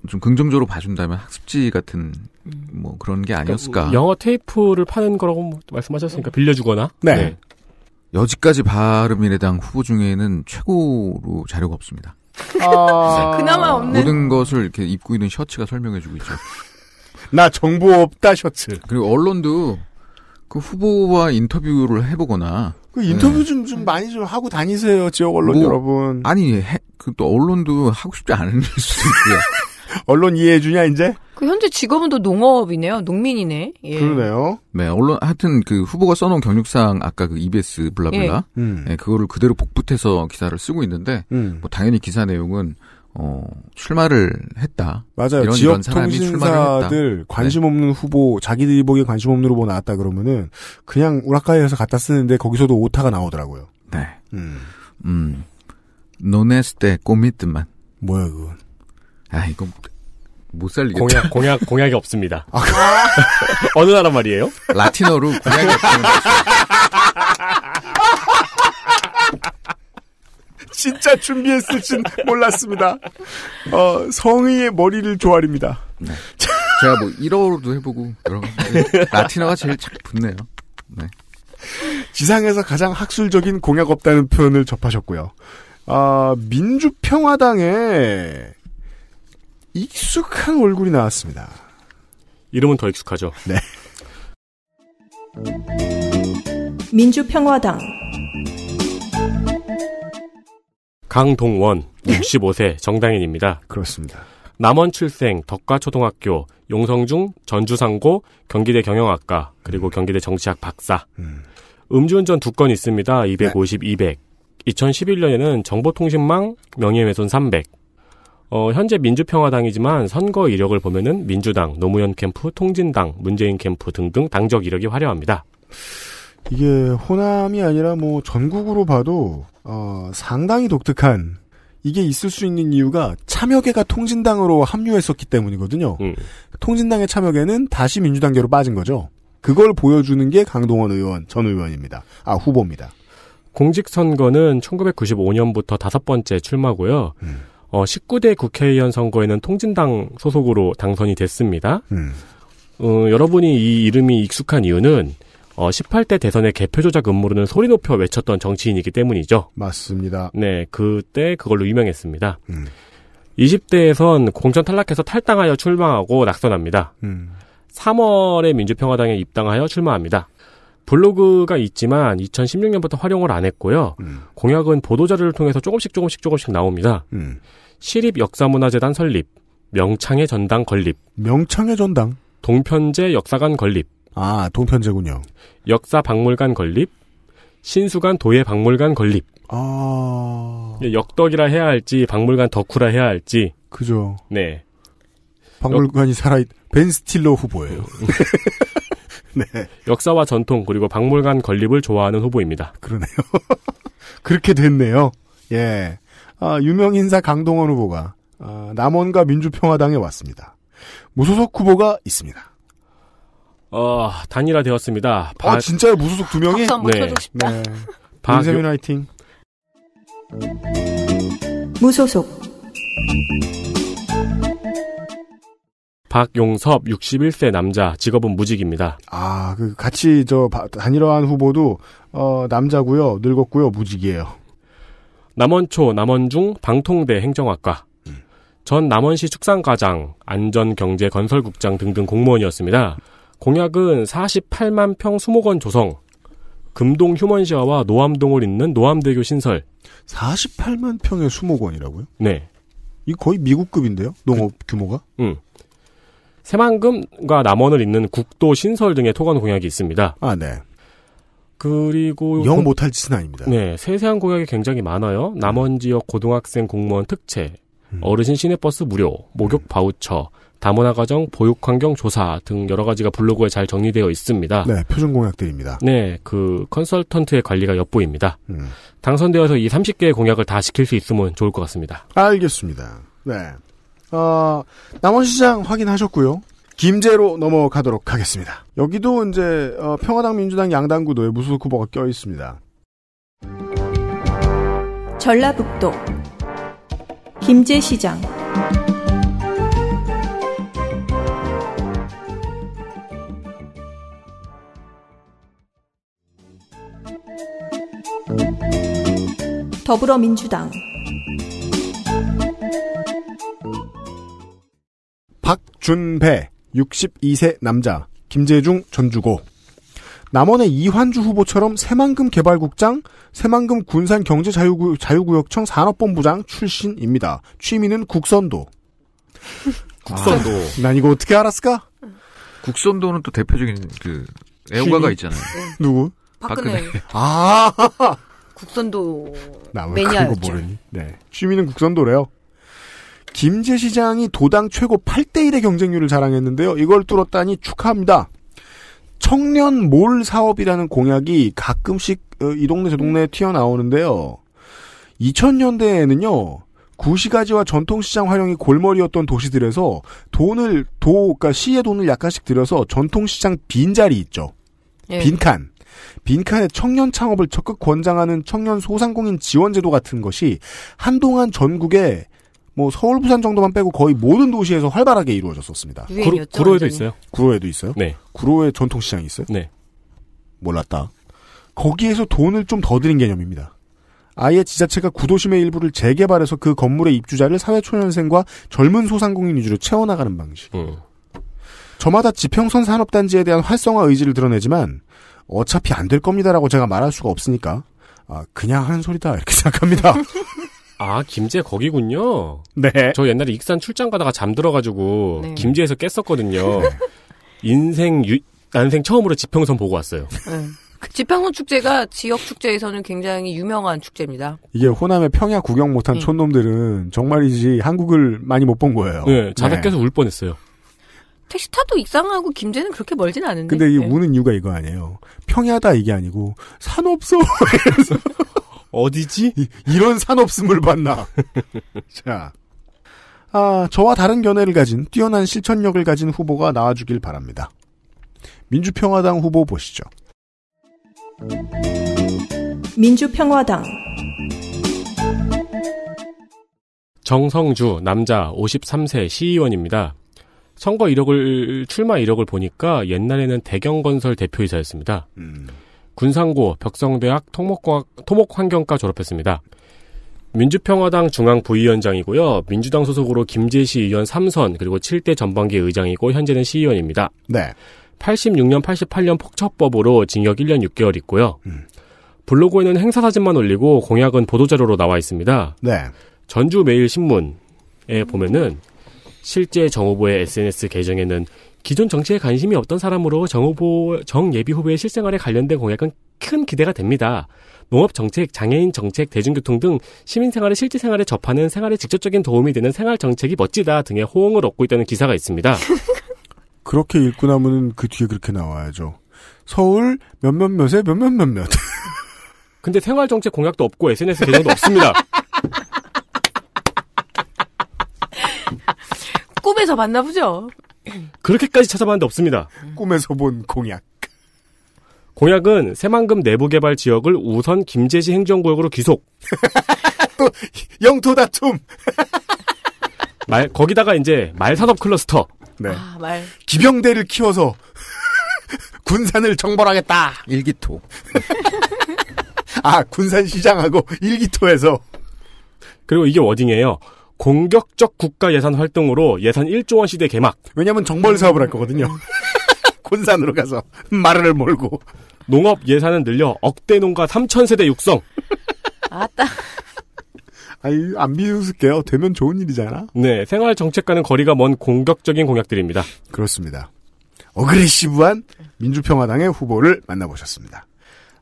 좀 긍정적으로 봐준다면 학습지 같은 음. 뭐 그런 게 그러니까 아니었을까. 그러니까 영어 테이프를 파는 거라고 뭐 말씀하셨으니까 빌려주거나. 네. 네. 여지까지 바른미래당 후보 중에는 최고로 자료가 없습니다. 아... 네. 그나마 없는 모든 것을 이렇게 입고 있는 셔츠가 설명해주고 있죠. 나 정보 없다 셔츠. 그리고 언론도 그 후보와 인터뷰를 해보거나 그 인터뷰 네. 좀, 좀 많이 좀 하고 다니세요, 지역 언론 뭐, 여러분. 아니, 그 또 언론도 하고 싶지 않은 수도 있고요. 언론 이해해주냐, 이제? 그 현재 직업은 또 농업이네요. 농민이네. 예. 그러네요. 네, 언론, 하여튼 그 후보가 써놓은 경력상 아까 그 EBS 블라블라. 예. 음. 네, 그거를 그대로 복붙해서 기사를 쓰고 있는데, 음. 뭐 당연히 기사 내용은 어, 출마를 했다. 맞아요. 이런, 지역 이런 사람이 통신사들 관심 네. 없는 후보, 자기들이 보기 관심 없는 후보 나왔다 그러면은 그냥 우라카이에서 갖다 쓰는데 거기서도 오타가 나오더라고요. 네. 음. 음. 노네스테 꼬미트만. 뭐야 그건. 아 이거 못 살리겠다. 공약 공약 공약이 없습니다. 아, 어느 나라 말이에요? 라틴어로 공약이 없습니다. 진짜 준비했을 진 몰랐습니다. 어, 성의의 머리를 조아립니다. 네. 제가 뭐1호로도 해보고 여러 라틴어가 제일 잘 붙네요. 네. 지상에서 가장 학술적인 공약 없다는 표현을 접하셨고요. 아, 민주평화당에 익숙한 얼굴이 나왔습니다. 이름은 더 익숙하죠. 네. 민주평화당 강동원 65세 정당인입니다. 그렇습니다. 남원 출생 덕과초등학교 용성중 전주상고 경기대 경영학과 그리고 음. 경기대 정치학 박사. 음. 음주운전 두 건 있습니다. 250, 네. 200. 2011년에는 정보통신망 명예훼손 300. 어, 현재 민주평화당이지만 선거 이력을 보면은 민주당, 노무현 캠프, 통진당, 문재인 캠프 등등 당적 이력이 화려합니다. 이게 호남이 아니라 뭐 전국으로 봐도 어, 상당히 독특한 이게 있을 수 있는 이유가 참여계가 통진당으로 합류했었기 때문이거든요. 음. 통진당의 참여계는 다시 민주당계로 빠진 거죠. 그걸 보여주는 게 강동원 의원, 전 의원입니다. 아, 후보입니다. 공직선거는 1995년부터 다섯 번째 출마고요. 음. 어, 19대 국회의원 선거에는 통진당 소속으로 당선이 됐습니다. 음. 어, 여러분이 이 이름이 익숙한 이유는 어, 18대 대선의 개표조작 음모론을 소리 높여 외쳤던 정치인이기 때문이죠. 맞습니다. 네, 그때 그걸로 유명했습니다. 음. 20대에선 공천 탈락해서 탈당하여 출마하고 낙선합니다. 음. 3월에 민주평화당에 입당하여 출마합니다. 블로그가 있지만 2016년부터 활용을 안 했고요. 음. 공약은 보도자료를 통해서 조금씩 조금씩 조금씩 나옵니다. 음. 시립 역사문화재단 설립, 명창의 전당 건립, 명창의 전당, 동편제 역사관 건립, 아, 동편제군요. 역사 박물관 건립, 신수관 도예 박물관 건립. 아. 역덕이라 해야 할지 박물관 덕후라 해야 할지. 그죠. 네. 박물관이 역... 살아있. 벤 스틸러 후보예요. 네. 역사와 전통 그리고 박물관 건립을 좋아하는 후보입니다. 그러네요. 그렇게 됐네요. 예. 아, 유명 인사 강동원 후보가 아, 남원과 민주평화당에 왔습니다. 무소속 후보가 있습니다. 어, 단일화되었습니다. 아, 박... 진짜요? 무소속 두 명이? 네. 네. 박... 윤세민 화이팅. 무소속. 박용섭 61세 남자 직업은 무직입니다. 아, 그 같이 저 단일화한 후보도 어, 남자고요. 늙었고요. 무직이에요. 남원초 남원중 방통대 행정학과 음. 전 남원시 축산과장 안전경제건설국장 등등 공무원이었습니다. 공약은 48만 평 수목원 조성, 금동 휴먼시아와 노암동을 잇는 노암대교 신설. 48만 평의 수목원이라고요? 네. 이 거의 미국급인데요? 농업 그, 규모가? 응. 음. 새만금과 남원을 잇는 국도 신설 등의 토건 공약이 있습니다. 아, 네. 그리고 영 공, 못할 짓은 아닙니다. 네, 세세한 공약이 굉장히 많아요. 남원 지역 고등학생 공무원 특채, 음. 어르신 시내버스 무료, 목욕 음. 바우처, 다문화 가정 보육 환경 조사 등 여러 가지가 블로그에 잘 정리되어 있습니다. 네, 표준 공약들입니다. 네, 그 컨설턴트의 관리가 엿보입니다. 음. 당선되어서 이 30개의 공약을 다시킬수 있으면 좋을 것 같습니다. 알겠습니다. 네. 어, 남원 시장 확인하셨고요. 김제로 넘어가도록 하겠습니다. 여기도 이제 어, 평화당 민주당 양당 구도에 무소속 후보가 껴 있습니다. 전라북도 김제시장 더불어민주당 박준배 62세 남자 김재중 전주고 남원의 이환주 후보처럼 새만금 개발국장, 새만금 군산경제자유구역청 산업본부장 출신입니다. 취미는 국선도. 국선도. 아, 난 이거 어떻게 알았을까? 국선도는 또 대표적인 그 애호가가 있잖아요. 누구? 박근혜. 박근혜. 아. 국선도 매니아였죠. 네. 취미는 국선도래요. 김제 시장이 도당 최고 8대 1의 경쟁률을 자랑했는데요. 이걸 뚫었다니 축하합니다. 청년 몰 사업이라는 공약이 가끔씩 어, 이 동네 저 동네에 튀어나오는데요. 2000년대에는요. 구시가지와 전통시장 활용이 골머리였던 도시들에서 돈을 도 그러니까 시의 돈을 약간씩 들여서 전통시장 빈자리 있죠. 예. 빈칸 빈칸의 청년 창업을 적극 권장하는 청년 소상공인 지원제도 같은 것이 한동안 전국에 뭐 서울 부산 정도만 빼고 거의 모든 도시에서 활발하게 이루어졌었습니다. 구로, 구로에도 있어요. 구로에도 있어요. 네. 구로에 전통시장이 있어요. 네. 몰랐다. 거기에서 돈을 좀 더 드린 개념입니다. 아예 지자체가 구도심의 일부를 재개발해서 그 건물의 입주자를 사회초년생과 젊은 소상공인 위주로 채워나가는 방식. 음. 저마다 지평선 산업단지에 대한 활성화 의지를 드러내지만 어차피 안 될 겁니다라고 제가 말할 수가 없으니까 아, 그냥 하는 소리다 이렇게 생각합니다. 아, 김제 거기군요. 네. 저 옛날에 익산 출장 가다가 잠들어가지고 네. 김제에서 깼었거든요. 인생 유, 난생 처음으로 지평선 보고 왔어요. 네. 그 지평선 축제가 지역 축제에서는 굉장히 유명한 축제입니다. 이게 호남의 평야 구경 못한 네. 촌놈들은 정말이지 한국을 많이 못 본 거예요. 네, 자다 깨서 네. 울 뻔했어요. 택시 타도 익상하고 김제는 그렇게 멀진 않은데. 근데 이 네. 우는 이유가 이거 아니에요. 평야다 이게 아니고 산업소 어디지? 이, 런 산업스물 봤나. 자. 아, 저와 다른 견해를 가진 뛰어난 실천력을 가진 후보가 나와주길 바랍니다. 민주평화당 후보 보시죠. 민주평화당 정성주 남자 53세 시의원입니다. 선거 이력을 출마 이력을 보니까 옛날에는 대경건설 대표이사였습니다. 음. 군산고 벽성대학 토목과학, 토목환경과 졸업했습니다. 민주평화당 중앙 부위원장이고요. 민주당 소속으로 김재시 의원 3선 그리고 7대 전반기 의장이고 현재는 시의원입니다. 네. 86년 88년 폭처법으로 징역 1년 6개월 있고요. 음. 블로그에는 행사 사진만 올리고 공약은 보도자료로 나와 있습니다. 네. 전주 매일 신문에 보면은 실제 정 후보의 SNS 계정에는 기존 정치에 관심이 없던 사람으로 정 후보, 정 예비 후보의 실생활에 관련된 공약은 큰 기대가 됩니다. 농업 정책, 장애인 정책, 대중교통 등 시민 생활의 실제 생활에 접하는 생활에 직접적인 도움이 되는 생활 정책이 멋지다 등의 호응을 얻고 있다는 기사가 있습니다. 그렇게 읽고 나면 그 뒤에 그렇게 나와야죠. 서울 몇몇 몇에 몇몇 몇몇. 근데 생활 정책 공약도 없고 SNS 계정도 없습니다. 꿈에서 봤나 보죠. 그렇게까지 찾아봤는데 없습니다. 꿈에서 본 공약. 공약은 새만금 내부 개발 지역을 우선 김제시 행정구역으로 귀속. 또 영토 다툼. 말 거기다가 이제 말산업 클러스터. 네. 아, 말. 기병대를 키워서 군산을 정벌하겠다. 일기토. 아 군산 시장하고 일기토에서. 그리고 이게 워딩이에요. 공격적 국가 예산 활동으로 예산 1조 원 시대 개막. 왜냐하면 정벌 사업을 할 거거든요. 곤산으로 가서 말을 몰고. 농업 예산은 늘려 억대 농가 3천 세대 육성. 아따. 아니, 안 비웃을게요. 되면 좋은 일이잖아. 네, 생활 정책과는 거리가 먼 공격적인 공약들입니다. 그렇습니다. 어그레시브한 민주평화당의 후보를 만나보셨습니다.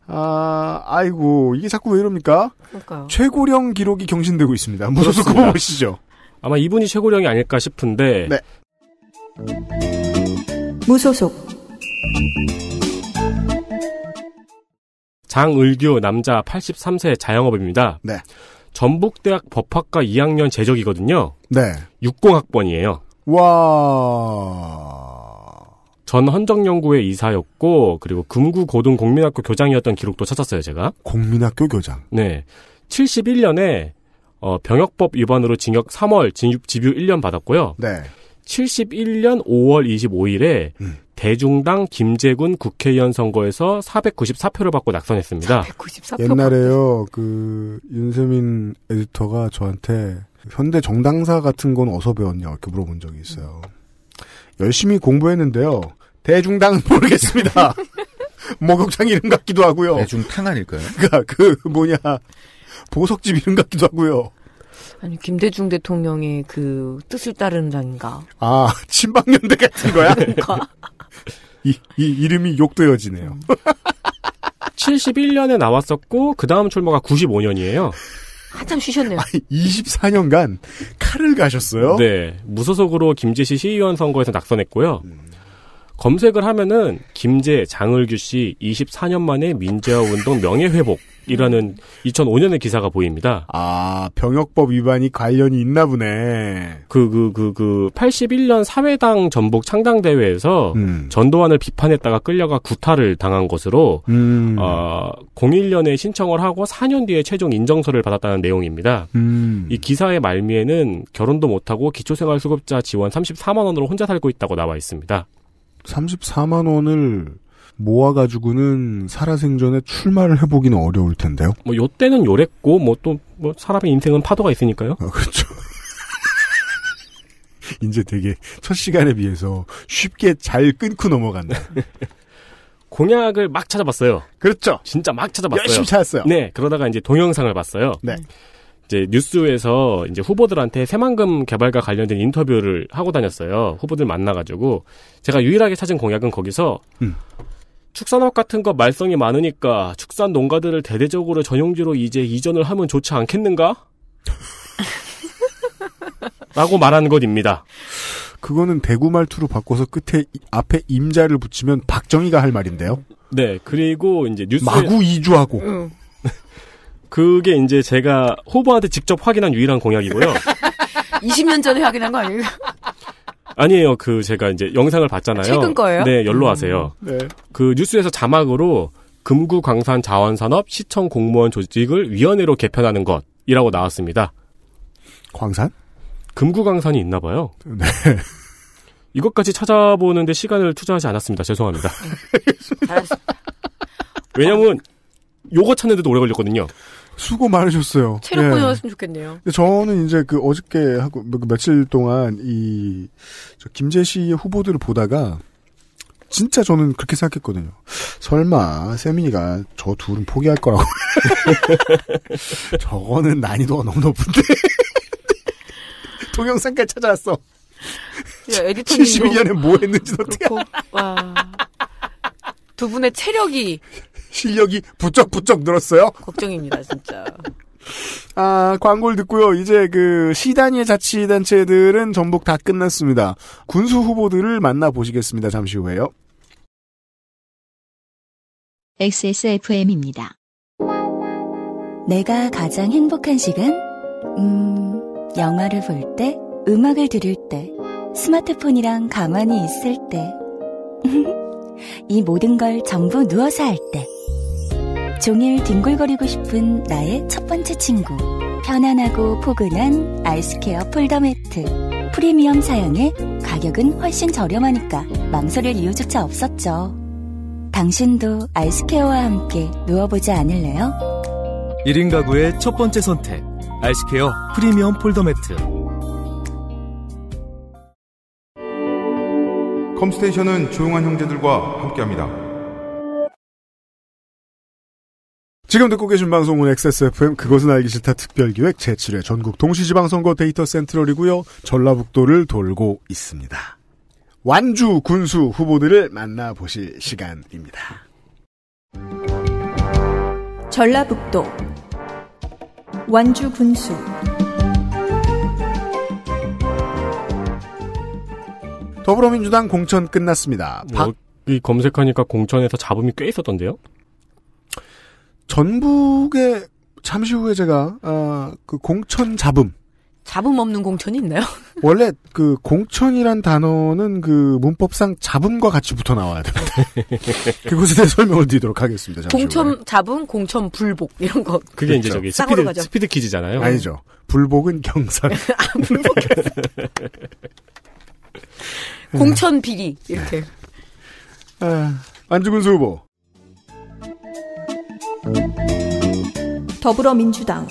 아, 아이고, 이게 자꾸 왜 이럽니까? 그러니까요. 최고령 기록이 경신되고 있습니다. 무소속 후보 보시죠. 아마 이분이 최고령이 아닐까 싶은데. 네. 무소속. 장을규 남자 83세 자영업입니다. 네. 전북대학 법학과 2학년 재적이거든요. 네. 60학번이에요. 와. 전 헌정연구회 이사였고 그리고 금구 고등 공민학교 교장이었던 기록도 찾았어요 제가. 공민학교 교장. 네, 71년에 어, 병역법 위반으로 징역 3월, 징 집유 1년 받았고요. 네. 71년 5월 25일에 음. 대중당 김재군 국회의원 선거에서 494표를 받고 낙선했습니다. 494표 옛날에요. 그 윤세민 에디터가 저한테 현대 정당사 같은 건 어서 배웠냐 이렇게 물어본 적이 있어요. 열심히 공부했는데요. 대중당은 모르겠습니다. 목욕탕 이름 같기도 하고요. 대중탕 아닐까요? 그그 그, 그 뭐냐 보석집 이름 같기도 하고요. 아니 김대중 대통령의 그 뜻을 따른다인가. 아 친박연대 같은 거야? 이, 이 이름이 욕되어지네요. 71년에 음. 나왔었고 그 다음 출마가 95년이에요. 한참 쉬셨네요. 아니, 24년간 칼을 가셨어요? 네. 무소속으로 김제시 시의원 선거에서 낙선했고요. 음. 검색을 하면은 김재, 장을규 씨 24년 만에 민주화 운동 명예 회복이라는 2005년의 기사가 보입니다. 아 병역법 위반이 관련이 있나 보네. 그 그 그 그 81년 그, 그, 그 사회당 전북 창당 대회에서 음. 전도환을 비판했다가 끌려가 구타를 당한 것으로 음. 어, 01년에 신청을 하고 4년 뒤에 최종 인정서를 받았다는 내용입니다. 음. 이 기사의 말미에는 결혼도 못하고 기초생활수급자 지원 34만 원으로 혼자 살고 있다고 나와 있습니다. 34만 원을 모아가지고는 살아생전에 출마를 해보기는 어려울 텐데요. 뭐, 요 때는 요랬고, 뭐 또, 뭐, 사람의 인생은 파도가 있으니까요. 아, 그렇죠. 이제 되게 첫 시간에 비해서 쉽게 잘 끊고 넘어간다. 공약을 막 찾아봤어요. 그렇죠. 진짜 막 찾아봤어요. 열심히 찾았어요. 네. 그러다가 이제 동영상을 봤어요. 네. 이제 뉴스에서 이제 후보들한테 새만금 개발과 관련된 인터뷰를 하고 다녔어요. 후보들 만나가지고 제가 유일하게 찾은 공약은 거기서 음. 축산업 같은 거 말썽이 많으니까 축산 농가들을 대대적으로 전용지로 이제 이전을 하면 좋지 않겠는가? 라고 말한 것입니다. 그거는 대구 말투로 바꿔서 끝에 앞에 임자를 붙이면 박정희가 할 말인데요. 네, 그리고 이제 뉴스 마구 이주하고 응. 그게 이제 제가 후보한테 직접 확인한 유일한 공약이고요. 20년 전에 확인한 거 아니에요? 아니에요. 그 제가 이제 영상을 봤잖아요. 최근 거예요? 네, 연로하세요. 음, 네. 그 뉴스에서 자막으로 금구광산 자원산업 시청 공무원 조직을 위원회로 개편하는 것이라고 나왔습니다. 광산? 금구광산이 있나 봐요. 네. 이것까지 찾아보는데 시간을 투자하지 않았습니다. 죄송합니다. 왜냐면 요거 찾는데도 오래 걸렸거든요. 수고 많으셨어요. 체력 보존하으면 예. 좋겠네요. 저는 이제 그 어저께 하고 뭐 그 며칠 동안 이 김재 씨의 후보들을 보다가 진짜 저는 그렇게 생각했거든요. 설마 세민이가 저 둘은 포기할 거라고. 저거는 난이도가 너무 높은데. 동영상까지 찾아왔어. 72년에 뭐 했는지 어떻게 와. 두 분의 체력이 실력이 부쩍부쩍 늘었어요. 걱정입니다, 진짜. 아, 광고를 듣고요. 이제 그 시단위의 자치단체들은 전북 다 끝났습니다. 군수 후보들을 만나보시겠습니다. 잠시 후에요. XSFM입니다. 내가 가장 행복한 시간? 음, 영화를 볼 때, 음악을 들을 때, 스마트폰이랑 가만히 있을 때. 이 모든 걸 전부 누워서 할 때. 종일 뒹굴거리고 싶은 나의 첫 번째 친구. 편안하고 포근한 아이스케어 폴더 매트. 프리미엄 사양에 가격은 훨씬 저렴하니까 망설일 이유조차 없었죠. 당신도 아이스케어와 함께 누워보지 않을래요? 1인 가구의 첫 번째 선택. 아이스케어 프리미엄 폴더 매트. 컴스테이션은 조용한 형제들과 함께합니다. 지금 듣고 계신 방송은 XSFM 그것은 알기 싫다 특별기획 제7회 전국 동시지방선거 데이터 센트럴이고요. 전라북도를 돌고 있습니다. 완주 군수 후보들을 만나보실 시간입니다. 전라북도 완주 군수 더불어민주당 공천 끝났습니다. 박... 뭐, 이 검색하니까 공천에서 잡음이 꽤 있었던데요? 전북에 잠시 후에 제가 아, 그 공천 잡음 잡음 없는 공천이 있나요? 원래 그 공천이란 단어는 그 문법상 잡음과 같이 붙어 나와야 되는데 그곳에 대해 설명을 드리도록 하겠습니다. 공천 후에. 잡음, 공천 불복 이런 거 그게 그렇죠. 이제 저기 스피드 가죠. 스피드 퀴즈잖아요. 아니죠. 불복은 경상. 아, 불복. 공천 비리 이렇게. 네. 아, 안중근 후보 더불어민주당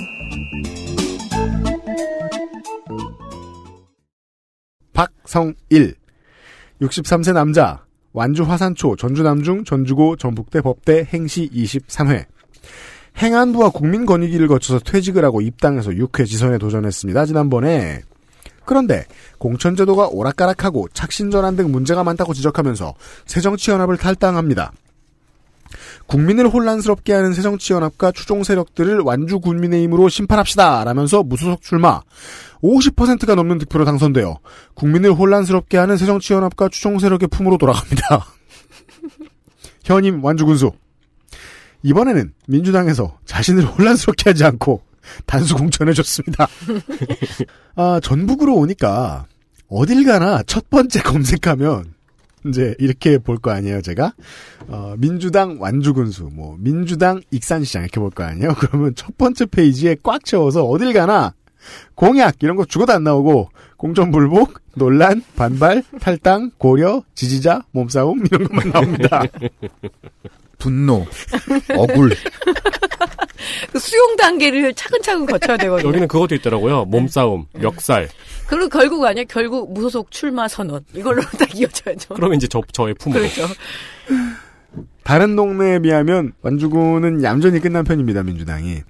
박성일 63세 남자 완주 화산초 전주남중 전주고 전북대 법대 행시 23회 행안부와 국민권익위를 거쳐서 퇴직을 하고 입당해서 6회 지선에 도전했습니다. 지난번에 그런데 공천제도가 오락가락하고 착신전환 등 문제가 많다고 지적하면서 새정치연합을 탈당합니다. 국민을 혼란스럽게 하는 새정치연합과 추종 세력들을 완주 국민의힘으로 심판합시다. 라면서 무소속 출마. 50%가 넘는 득표로 당선되어 국민을 혼란스럽게 하는 새정치연합과 추종 세력의 품으로 돌아갑니다. 현임 완주군수. 이번에는 민주당에서 자신을 혼란스럽게 하지 않고 단수 공천해줬습니다. 아, 전북으로 오니까 어딜 가나 첫 번째 검색하면 이제 이렇게 볼 거 아니에요, 제가? 어, 민주당 완주군수, 뭐, 민주당 익산시장 이렇게 볼 거 아니에요? 그러면 첫 번째 페이지에 꽉 채워서 어딜 가나? 공약, 이런 거 죽어도 안 나오고, 공정불복 논란, 반발, 탈당, 고려, 지지자, 몸싸움, 이런 것만 나옵니다. 분노, 억울. 그 수용 단계를 차근차근 거쳐야 되거든요. 여기는 그것도 있더라고요. 네. 몸싸움, 역살. 그리고 결국 아니야. 결국 무소속 출마 선언. 이걸로 딱 이어져야죠. 그러 이제 저, 저의 품으로. 그렇죠. 다른 동네에 비하면 완주군은 얌전히 끝난 편입니다. 민주당이.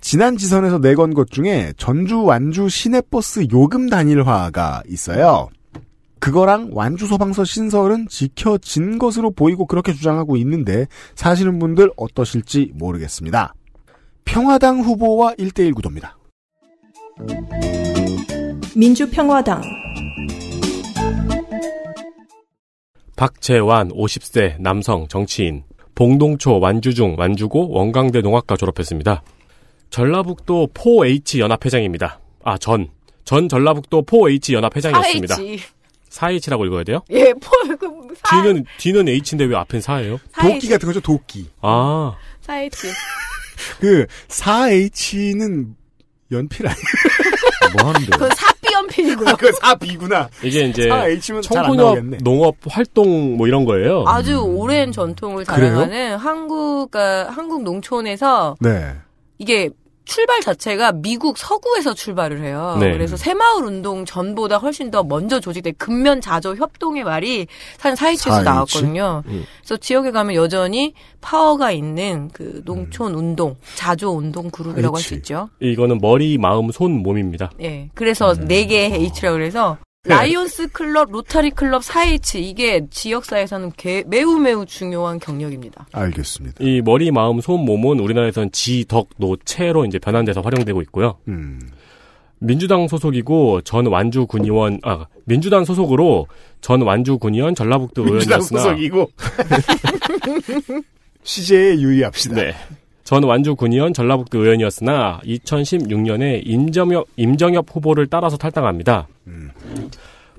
지난 지선에서 내건 것 중에 전주 완주 시내버스 요금 단일화가 있어요. 그거랑 완주 소방서 신설은 지켜진 것으로 보이고 그렇게 주장하고 있는데 사시는 분들 어떠실지 모르겠습니다. 평화당 후보와 1대1 구도입니다. 민주평화당 박재완 50세 남성 정치인 봉동초 완주중 완주고 원광대 농학과 졸업했습니다. 전라북도 4H 연합회장입니다. 아, 전. 전 전라북도 4H 연합회장이었습니다. 4H. 아, 4H라고 읽어야 돼요? 예, 폴, 뭐, 그, 4... 뭐, 뒤는, 뒤는 H인데 왜 앞엔 4예요? 4H. 도끼 같은 거죠, 도끼. 아. 4H. 그, 4H는 연필 아니에요? 아, 뭐 하는데? 그 4B 연필이고요. 그 4B구나. 이게 이제, 청소년 농업 활동 뭐 이런 거예요. 아주 음. 오랜 전통을 자랑하는 한국, 한국 농촌에서. 네. 이게 출발 자체가 미국 서구에서 출발을 해요. 네. 그래서 새마을 운동 전보다 훨씬 더 먼저 조직된 근면 자조 협동의 말이 사실 사이치에서 나왔거든요. 예. 그래서 지역에 가면 여전히 파워가 있는 그 농촌 음. 운동, 자조 운동 그룹이라고 할 수 있죠. 이거는 머리, 마음, 손, 몸입니다. 예. 그래서 음. 네 개의 H라고 그래서 네. 라이온스 클럽, 로타리 클럽, 4H 이게 지역사에서는 회 개, 매우 매우 중요한 경력입니다. 알겠습니다. 이 머리, 마음, 손, 몸은 우리나라에서는 지, 덕, 노, 체로 이제 변환돼서 활용되고 있고요. 음. 민주당 소속이고 전 완주 군의원 아 민주당 소속으로 전 완주 군의원 전라북도 의원이었으나 민주당 소속이고 시제에 유의합시다. 네. 전 완주 군의원 전라북도 의원이었으나 2016년에 임정엽, 임정엽 후보를 따라서 탈당합니다. 음.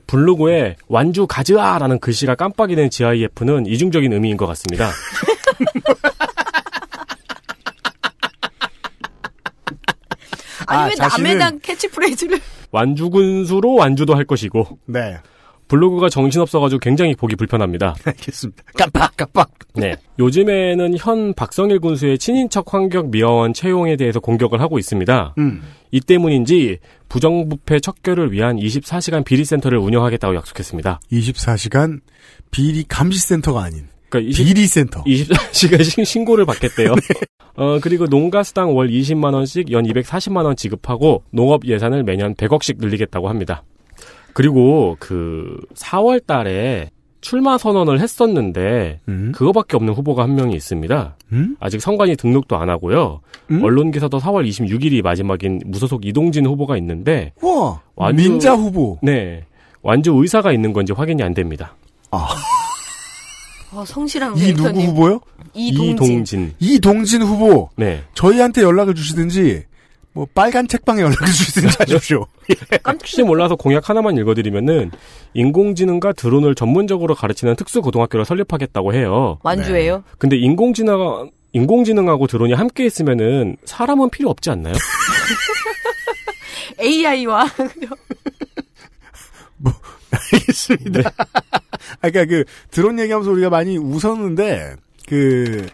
블로그에 완주 가즈아라는 글씨가 깜빡이 된 GIF는 이중적인 의미인 것 같습니다. 아니 아, 남의 당 캐치프레이즈를 완주군수로 완주도 할 것이고 네. 블로그가 정신없어가지고 굉장히 보기 불편합니다. 알겠습니다. 깜빡, 깜빡. 네. 요즘에는 현 박성일 군수의 친인척 환경 미화원 채용에 대해서 공격을 하고 있습니다. 음. 이 때문인지 부정부패 척결을 위한 24시간 비리센터를 운영하겠다고 약속했습니다. 24시간 비리 감시센터가 아닌 그러니까 20, 비리센터. 24시간 신고를 받겠대요. 네. 어, 그리고 농가 수당 월 20만원씩 연 240만원 지급하고 농업 예산을 매년 100억씩 늘리겠다고 합니다. 그리고 그 4월 달에 출마 선언을 했었는데 음? 그거밖에 없는 후보가 한 명이 있습니다. 음? 아직 선관위 등록도 안 하고요. 음? 언론기사도 4월 26일이 마지막인 무소속 이동진 후보가 있는데 와 완주, 민자 후보 네 완주 의사가 있는 건지 확인이 안 됩니다. 아 와, 어, 성실한 이 누구 후보요? 이동진. 이동진. 이동진 후보. 네. 저희한테 연락을 주시든지 뭐 빨간 책방에 연락을 주시든지 아십시오 혹시 몰라서 공약 하나만 읽어드리면은 인공지능과 드론을 전문적으로 가르치는 특수 고등학교를 설립하겠다고 해요. 완주예요? 네. 근데 인공지능 인공지능하고 드론이 함께 있으면은 사람은 필요 없지 않나요? AI와 뭐 알겠습니다. 네. 아까 그러니까 그 드론 얘기하면서 우리가 많이 웃었는데 그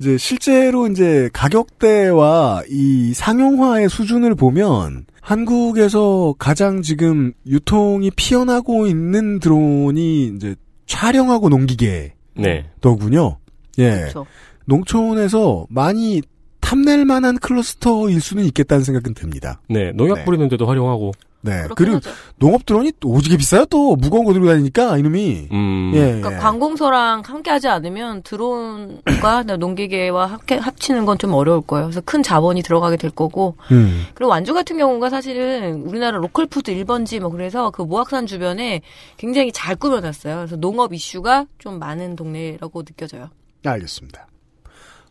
이제 실제로 이제 가격대와 이 상용화의 수준을 보면 한국에서 가장 지금 유통이 피어나고 있는 드론이 이제 촬영하고 농기계 네. 더군요. 예. 그렇죠. 농촌에서 많이 탐낼 만한 클러스터일 수는 있겠다는 생각은 듭니다. 네, 농약 네. 뿌리는데도 활용하고. 네, 그리고 하죠. 농업 드론이 오지게 비싸요 또 무거운 거 들고 다니니까 이놈이. 음. 예, 그러니까 예. 관공서랑 함께하지 않으면 드론과 네, 농기계와 함께 합치는 건 좀 어려울 거예요. 그래서 큰 자본이 들어가게 될 거고. 음. 그리고 완주 같은 경우가 사실은 우리나라 로컬 푸드 1번지 뭐 그래서 그 모악산 주변에 굉장히 잘 꾸며놨어요. 그래서 농업 이슈가 좀 많은 동네라고 느껴져요. 네, 알겠습니다.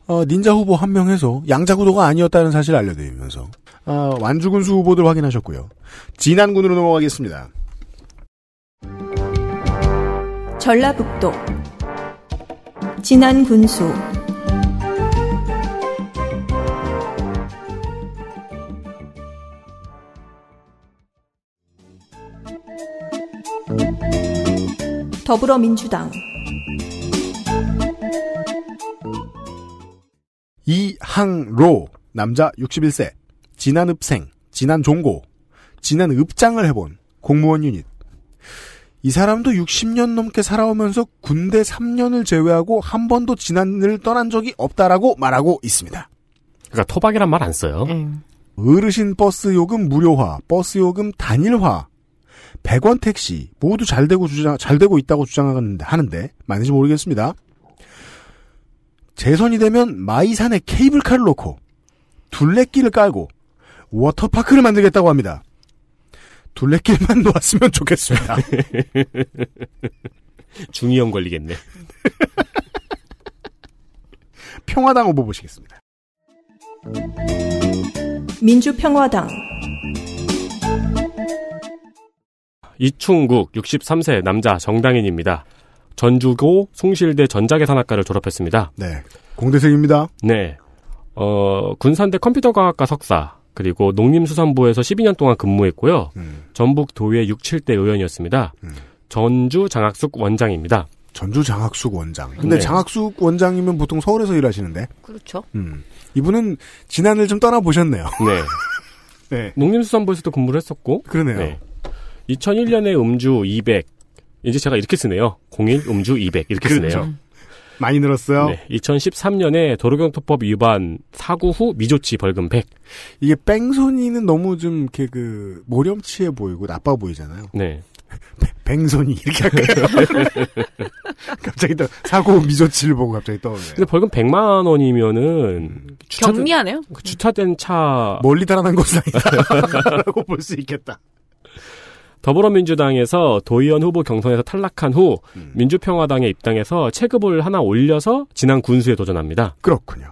어, 닌자 후보 한명 해서 양자구도가 아니었다는 사실을 알려드리면서 어, 완주군수 후보들 확인하셨고요. 진안군으로 넘어가겠습니다. 전라북도 진안군수 더불어민주당 이항로 남자 61세 지난 읍생 지난 종고 지난 읍장을 해본 공무원 유닛 이 사람도 60년 넘게 살아오면서 군대 3년을 제외하고 한 번도 지난을 떠난 적이 없다라고 말하고 있습니다. 그러니까 토박이란 말 안 써요. 음. 어르신 버스 요금 무료화, 버스 요금 단일화, 100원 택시 모두 잘 되고 주장 잘 되고 있다고 주장하는데 하는데 맞는지 모르겠습니다. 재선이 되면 마이산에 케이블카를 놓고 둘레길을 깔고 워터파크를 만들겠다고 합니다. 둘레길만 놓았으면 좋겠습니다. 중이형 걸리겠네. 평화당 후보 보시겠습니다. 민주평화당 이충국 63세 남자 정당인입니다. 전주고 송실대 전자계산학과를 졸업했습니다. 네. 공대생입니다. 네. 어, 군산대 컴퓨터과학과 석사, 그리고 농림수산부에서 12년 동안 근무했고요. 음. 전북 도의 6, 7대 의원이었습니다. 음. 전주 장학숙 원장입니다. 전주 장학숙 원장. 근데 네. 장학숙 원장이면 보통 서울에서 일하시는데. 그렇죠. 음. 이분은 지난을 좀 떠나보셨네요. 네. 네. 농림수산부에서도 근무를 했었고. 그러네요. 네. 2001년에 음주 200, 이제 제가 이렇게 쓰네요. 공인 음주 200 이렇게 그렇죠. 쓰네요. 많이 늘었어요. 네, 2013년에 도로교통법 위반 사고 후 미조치 벌금 100. 이게 뺑소니는 너무 좀그 모렴치해 보이고 나빠 보이잖아요. 네. 뺑소니 이렇게 할까요? 갑자기 또 사고 미조치를 보고 갑자기 떠오르네 근데 벌금 100만 원이면은 주차된, 정리하네요. 그 주차된 차 멀리 달아난 곳은 아니다라고 볼 수 있겠다. 더불어민주당에서 도의원 후보 경선에서 탈락한 후 음. 민주평화당에 입당해서 체급을 하나 올려서 지난 군수에 도전합니다. 그렇군요.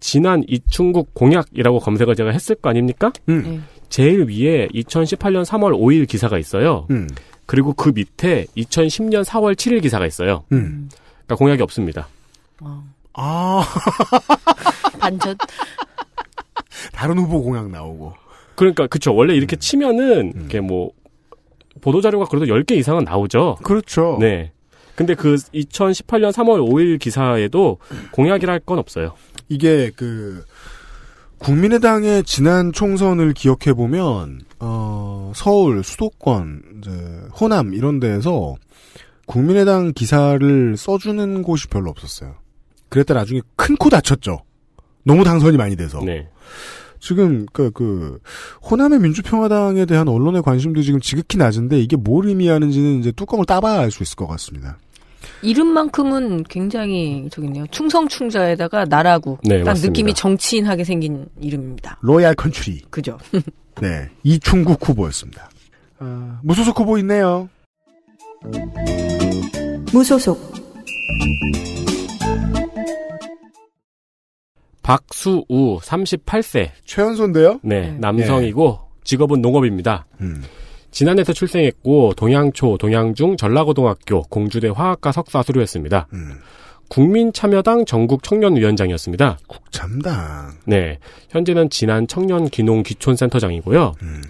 지난 이충국 공약이라고 검색을 제가 했을 거 아닙니까? 음. 네. 제일 위에 2018년 3월 5일 기사가 있어요. 음. 그리고 그 밑에 2010년 4월 7일 기사가 있어요. 음. 음. 그러니까 공약이 없습니다. 어. 아. 반전. 다른 후보 공약 나오고. 그러니까 그쵸 원래 이렇게 치면은 음. 이게 뭐 보도자료가 그래도 10개 이상은 나오죠. 그렇죠. 네. 근데 그 2018년 3월 5일 기사에도 공약이랄 건 없어요. 이게 그 국민의당의 지난 총선을 기억해 보면 어 서울 수도권 이제 호남 이런 데에서 국민의당 기사를 써주는 곳이 별로 없었어요. 그랬다 나중에 큰 코 다쳤죠. 너무 당선이 많이 돼서. 네. 지금 그, 그 호남의 민주평화당에 대한 언론의 관심도 지금 지극히 낮은데 이게 뭘 의미하는지는 이제 뚜껑을 따봐야 알 수 있을 것 같습니다. 이름만큼은 굉장히 저기네요. 충성충자에다가 나라고 네, 딱 맞습니다. 느낌이 정치인하게 생긴 이름입니다. 로얄 컨츄리. 그죠. 네, 이충국 후보였습니다. 아, 무소속 후보 있네요. 무소속 박수우 38세. 최연소인데요? 네, 음. 남성이고 직업은 농업입니다. 음. 지난해서 출생했고 동양초, 동양중, 전라고등학교, 공주대 화학과 석사 수료했습니다. 음. 국민참여당 전국 청년위원장이었습니다. 국참당. 네, 현재는 지난 청년 기농 기촌센터장이고요. 음.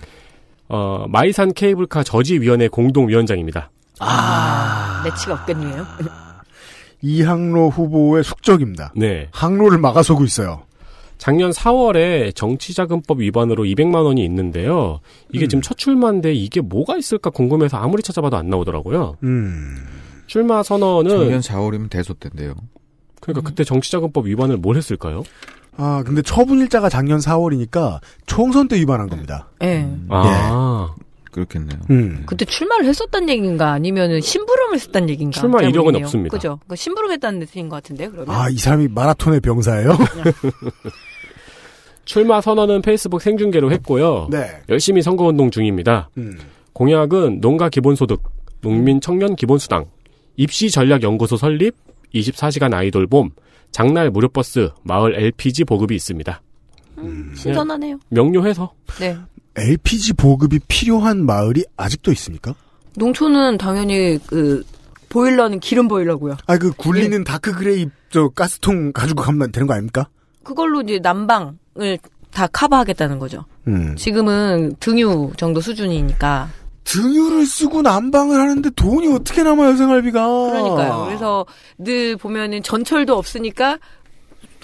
어, 마이산 케이블카 저지위원회 공동위원장입니다. 아, 매치가 없겠네요. 이항로 후보의 숙적입니다. 네. 항로를 막아서고 있어요. 작년 4월에 정치자금법 위반으로 200만 원이 있는데요. 이게 음. 지금 첫 출마인데 이게 뭐가 있을까 궁금해서 아무리 찾아봐도 안 나오더라고요. 음. 출마 선언은 작년 4월이면 대소 때인데요. 그러니까 그때 정치자금법 위반을 뭘 했을까요? 아 근데 처분 일자가 작년 4월이니까 총선 때 위반한 겁니다. 네. 음. 아. 예. 그렇겠네요. 음. 네. 그때 출마를 했었단 얘기인가 아니면은 신부름을 했단 얘기인가? 출마 이력은 모르네요 없습니다. 그죠? 그 신부름했다는 뜻인 것 같은데 그러면. 아이 사람이 마라톤의 병사예요? 출마 선언은 페이스북 생중계로 했고요. 네. 열심히 선거운동 중입니다. 음. 공약은 농가 기본소득, 농민 청년 기본수당, 입시 전략 연구소 설립, 24시간 아이돌 봄, 장날 무료버스, 마을 LPG 보급이 있습니다. 음, 신선하네요. 명료해서. 네. LPG 보급이 필요한 마을이 아직도 있습니까? 농촌은 당연히 그 보일러는 기름 보일러고요. 아그 굴리는 예. 다크 그레이 저 가스통 가지고 가면 되는 거 아닙니까? 그걸로 이제 난방을 다 커버하겠다는 거죠. 음. 지금은 등유 정도 수준이니까. 등유를 쓰고 난방을 하는데 돈이 어떻게 남아요 생활비가? 그러니까요. 그래서 늘 보면은 전철도 없으니까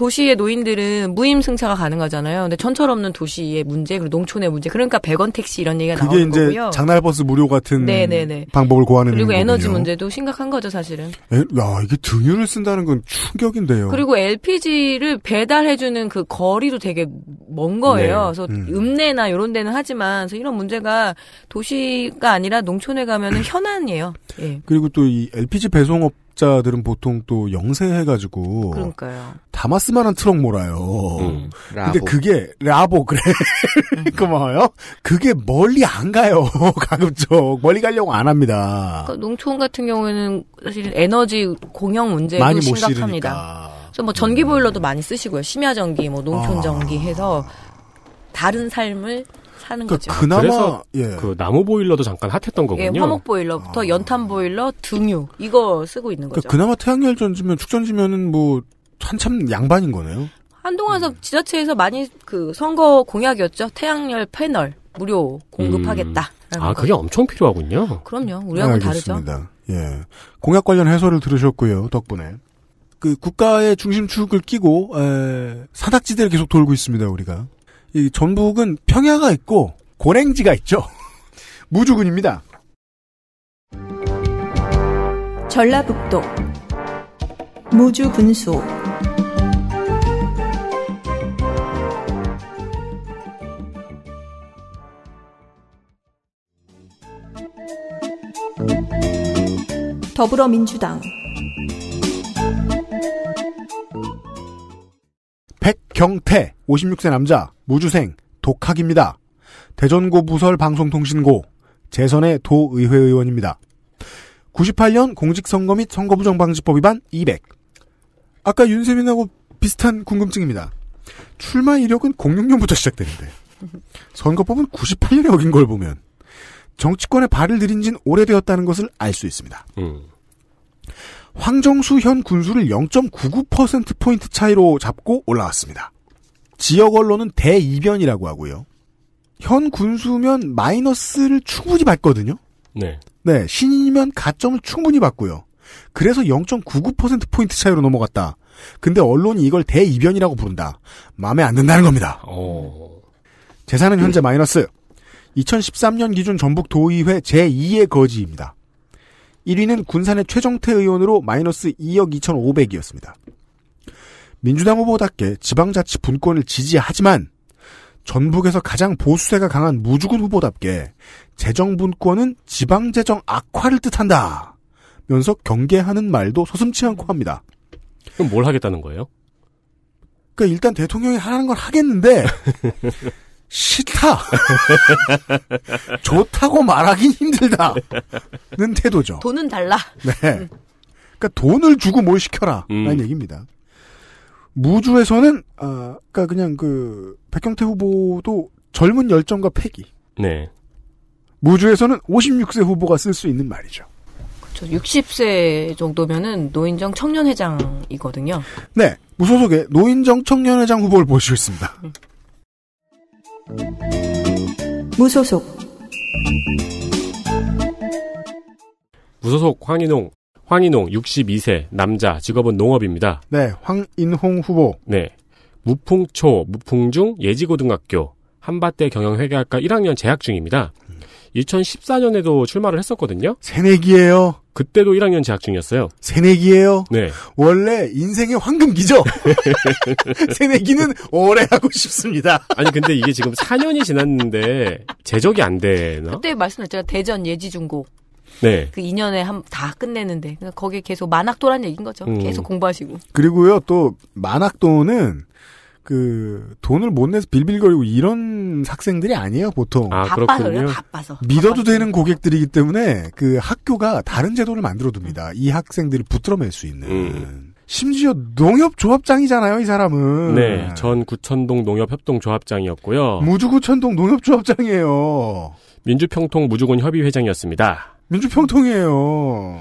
도시의 노인들은 무임승차가 가능하잖아요. 근데 천철 없는 도시의 문제 그리고 농촌의 문제 그러니까 1 0원 택시 이런 얘기가 나오고요 그게 이제 장날버스 무료 같은 네네네. 방법을 고안하는 거죠. 그리고 거군요. 에너지 문제도 심각한 거죠 사실은. 에, 야 이게 등유를 쓴다는 건 충격인데요. 그리고 LPG를 배달해주는 그 거리도 되게 먼 거예요. 네. 그래서 음. 읍내나 이런 데는 하지만 그래서 이런 문제가 도시가 아니라 농촌에 가면 현안이에요. 예. 그리고 또 이 LPG 배송업 기술학자들은 보통 또 영세해가지고 그러니까요. 다마스만한 트럭 몰아요. 음, 근데 그게 라보 그래 고마워요. 그게 멀리 안 가요. 가급적 멀리 가려고 안 합니다. 그러니까 농촌 같은 경우에는 사실 에너지 공영 문제도 많이 심각합니다. 그래서 뭐 전기 보일러도 음. 많이 쓰시고요. 심야 전기, 뭐 농촌 아. 전기 해서 다른 삶을 하는 그러니까 거죠. 그나마 그래서 예. 그 나무 보일러도 잠깐 핫했던 예, 거군요. 예, 화목 보일러부터 아... 연탄 보일러, 등유 이거 쓰고 있는 그러니까 거죠. 그러니까 그나마 태양열전지면 축전지면은 뭐 한참 양반인 거네요. 한동안서 음. 지자체에서 많이 그 선거 공약이었죠. 태양열 패널 무료 공급하겠다. 음. 아, 그게 엄청 필요하군요. 그럼요. 우리하고 네, 다르죠. 예. 공약 관련 해설을 들으셨고요. 덕분에. 그 국가의 중심축을 끼고 에, 산악지대를 계속 돌고 있습니다. 우리가. 이 전북은 평야가 있고 고랭지가 있죠. 무주군입니다. 전라북도 무주군수 더불어민주당 경태 56세 남자 무주생 독학입니다. 대전고 부설 방송통신고 재선의 도의회 의원입니다. 98년 공직선거 및 선거부정방지법 위반 200. 아까 윤세민하고 비슷한 궁금증입니다. 출마 이력은 06년부터 시작되는데 선거법은 98년에 어긴 걸 보면 정치권에 발을 들인 진 오래되었다는 것을 알 수 있습니다. 음. 황정수 현 군수를 0.99%포인트 차이로 잡고 올라왔습니다. 지역 언론은 대이변이라고 하고요. 현 군수면 마이너스를 충분히 받거든요. 네. 네, 신인이면 가점을 충분히 받고요. 그래서 0.99%포인트 차이로 넘어갔다. 근데 언론이 이걸 대이변이라고 부른다. 마음에 안 든다는 겁니다. 오. 어. 재산은 네. 현재 마이너스. 2013년 기준 전북 도의회 제2의 거지입니다. 1위는 군산의 최정태 의원으로 마이너스 2억 2,500이었습니다. 민주당 후보답게 지방자치 분권을 지지하지만 전북에서 가장 보수세가 강한 무주군 후보답게 재정분권은 지방재정 악화를 뜻한다. 면서 경계하는 말도 서슴치 않고 합니다. 그럼 뭘 하겠다는 거예요? 그러니까 일단 대통령이 하라는 걸 하겠는데 싫다. 좋다고 말하긴 힘들다.는 태도죠. 돈은 달라. 네. 네. 그니까 돈을 주고 뭘 시켜라. 음. 라는 음. 얘기입니다. 무주에서는, 아, 그니까 그냥 그, 백경태 후보도 젊은 열정과 패기. 네. 무주에서는 56세 후보가 쓸 수 있는 말이죠. 60세 그렇죠. 정도면은 노인정 청년회장이거든요. 네. 무소속의 노인정 청년회장 후보를 보시고있습니다 음. 무소속 무소속 황인홍 황인홍 62세 남자 직업은 농업입니다. 네, 황인홍 후보. 네. 무풍초, 무풍중 예지고등학교 한밭대 경영회계학과 1학년 재학 중입니다. 2014년에도 출마를 했었거든요. 새내기예요. 그때도 1학년 재학 중이었어요. 새내기예요. 네. 원래 인생의 황금기죠. 새내기는 오래 하고 싶습니다. 아니 근데 이게 지금 4년이 지났는데 재적이안 되나? 그때 말씀드렸죠 대전 예지중고. 네. 그 2년에 한 다 끝내는데 그러니까 거기에 계속 만학도란 얘기인 거죠. 음. 계속 공부하시고. 그리고요 또 만학도는 그 돈을 못 내서 빌빌거리고 이런 학생들이 아니에요 보통. 아, 그렇군요 바빠서. 믿어도 바빠서. 되는 고객들이기 때문에 그 학교가 다른 제도를 만들어둡니다. 이 학생들을 붙들어맬 수 있는. 음. 심지어 농협조합장이잖아요, 이 사람은. 네, 전 구천동 농협협동조합장이었고요. 무주구천동 농협조합장이에요. 민주평통 무주군협의회장이었습니다. 민주평통이에요.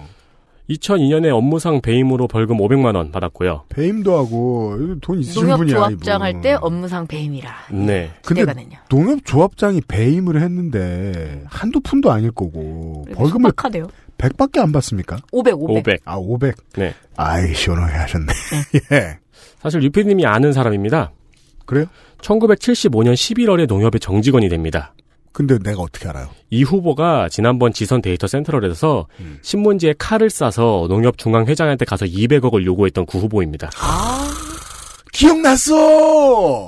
2002년에 업무상 배임으로 벌금 500만 원 받았고요. 배임도 하고 돈 있으신 농협 분이야. 농협조합장 할 때 업무상 배임이라. 네. 근데 되 농협조합장이 배임을 했는데 한두 푼도 아닐 거고 벌금을 빡하대요. 100밖에 안 받습니까? 500, 500. 500. 아, 500. 네. 아이 시원하게 하셨네. 네. 예. 사실 유피님이 아는 사람입니다. 그래요? 1975년 11월에 농협의 정직원이 됩니다. 근데 내가 어떻게 알아요? 이 후보가 지난번 지선 데이터 센트럴에서 음. 신문지에 칼을 싸서 농협중앙회장한테 가서 200억을 요구했던 그 후보입니다. 아, 기억났어!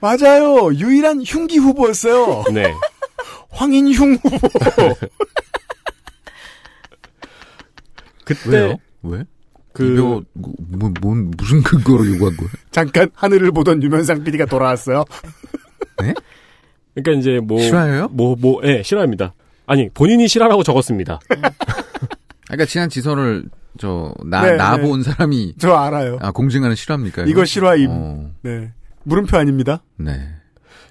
맞아요. 유일한 흉기 후보였어요. 네. 황인흉 후보. 그때 왜요? 왜? 그, 뭐, 뭐, 무슨 근거로 요구한 거예요? 잠깐 하늘을 보던 유면상 PD가 돌아왔어요. 네? 그러니까 이제 뭐 싫어요? 뭐뭐 뭐, 예, 싫어합니다. 아니 본인이 싫어라고 적었습니다. 음. 그러니까 지난 지선을 저나 네, 나본 네, 네. 사람이 저 알아요. 아 공증하는 싫어합니까? 이거, 이거 싫어임. 어. 네 물음표 아닙니다. 네.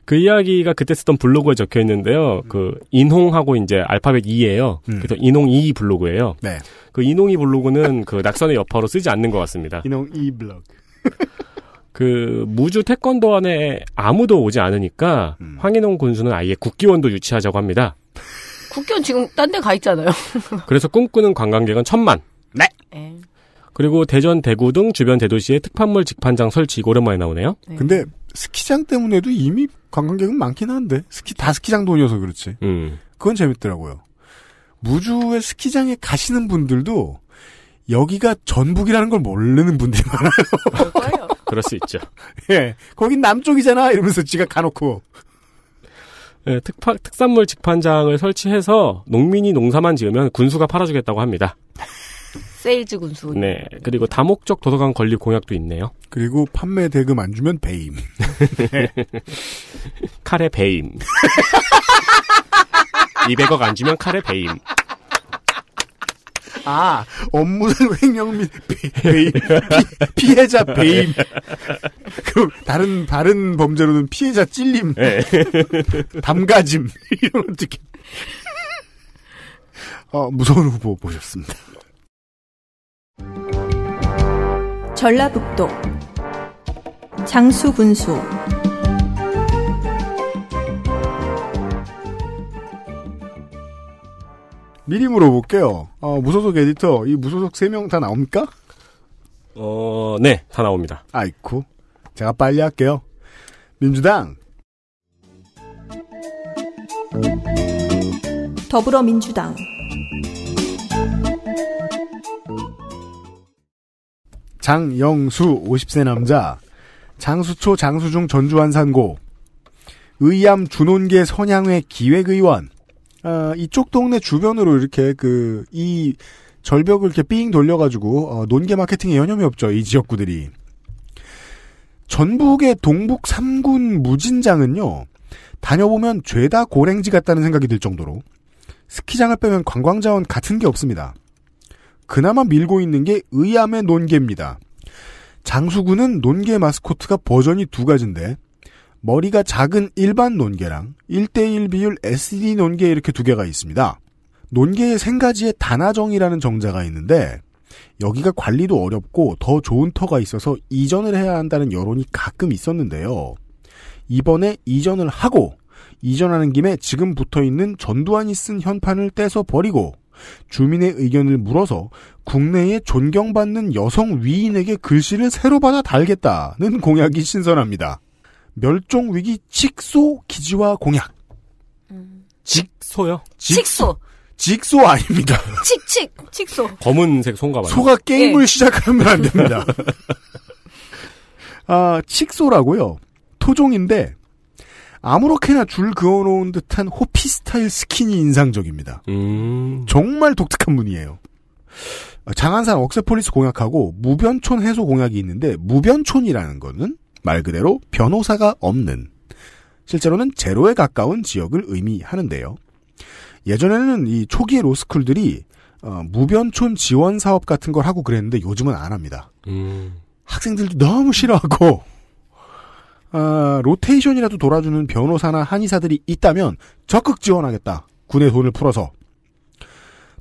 그 이야기가 그때 쓰던 블로그에 적혀 있는데요. 음. 그 인홍하고 이제 알파벳 2예요. 음. 그래서 인홍 2 e 블로그예요. 네. 그 인홍 2 e 블로그는 그 낙선의 여파로 쓰지 않는 것 같습니다. 인홍 2 e 블로그. 그 무주 태권도 안에 아무도 오지 않으니까 음. 황인홍 군수는 아예 국기원도 유치하자고 합니다. 국기원 지금 딴 데 가 있잖아요. 그래서 꿈꾸는 관광객은 천만. 네. 에. 네. 그리고 대전, 대구 등 주변 대도시에 특판물 직판장 설치 오랜만에 나오네요. 네. 근데 스키장 때문에도 이미 관광객은 많긴 한데 스키 다 스키장 돈이어서 그렇지. 음. 그건 재밌더라고요. 무주의 스키장에 가시는 분들도 여기가 전북이라는 걸 모르는 분들이 많아요. 그럴 수 있죠. 예. 거긴 남쪽이잖아 이러면서 지가 가놓고. 예, 특파, 특산물 직판장을 설치해서 농민이 농사만 지으면 군수가 팔아주겠다고 합니다. 세일즈 군수. 네. 그리고 다목적 도서관 건립 공약도 있네요. 그리고 판매 대금 안 주면 배임. 네. 칼에 배임. 200억 안 주면 칼에 배임. 아, 업무상 횡령 및 배임. 피, 해자 배임. 그, 다른, 다른 범죄로는 피해자 찔림. 네. 담가짐. 이런 어떻게. 어, 무서운 후보 보셨습니다. 전라북도 장수군수 미리 물어볼게요. 어, 무소속 에디터, 이 무소속 세 명 다 나옵니까? 어, 네, 다 나옵니다. 아이쿠. 제가 빨리 할게요. 민주당. 더불어민주당. 장영수 50세 남자 장수초 장수중 전주한산고 의암 준온계 선양회 기획의원 아, 이쪽 동네 주변으로 이렇게 그 이 절벽을 이렇게 삥 돌려가지고 어, 논개 마케팅에 여념이 없죠 이 지역구들이. 전북의 동북 3군 무진장은요 다녀보면 죄다 고랭지 같다는 생각이 들 정도로 스키장을 빼면 관광자원 같은 게 없습니다. 그나마 밀고 있는 게 의암의 논개입니다. 장수군은 논개 마스코트가 버전이 두 가지인데 머리가 작은 일반 논개랑 1대1 비율 SD 논개 이렇게 두 개가 있습니다. 논개의 생가지에 단화정이라는 정자가 있는데 여기가 관리도 어렵고 더 좋은 터가 있어서 이전을 해야 한다는 여론이 가끔 있었는데요. 이번에 이전을 하고 이전하는 김에 지금 붙어 있는 전두환이 쓴 현판을 떼서 버리고 주민의 의견을 물어서 국내에 존경받는 여성 위인에게 글씨를 새로 받아 달겠다는 공약이 신선합니다. 멸종 위기 직소 기지화 공약. 음. 직소요? 직소. 직소, 아닙니다. 직직 직소. 검은색 송가발. 소가 게임을 예. 시작하면 안 됩니다. 아 직소라고요. 토종인데 아무렇게나 줄 그어놓은 듯한 호피 스타일 스킨이 인상적입니다. 음. 정말 독특한 문이에요. 장안산 억새폴리스 공약하고 무변촌 해소 공약이 있는데 무변촌이라는 거는 말 그대로 변호사가 없는 실제로는 제로에 가까운 지역을 의미하는데요. 예전에는 이 초기 의 로스쿨들이 어, 무변촌 지원 사업 같은 걸 하고 그랬는데 요즘은 안 합니다. 음. 학생들도 너무 싫어하고 아, 로테이션이라도 돌아주는 변호사나 한의사들이 있다면 적극 지원하겠다. 군의 돈을 풀어서.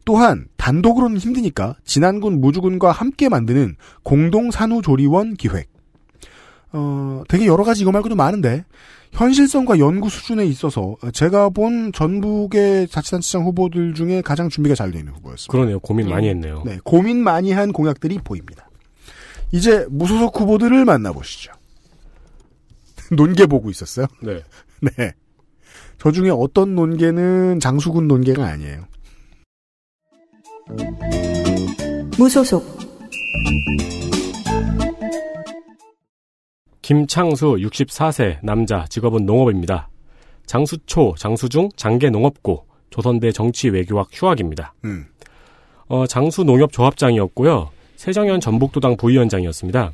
또한 단독으로는 힘드니까 진안군 무주군과 함께 만드는 공동산후조리원 기획. 어, 되게 여러 가지 이거 말고도 많은데 현실성과 연구 수준에 있어서 제가 본 전북의 자치단체장 후보들 중에 가장 준비가 잘 되어 있는 후보였습니다. 그러네요. 고민 많이 했네요. 네, 고민 많이 한 공약들이 보입니다. 이제 무소속 후보들을 만나보시죠. 논개 보고 있었어요? 네. 네. 저 중에 어떤 논개는 장수군 논개가 아니에요. 무소속 김창수 64세 남자 직업은 농업입니다. 장수초, 장수중, 장계 농업고, 조선대 정치 외교학 휴학입니다. 음. 어, 장수 농협 조합장이었고요. 세정현 전북도당 부위원장이었습니다.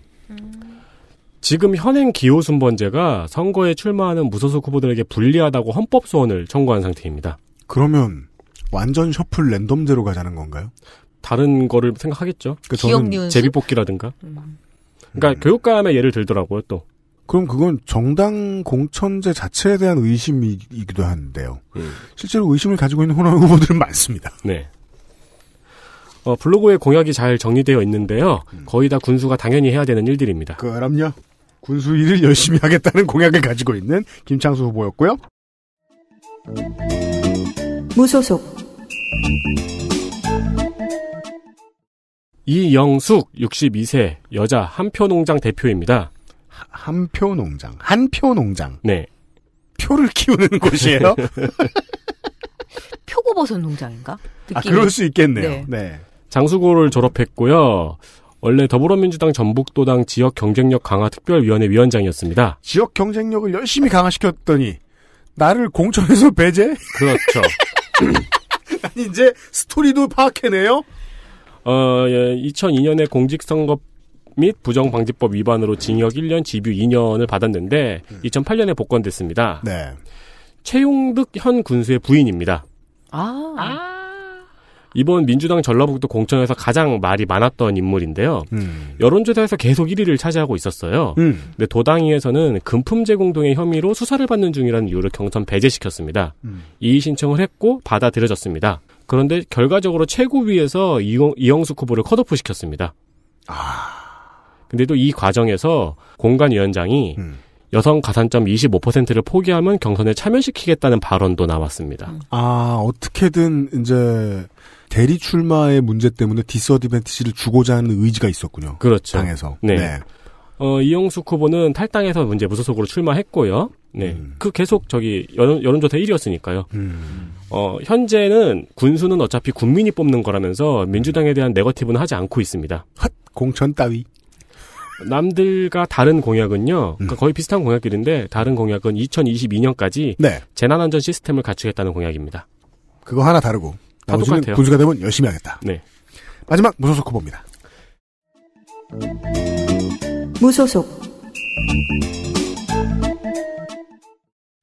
지금 현행 기호순번제가 선거에 출마하는 무소속 후보들에게 불리하다고 헌법 소원을 청구한 상태입니다. 그러면 완전 셔플 랜덤제로 가자는 건가요? 다른 거를 생각하겠죠. 그 저는 제비뽑기라든가. 음. 그러니까 음. 교육감의 예를 들더라고요 또. 그럼 그건 정당 공천제 자체에 대한 의심이기도 한데요. 음. 실제로 의심을 가지고 있는 호남 후보들은 많습니다. 네. 어, 블로그에 공약이 잘 정리되어 있는데요. 음. 거의 다 군수가 당연히 해야 되는 일들입니다. 그럼요. 군수 일을 열심히 하겠다는 공약을 가지고 있는 김창수 후보였고요. 무소속 이영숙 62세 여자 한표농장 대표입니다. 한표농장 한표농장 네 표를 키우는 곳이에요. 표고버섯 농장인가? 아, 느낌이. 아 그럴 수 있겠네요. 네. 네. 장수고를 졸업했고요. 원래 더불어민주당 전북도당 지역 경쟁력 강화 특별위원회 위원장이었습니다. 지역 경쟁력을 열심히 강화시켰더니 나를 공천에서 배제? 그렇죠. 아니 이제 스토리도 파악해내요. 어, 2002년에 예, 공직선거 및 부정방지법 위반으로 징역 1년, 집유 2년을 받았는데 2008년에 음. 복권됐습니다. 네. 최용득 현 군수의 부인입니다. 아. 아. 이번 민주당 전라북도 공천에서 가장 말이 많았던 인물인데요. 음. 여론조사에서 계속 1위를 차지하고 있었어요. 음. 근데 도당위에서는 금품 제공 동의 혐의로 수사를 받는 중이라는 이유로 경선 배제시켰습니다. 음. 이의 신청을 했고 받아들여졌습니다. 그런데 결과적으로 최고위에서 이영, 이영숙 후보를 컷오프 시켰습니다. 아. 근데 또 이 과정에서 공간위원장이 음. 여성 가산점 25%를 포기하면 경선에 참여시키겠다는 발언도 나왔습니다. 음. 아, 어떻게든 이제 대리 출마의 문제 때문에 디스어드벤티지를 주고자 하는 의지가 있었군요. 그렇죠. 당에서. 네. 네. 어, 이영숙 후보는 탈당해서 문제 무소속으로 출마했고요. 네. 음. 그 계속 저기 여론, 여론조사 1위였으니까요. 음. 어, 현재는 군수는 어차피 국민이 뽑는 거라면서 민주당에 대한 네거티브는 하지 않고 있습니다. 핫 공천 따위. 남들과 다른 공약은요, 음. 그러니까 거의 비슷한 공약들인데 다른 공약은 2022년까지 네. 재난안전 시스템을 갖추겠다는 공약입니다. 그거 하나 다르고 나 똑같아요. 군수가 되면 열심히 하겠다. 네. 마지막 무소속 후보입니다. 무소속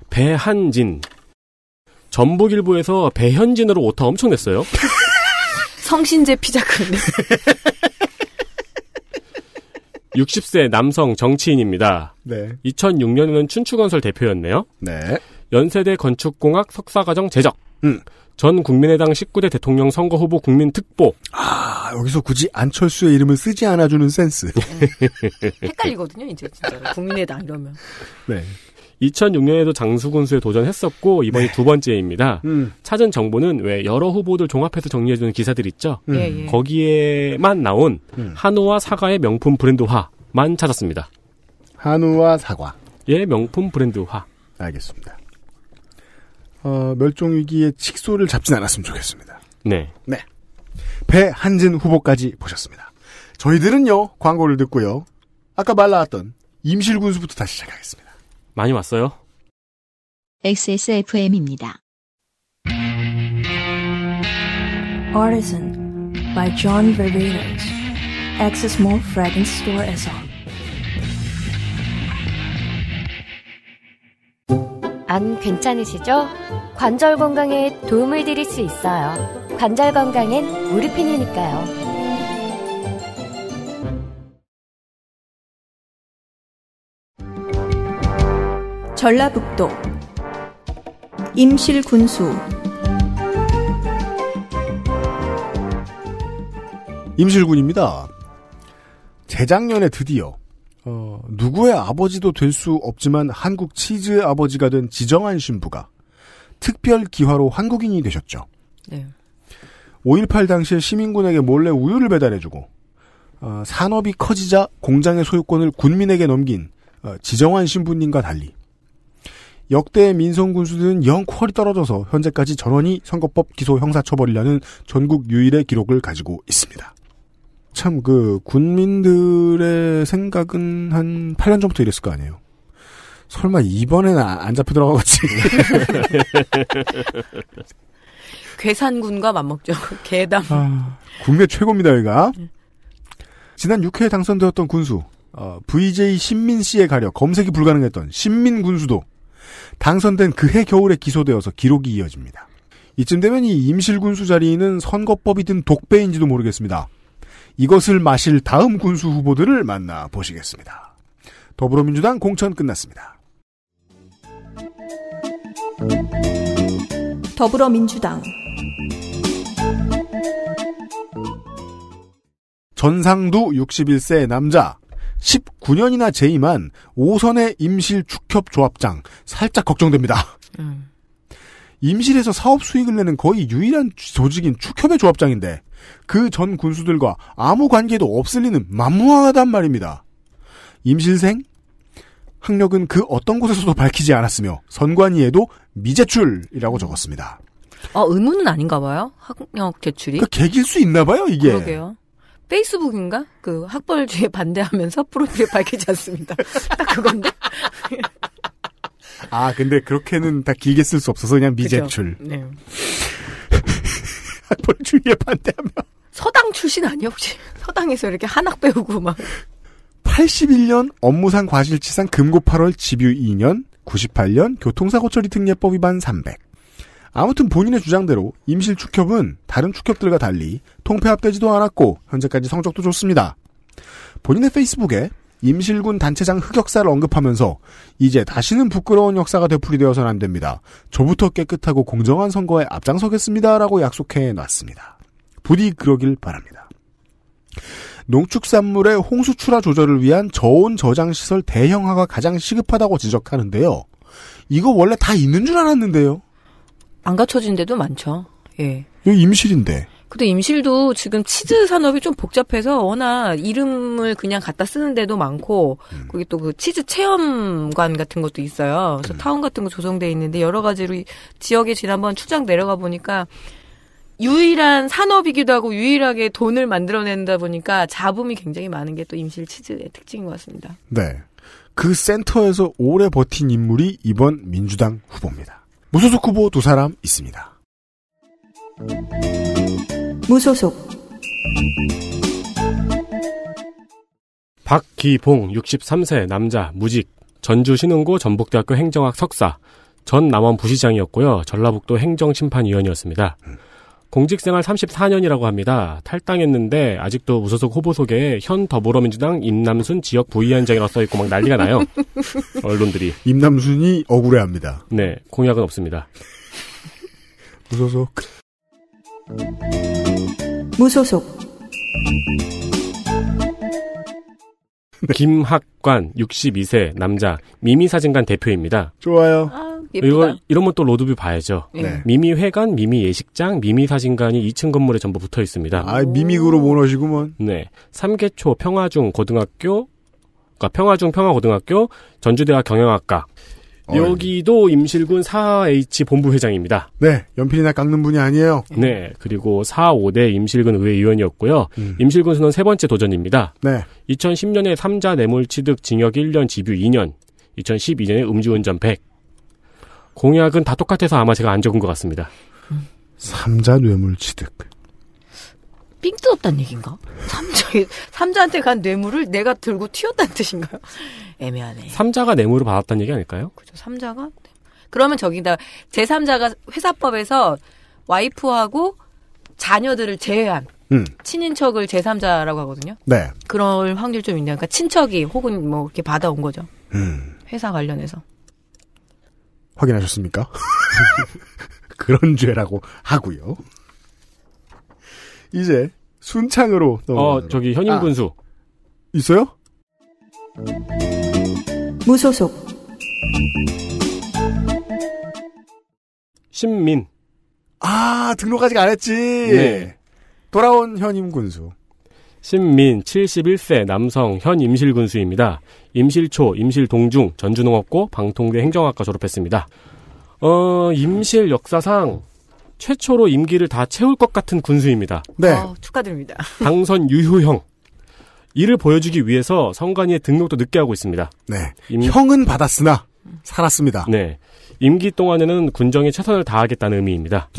배한진 전북일보에서 배현진으로 오타 엄청 냈어요. 성신제 피자군. 60세 남성 정치인입니다. 네. 2006년에는 춘추건설 대표였네요. 네. 연세대 건축공학 석사과정 제적. 음. 전 국민의당 19대 대통령 선거 후보 국민특보. 아, 여기서 굳이 안철수의 이름을 쓰지 않아주는 센스. 음. 헷갈리거든요, 이제 진짜. 국민의당 이러면. 네. 2006년에도 장수군수에 도전했었고 이번이 네. 두 번째입니다. 음. 찾은 정보는 왜 여러 후보들 종합해서 정리해주는 기사들 있죠. 음. 예, 예. 거기에만 나온 음. 한우와 사과의 명품 브랜드화만 찾았습니다. 한우와 사과. 예, 명품 브랜드화. 알겠습니다. 어, 멸종 위기의 칙소를 잡진 않았으면 좋겠습니다. 네. 네. 배한진 후보까지 보셨습니다. 저희들은요 광고를 듣고요. 아까 말 나왔던 임실군수부터 다시 시작하겠습니다. 많이 왔어요? XSFM입니다. Artisan by John Ververes. Access Mall Fragrance Store에서. 안 괜찮으시죠? 관절 건강에 도움을 드릴 수 있어요. 관절 건강엔 무릎핀이니까요. 전라북도 임실군수 임실군입니다. 재작년에 드디어 어, 누구의 아버지도 될 수 없지만 한국 치즈의 아버지가 된 지정한 신부가 특별 기화로 한국인이 되셨죠. 네. 5.18 당시에 시민군에게 몰래 우유를 배달해주고 어, 산업이 커지자 공장의 소유권을 군민에게 넘긴 어, 지정한 신부님과 달리 역대 민선 군수들은 영 퀄이 떨어져서 현재까지 전원이 선거법 기소 형사처벌이라는 전국 유일의 기록을 가지고 있습니다. 참 그 군민들의 생각은 한 8년 전부터 이랬을 거 아니에요. 설마 이번에는 아, 안잡혀들어가고지 괴산군과 맞먹죠. 괴담. 아, 국내 최고입니다, 여기가. 지난 6회에 당선되었던 군수, 어, VJ 신민 씨의 가려 검색이 불가능했던 신민 군수도 당선된 그해 겨울에 기소되어서 기록이 이어집니다. 이쯤 되면 이 임실군수 자리는 선거법이 든 독배인지도 모르겠습니다. 이것을 마실 다음 군수 후보들을 만나보시겠습니다. 더불어민주당 공천 끝났습니다. 더불어민주당 전상두 61세 남자 19년이나 재임한 5선의 임실 축협 조합장 살짝 걱정됩니다. 음. 임실에서 사업 수익을 내는 거의 유일한 조직인 축협의 조합장인데 그 전 군수들과 아무 관계도 없을 리는 만무하단 말입니다. 임실생 학력은 그 어떤 곳에서도 밝히지 않았으며 선관위에도 미제출이라고 적었습니다. 아 의무는 아닌가 봐요. 학력 제출이. 그 그러니까 개길 수 있나 봐요 이게. 그러게요. 페이스북인가? 그 학벌주의에 반대하면서 프로필을 밝히지 않습니다. 딱 그건데. 아, 근데 그렇게는 다 길게 쓸 수 없어서 그냥 미제출. 네. 학벌주의에 반대하면. 서당 출신 아니야, 혹시? 서당에서 이렇게 한학 배우고 막. 81년 업무상 과실치상 금고 8월 집유 2년, 98년 교통사고 처리 특례법 위반 300. 아무튼 본인의 주장대로 임실 축협은 다른 축협들과 달리 통폐합되지도 않았고 현재까지 성적도 좋습니다. 본인의 페이스북에 임실군 단체장 흑역사를 언급하면서 이제 다시는 부끄러운 역사가 되풀이되어서는 안 됩니다. 저부터 깨끗하고 공정한 선거에 앞장서겠습니다라고 약속해 놨습니다. 부디 그러길 바랍니다. 농축산물의 홍수 출하 조절을 위한 저온 저장 시설 대형화가 가장 시급하다고 지적하는데요. 이거 원래 다 있는 줄 알았는데요. 안 갖춰진 데도 많죠. 예. 이거 임실인데. 근데 임실도 지금 치즈 산업이 좀 복잡해서 워낙 이름을 그냥 갖다 쓰는 데도 많고 음. 거기 또 그 치즈 체험관 같은 것도 있어요. 그래서 음. 타운 같은 거 조성돼 있는데 여러 가지로 지역에 지난번 출장 내려가 보니까 유일한 산업이기도 하고 유일하게 돈을 만들어낸다 보니까 잡음이 굉장히 많은 게 또 임실 치즈의 특징인 것 같습니다. 네. 그 센터에서 오래 버틴 인물이 이번 민주당 후보입니다. 무소속 후보 두 사람 있습니다. 무소속 박기봉 63세 남자 무직 전주 신흥고 전북대학교 행정학 석사 전 남원 부시장이었고요 전라북도 행정심판위원이었습니다. 음. 공직생활 34년이라고 합니다. 탈당했는데 아직도 무소속 후보 소개에 현 더불어민주당 임남순 지역 부위원장이라 써있고 막 난리가 나요. 언론들이. 임남순이 억울해합니다. 네, 공약은 없습니다. 무소속. 무소속. 김학관 62세 남자 미미사진관 대표입니다. 좋아요. 아, 예쁘다. 이거 이러면 또 로드뷰 봐야죠. 예. 네. 미미 회관, 미미 예식장, 미미 사진관이 2층 건물에 전부 붙어 있습니다. 아, 미미그룹 오너시구먼. 네. 삼계초 평화중 고등학교 그러니까 평화중 평화고등학교 전주대학 경영학과 어이. 여기도 임실군 4H 본부회장입니다. 네, 연필이나 깎는 분이 아니에요. 예. 네, 그리고 4, 5대 임실군 의회의원이었고요. 음. 임실군 수는 세 번째 도전입니다. 네. 2010년에 3자 뇌물 취득 징역 1년, 집유 2년, 2012년에 음주운전 100, 공약은 다 똑같아서 아마 제가 안 적은 것 같습니다. 삼자 뇌물 취득. 삥뜯었다는 얘기인가? 삼자, 삼자한테 간 뇌물을 내가 들고 튀었다는 뜻인가요? 애매하네. 삼자가 뇌물을 받았다는 얘기 아닐까요? 그죠. 삼자가? 그러면 저기다, 제3자가 회사법에서 와이프하고 자녀들을 제외한 음. 친인척을 제3자라고 하거든요. 네. 그럴 확률 좀 있네요. 그러니까 친척이 혹은 뭐 이렇게 받아온 거죠. 음. 회사 관련해서. 확인하셨습니까? 그런 죄라고 하고요. 이제 순창으로 넘어. 어, 저기 현임 군수 아, 있어요? 무소속 신민 아 등록 아직 안 했지. 네. 돌아온 현임 군수. 신민 71세 남성 현 임실군수입니다. 임실초, 임실동중, 전주농업고, 방통대 행정학과 졸업했습니다. 어, 임실 역사상 최초로 임기를 다 채울 것 같은 군수입니다. 네. 어, 축하드립니다. 당선 유효형. 이를 보여주기 위해서 성관위에 등록도 늦게 하고 있습니다. 네. 임... 형은 받았으나 살았습니다. 네. 임기 동안에는 군정에 최선을 다하겠다는 의미입니다.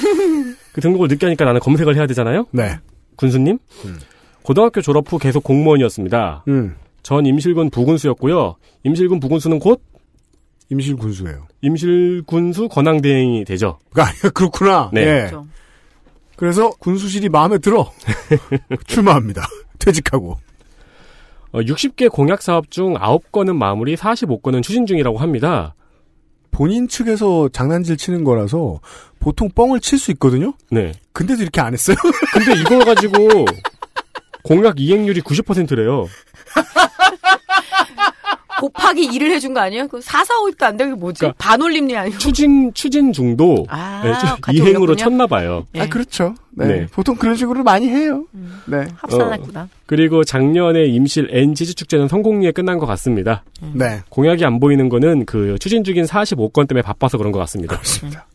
그 등록을 늦게 하니까 나는 검색을 해야 되잖아요. 네. 군수님 음. 고등학교 졸업 후 계속 공무원이었습니다. 음. 전 임실군 부군수였고요. 임실군 부군수는 곧 임실군수예요. 임실군수 권항대행이 되죠. 그 그렇구나. 네. 네. 그 그래서 군수실이 마음에 들어 출마합니다. 퇴직하고. 어, 60개 공약 사업 중 9건은 마무리, 45건은 추진 중이라고 합니다. 본인 측에서 장난질 치는 거라서 보통 뻥을 칠 수 있거든요. 네. 근데도 이렇게 안 했어요. 근데 이걸 가지고 공약 이행률이 90%래요. 곱하기 2를 해준 거 아니에요? 그 4, 4, 5도 안 되는 게 뭐지? 그러니까 반올림이 아니고. 추진, 추진 중도. 아, 네, 이행으로 쳤나 봐요. 네. 아, 그렇죠. 네. 네. 보통 그런 식으로 많이 해요. 음, 네. 합산했구나. 어, 그리고 작년에 임실 n 지 g 축제는 성공리에 끝난 것 같습니다. 음. 네. 공약이 안 보이는 거는 그 추진 중인 45건 때문에 바빠서 그런 것 같습니다. 그렇습니다.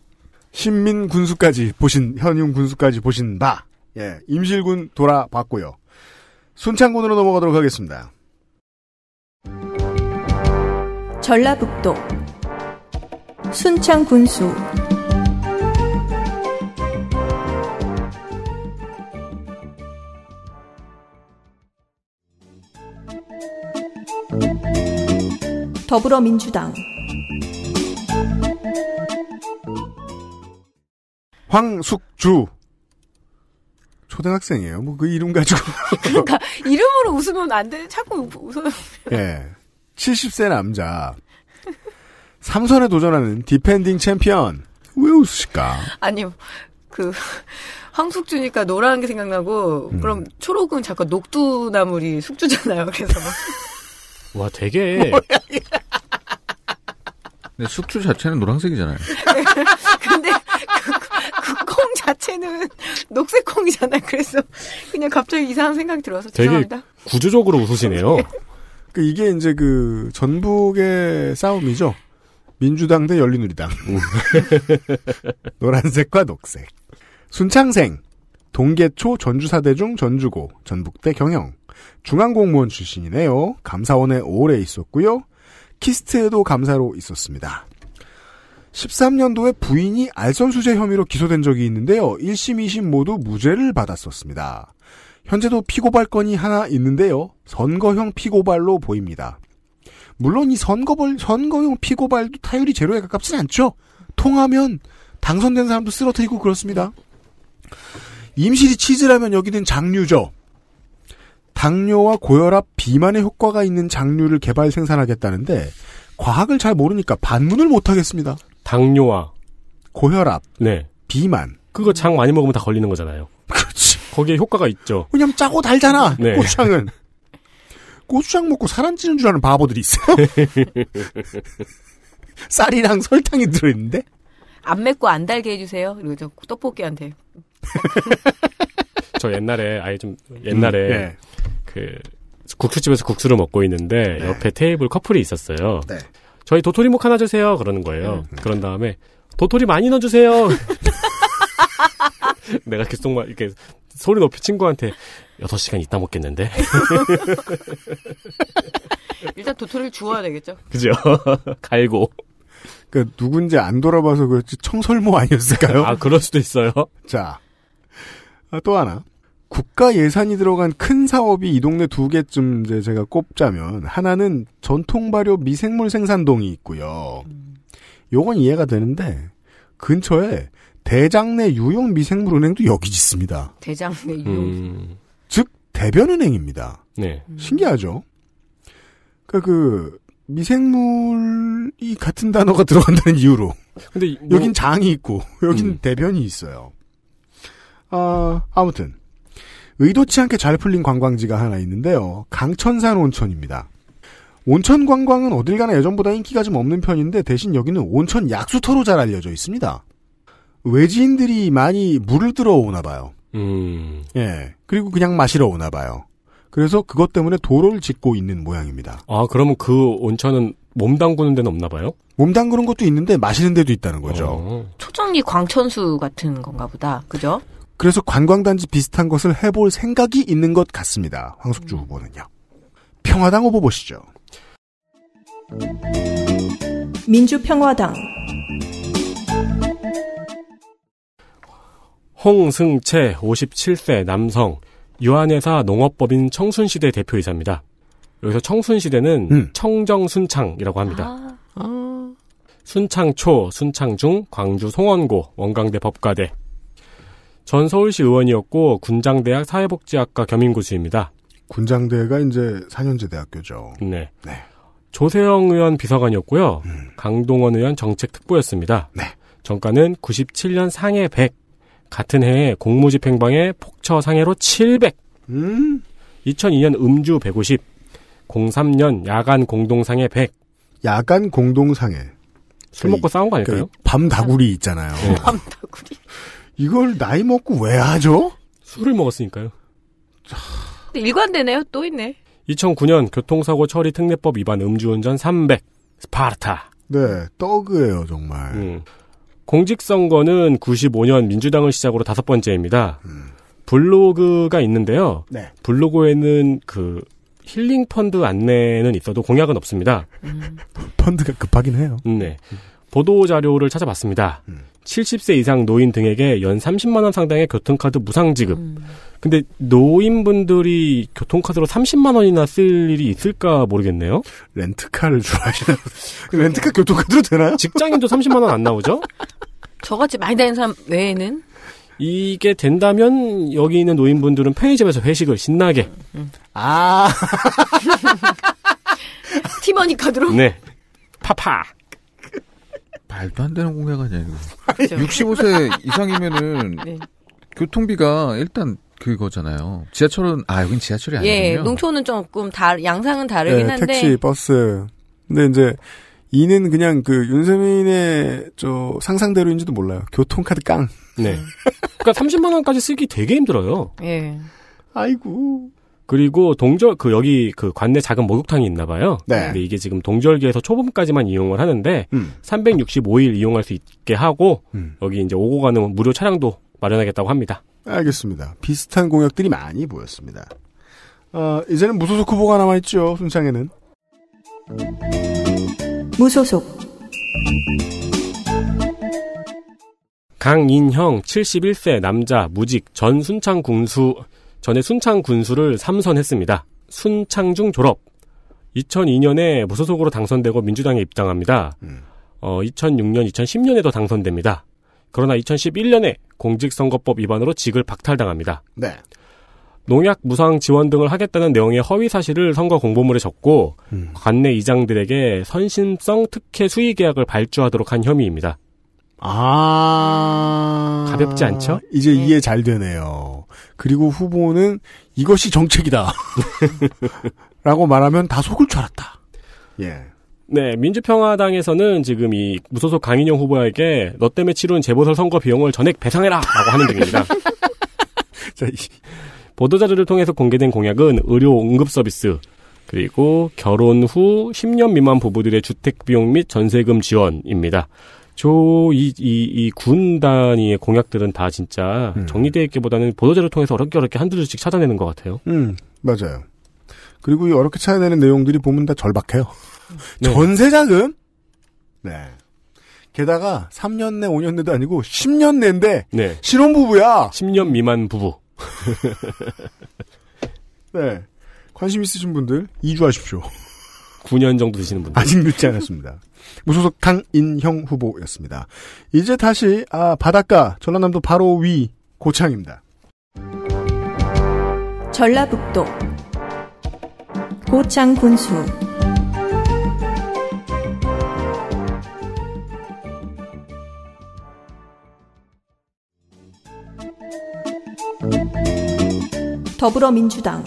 신민 군수까지 보신, 현용 군수까지 보신 바. 예. 임실군 돌아봤고요. 순창군으로 넘어가도록 하겠습니다. 전라북도 순창군수 더불어민주당 황숙주 초등학생이에요. 뭐 그 이름 가지고. 그러니까 이름으로 웃으면 안 돼. 자꾸 웃어요. 예. 70세 남자. 삼선에 도전하는 디펜딩 챔피언. 왜 웃으실까? 아니요. 그 황숙주니까 노란 게 생각나고 음. 그럼 초록은 잠깐 녹두나물이 숙주잖아요. 그래서 막. 와 되게 근데 숙주 자체는 노란색이잖아요. 근데 그, 그콩 자체는 녹색 콩이잖아요. 그래서 그냥 갑자기 이상한 생각이 들어서 되게 죄송합니다. 구조적으로 웃으시네요. 그 이게 이제 그 전북의 싸움이죠. 민주당 대 열린우리당. 음. 노란색과 녹색. 순창생, 동계초, 전주사대중, 전주고, 전북대 경영. 중앙공무원 출신이네요. 감사원에 오래 있었고요. 키스트에도 감사로 있었습니다. 13년도에 부인이 알선수재 혐의로 기소된 적이 있는데요. 1심, 2심 모두 무죄를 받았었습니다. 현재도 피고발 건이 하나 있는데요. 선거형 피고발로 보입니다. 물론 이 선거벌, 선거용 피고발도 타율이 제로에 가깝진 않죠. 통하면 당선된 사람도 쓰러뜨리고 그렇습니다. 임시이 치즈라면 여기는 장류죠. 당뇨와 고혈압, 비만의 효과가 있는 장류를 개발 생산하겠다는데 과학을 잘 모르니까 반문을 못 하겠습니다. 당뇨와 고혈압, 네, 비만. 그거 장 많이 먹으면 다 걸리는 거잖아요. 그렇지. 거기에 효과가 있죠. 왜냐면 짜고 달잖아. 네. 고추장은. 고추장 먹고 살안 찌는 줄 아는 바보들이 있어요. 쌀이랑 설탕이 들어있는데? 안 맵고 안 달게 해주세요. 그리고 저 떡볶이한테. 저 옛날에, 아예 좀, 옛날에, 음, 네. 그, 국수집에서 국수를 먹고 있는데, 네. 옆에 테이블 커플이 있었어요. 네. 저희 도토리묵 하나 주세요. 그러는 거예요. 음. 그런 다음에, 도토리 많이 넣어주세요. 내가 계속 막 이렇게 소리 높이 친구한테 6시간 있다 먹겠는데? 일단 도토리를 주워야 되겠죠? 그죠. 갈고. 그까 누군지 안 돌아봐서 그렇지 청설모 아니었을까요? 아, 그럴 수도 있어요. 자. 아, 또 하나. 국가 예산이 들어간 큰 사업이 이 동네 두 개쯤 이제 제가 꼽자면 하나는 전통 발효 미생물 생산동이 있고요. 음. 요건 이해가 되는데 근처에 대장내 유용 미생물 은행도 여기 있습니다. 대장내 음. 유용. 네. 음. 즉 대변 은행입니다. 네. 신기하죠. 그그 그러니까 미생물이 같은 단어가 들어간다는 이유로. 근데 뭐... 여긴 장이 있고 여긴 음. 대변이 있어요. 아, 아무튼 의도치 않게 잘 풀린 관광지가 하나 있는데요. 강천산 온천입니다. 온천 관광은 어딜 가나 예전보다 인기가 좀 없는 편인데 대신 여기는 온천 약수터로 잘 알려져 있습니다. 외지인들이 많이 물을 들어오나 봐요. 음. 예. 그리고 그냥 마시러 오나 봐요. 그래서 그것 때문에 도로를 짓고 있는 모양입니다. 아, 그러면 그 온천은 몸 담그는 데는 없나 봐요? 몸 담그는 것도 있는데 마시는 데도 있다는 거죠. 어. 초장리 광천수 같은 건가 보다. 그죠? 그래서 관광단지 비슷한 것을 해볼 생각이 있는 것 같습니다. 황숙주 후보는요. 평화당 후보 보시죠. 민주평화당 홍승채 57세 남성 유한회사 농업법인 청순시대 대표이사입니다. 여기서 청순시대는 음. 청정순창이라고 합니다. 아. 아. 순창초, 순창중, 광주 송원고, 원광대 법과대. 전 서울시 의원이었고 군장대학 사회복지학과 겸임교수입니다. 군장대가 이제 4년제 대학교죠. 네. 네. 조세영 의원 비서관이었고요. 음. 강동원 의원 정책특보였습니다. 네. 정가는 97년 상해 100, 같은 해에 공무집행방해 폭처 상해로 700. 음. 2002년 음주 150. 03년 야간 공동상해 100. 야간 공동상해. 술 먹고 그러니까 싸운 거 아닐까요? 그 밤다구리 있잖아요. 네. 밤다구리. 이걸 나이 먹고 왜 하죠? 술을 먹었으니까요. 일관되네요. 또 있네. 2009년 교통사고 처리 특례법 위반 음주운전 300. 스파르타. 네, 떡이에요, 정말. 음. 공직선거는 95년 민주당을 시작으로 다섯 번째입니다. 음. 블로그가 있는데요. 네. 블로그에는 그 힐링 펀드 안내는 있어도 공약은 없습니다. 음. 펀드가 급하긴 해요. 음, 네. 보도 자료를 찾아봤습니다. 음. 70세 이상 노인 등에게 연 30만 원 상당의 교통카드 무상 지급. 음. 근데 노인분들이 교통카드로 30만 원이나 쓸 일이 있을까 모르겠네요. 렌트카를 좋아하시나 요 렌트카 교통카드로 되나요? 직장인도 30만 원 안 나오죠? 저같이 많이 다니는 사람 외에는 이게 된다면 여기 있는 노인분들은 편의점에서 회식을 신나게. 음. 아. 티머니 카드로? 네. 파파. 말도 안 되는 공약 아니야 이거. 65세 이상이면은 네. 교통비가 일단 그거잖아요. 지하철은 아 여긴 지하철이 아니에요 예, 농촌은 조금 다 양상은 다르긴 네, 한데 택시, 버스. 근데 이제 이는 그냥 그 윤세민의 저 상상대로인지도 몰라요. 교통카드 깡. 네. 그러니까 30만 원까지 쓰기 되게 힘들어요. 예. 아이고. 그리고 동절 그 여기 그 관내 작은 목욕탕이 있나 봐요. 네. 근데 이게 지금 동절기에서 초봄까지만 이용을 하는데 음. 365일 이용할 수 있게 하고 음. 여기 이제 오고 가는 무료 차량도 마련하겠다고 합니다. 알겠습니다. 비슷한 공약들이 많이 보였습니다. 어, 이제는 무소속 후보가 남아 있죠. 순창에는 무소속 강인형 71세 남자 무직 전 순창 군수 전에 순창 군수를 삼선했습니다. 순창중 졸업. 2002년에 무소속으로 당선되고 민주당에 입당합니다. 음. 어, 2006년, 2010년에도 당선됩니다. 그러나 2011년에 공직선거법 위반으로 직을 박탈당합니다. 네. 농약 무상 지원 등을 하겠다는 내용의 허위 사실을 선거 공보물에 적고 음. 관내 이장들에게 선심성 특혜 수의 계약을 발주하도록 한 혐의입니다. 아. 가볍지 않죠? 이제 네. 이해 잘 되네요. 그리고 후보는 이것이 정책이다. 라고 말하면 다 속을 줄 알았다. 예. 네, 민주평화당에서는 지금 이 무소속 강인영 후보에게 너 때문에 치룬 재보선 선거 비용을 전액 배상해라! 라고 하는 등입니다 보도자료를 통해서 공개된 공약은 의료 응급 서비스, 그리고 결혼 후 10년 미만 부부들의 주택 비용 및 전세금 지원입니다. 조이이 이, 이 군단위의 공약들은 다 진짜 음. 정리되어 있기보다는 보도자료 통해서 어렵게 어렵게 한두 줄씩 찾아내는 것 같아요. 음 맞아요. 그리고 이 어렵게 찾아내는 내용들이 보면 다 절박해요. 네. 전세자금. 네. 게다가 3년 내 5년 내도 아니고 10년 내인데 네. 신혼부부야. 10년 미만 부부. 네. 관심 있으신 분들 이주하십시오. 9년 정도 되시는 분들. 아직 늦지 않았습니다. 무소속 강인형 후보였습니다. 이제 다시 아 바닷가 전라남도 바로 위 고창입니다. 전라북도 고창 군수 더불어민주당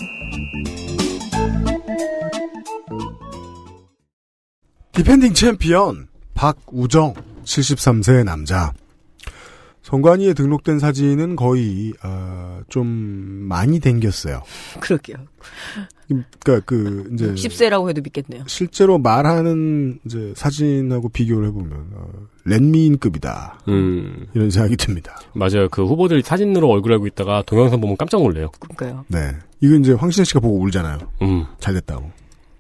디펜딩 챔피언 박우정 73세 남자. 선관위에 등록된 사진은 거의 어, 좀 많이 댕겼어요. 그럴게요. 그러니까 그 이제 10세라고 해도 믿겠네요. 실제로 말하는 이제 사진하고 비교를 해보면 어, 렌미인급이다. 음. 이런 생각이 듭니다. 맞아요. 그 후보들 사진으로 얼굴 알고 있다가 동영상 보면 깜짝 놀래요. 그러니까요. 네, 이건 이제 황신혜 씨가 보고 울잖아요. 음. 잘 됐다고.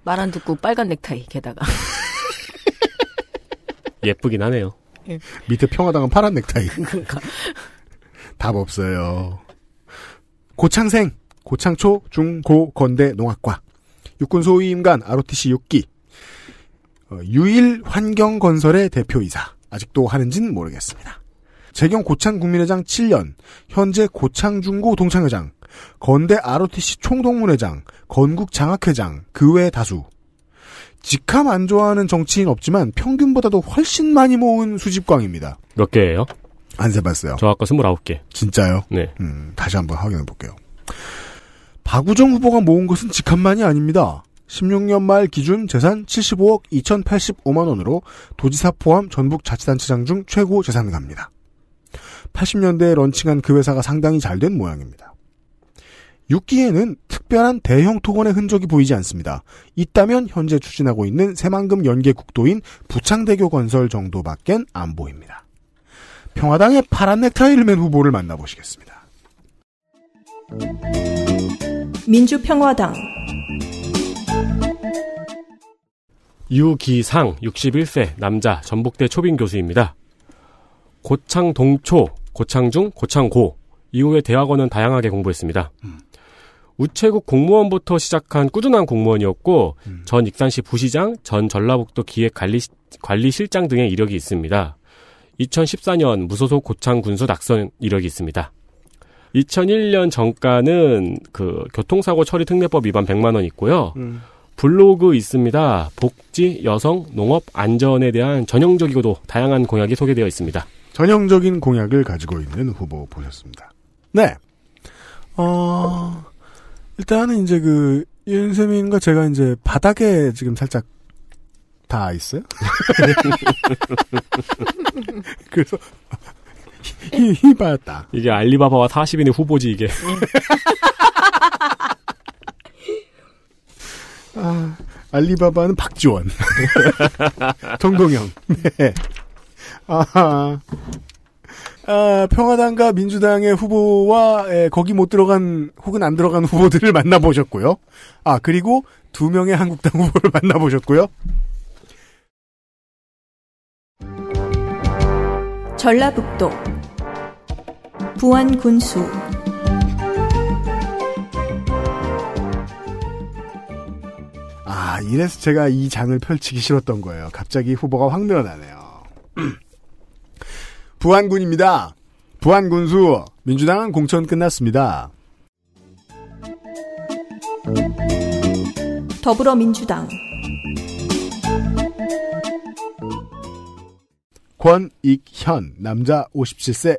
말 안 듣고 빨간 넥타이 게다가. 예쁘긴 하네요. 예. 밑에 평화당은 파란 넥타이. 그러니까. 답 없어요. 고창생, 고창초, 중고, 건대, 농학과. 육군 소위임관, ROTC 6기. 어, 유일 환경건설의 대표이사. 아직도 하는지는 모르겠습니다. 재경 고창 국민회장 7년, 현재 고창 중고 동창회장, 건대 ROTC 총동문회장, 건국 장학회장, 그 외 다수. 직함 안 좋아하는 정치인 없지만 평균보다도 훨씬 많이 모은 수집광입니다. 몇 개예요? 안 세봤어요. 저 아까 29개. 진짜요? 네. 음, 다시 한번 확인해 볼게요. 박우정 후보가 모은 것은 직함만이 아닙니다. 16년 말 기준 재산 75억 2,085만 원으로 도지사 포함 전북 자치단체장 중 최고 재산가입니다. 80년대에 런칭한 그 회사가 상당히 잘 된 모양입니다. 6기에는 특별한 대형 토건의 흔적이 보이지 않습니다. 있다면 현재 추진하고 있는 새만금 연계 국도인 부창대교 건설 정도밖엔 안 보입니다. 평화당의 파란 넥타이를 맨 후보를 만나보시겠습니다. 민주평화당 유기상 61세 남자 전북대 초빙 교수입니다. 고창 동초, 고창 중, 고창고 이후에 대학원은 다양하게 공부했습니다. 음. 우체국 공무원부터 시작한 꾸준한 공무원이었고 음. 전 익산시 부시장, 전 전라북도 기획관리실장 등의 이력이 있습니다. 2014년 무소속 고창 군수 낙선 이력이 있습니다. 2001년 정가는그 교통사고 처리 특례법 위반 100만 원 있고요. 음. 블로그 있습니다. 복지, 여성, 농업, 안전에 대한 전형적이고도 다양한 공약이 소개되어 있습니다. 전형적인 공약을 가지고 있는 후보 보셨습니다. 네. 어... 일단은 이제 그 윤세민과 제가 이제 바닥에 지금 살짝 다 있어요. 그래서 히바였다. 이게 알리바바와 40인의 후보지 이게. 아, 알리바바는 박지원, 정동영. 네. 아하 아, 평화당과 민주당의 후보와 에, 거기 못 들어간 혹은 안 들어간 후보들을 만나보셨고요. 아 그리고 두 명의 한국당 후보를 만나보셨고요. 전라북도 부안군수 아 이래서 제가 이 장을 펼치기 싫었던 거예요. 갑자기 후보가 확 늘어나네요. 부안군입니다. 부안군수 민주당은 공천 끝났습니다. 더불어민주당 권익현 남자 57세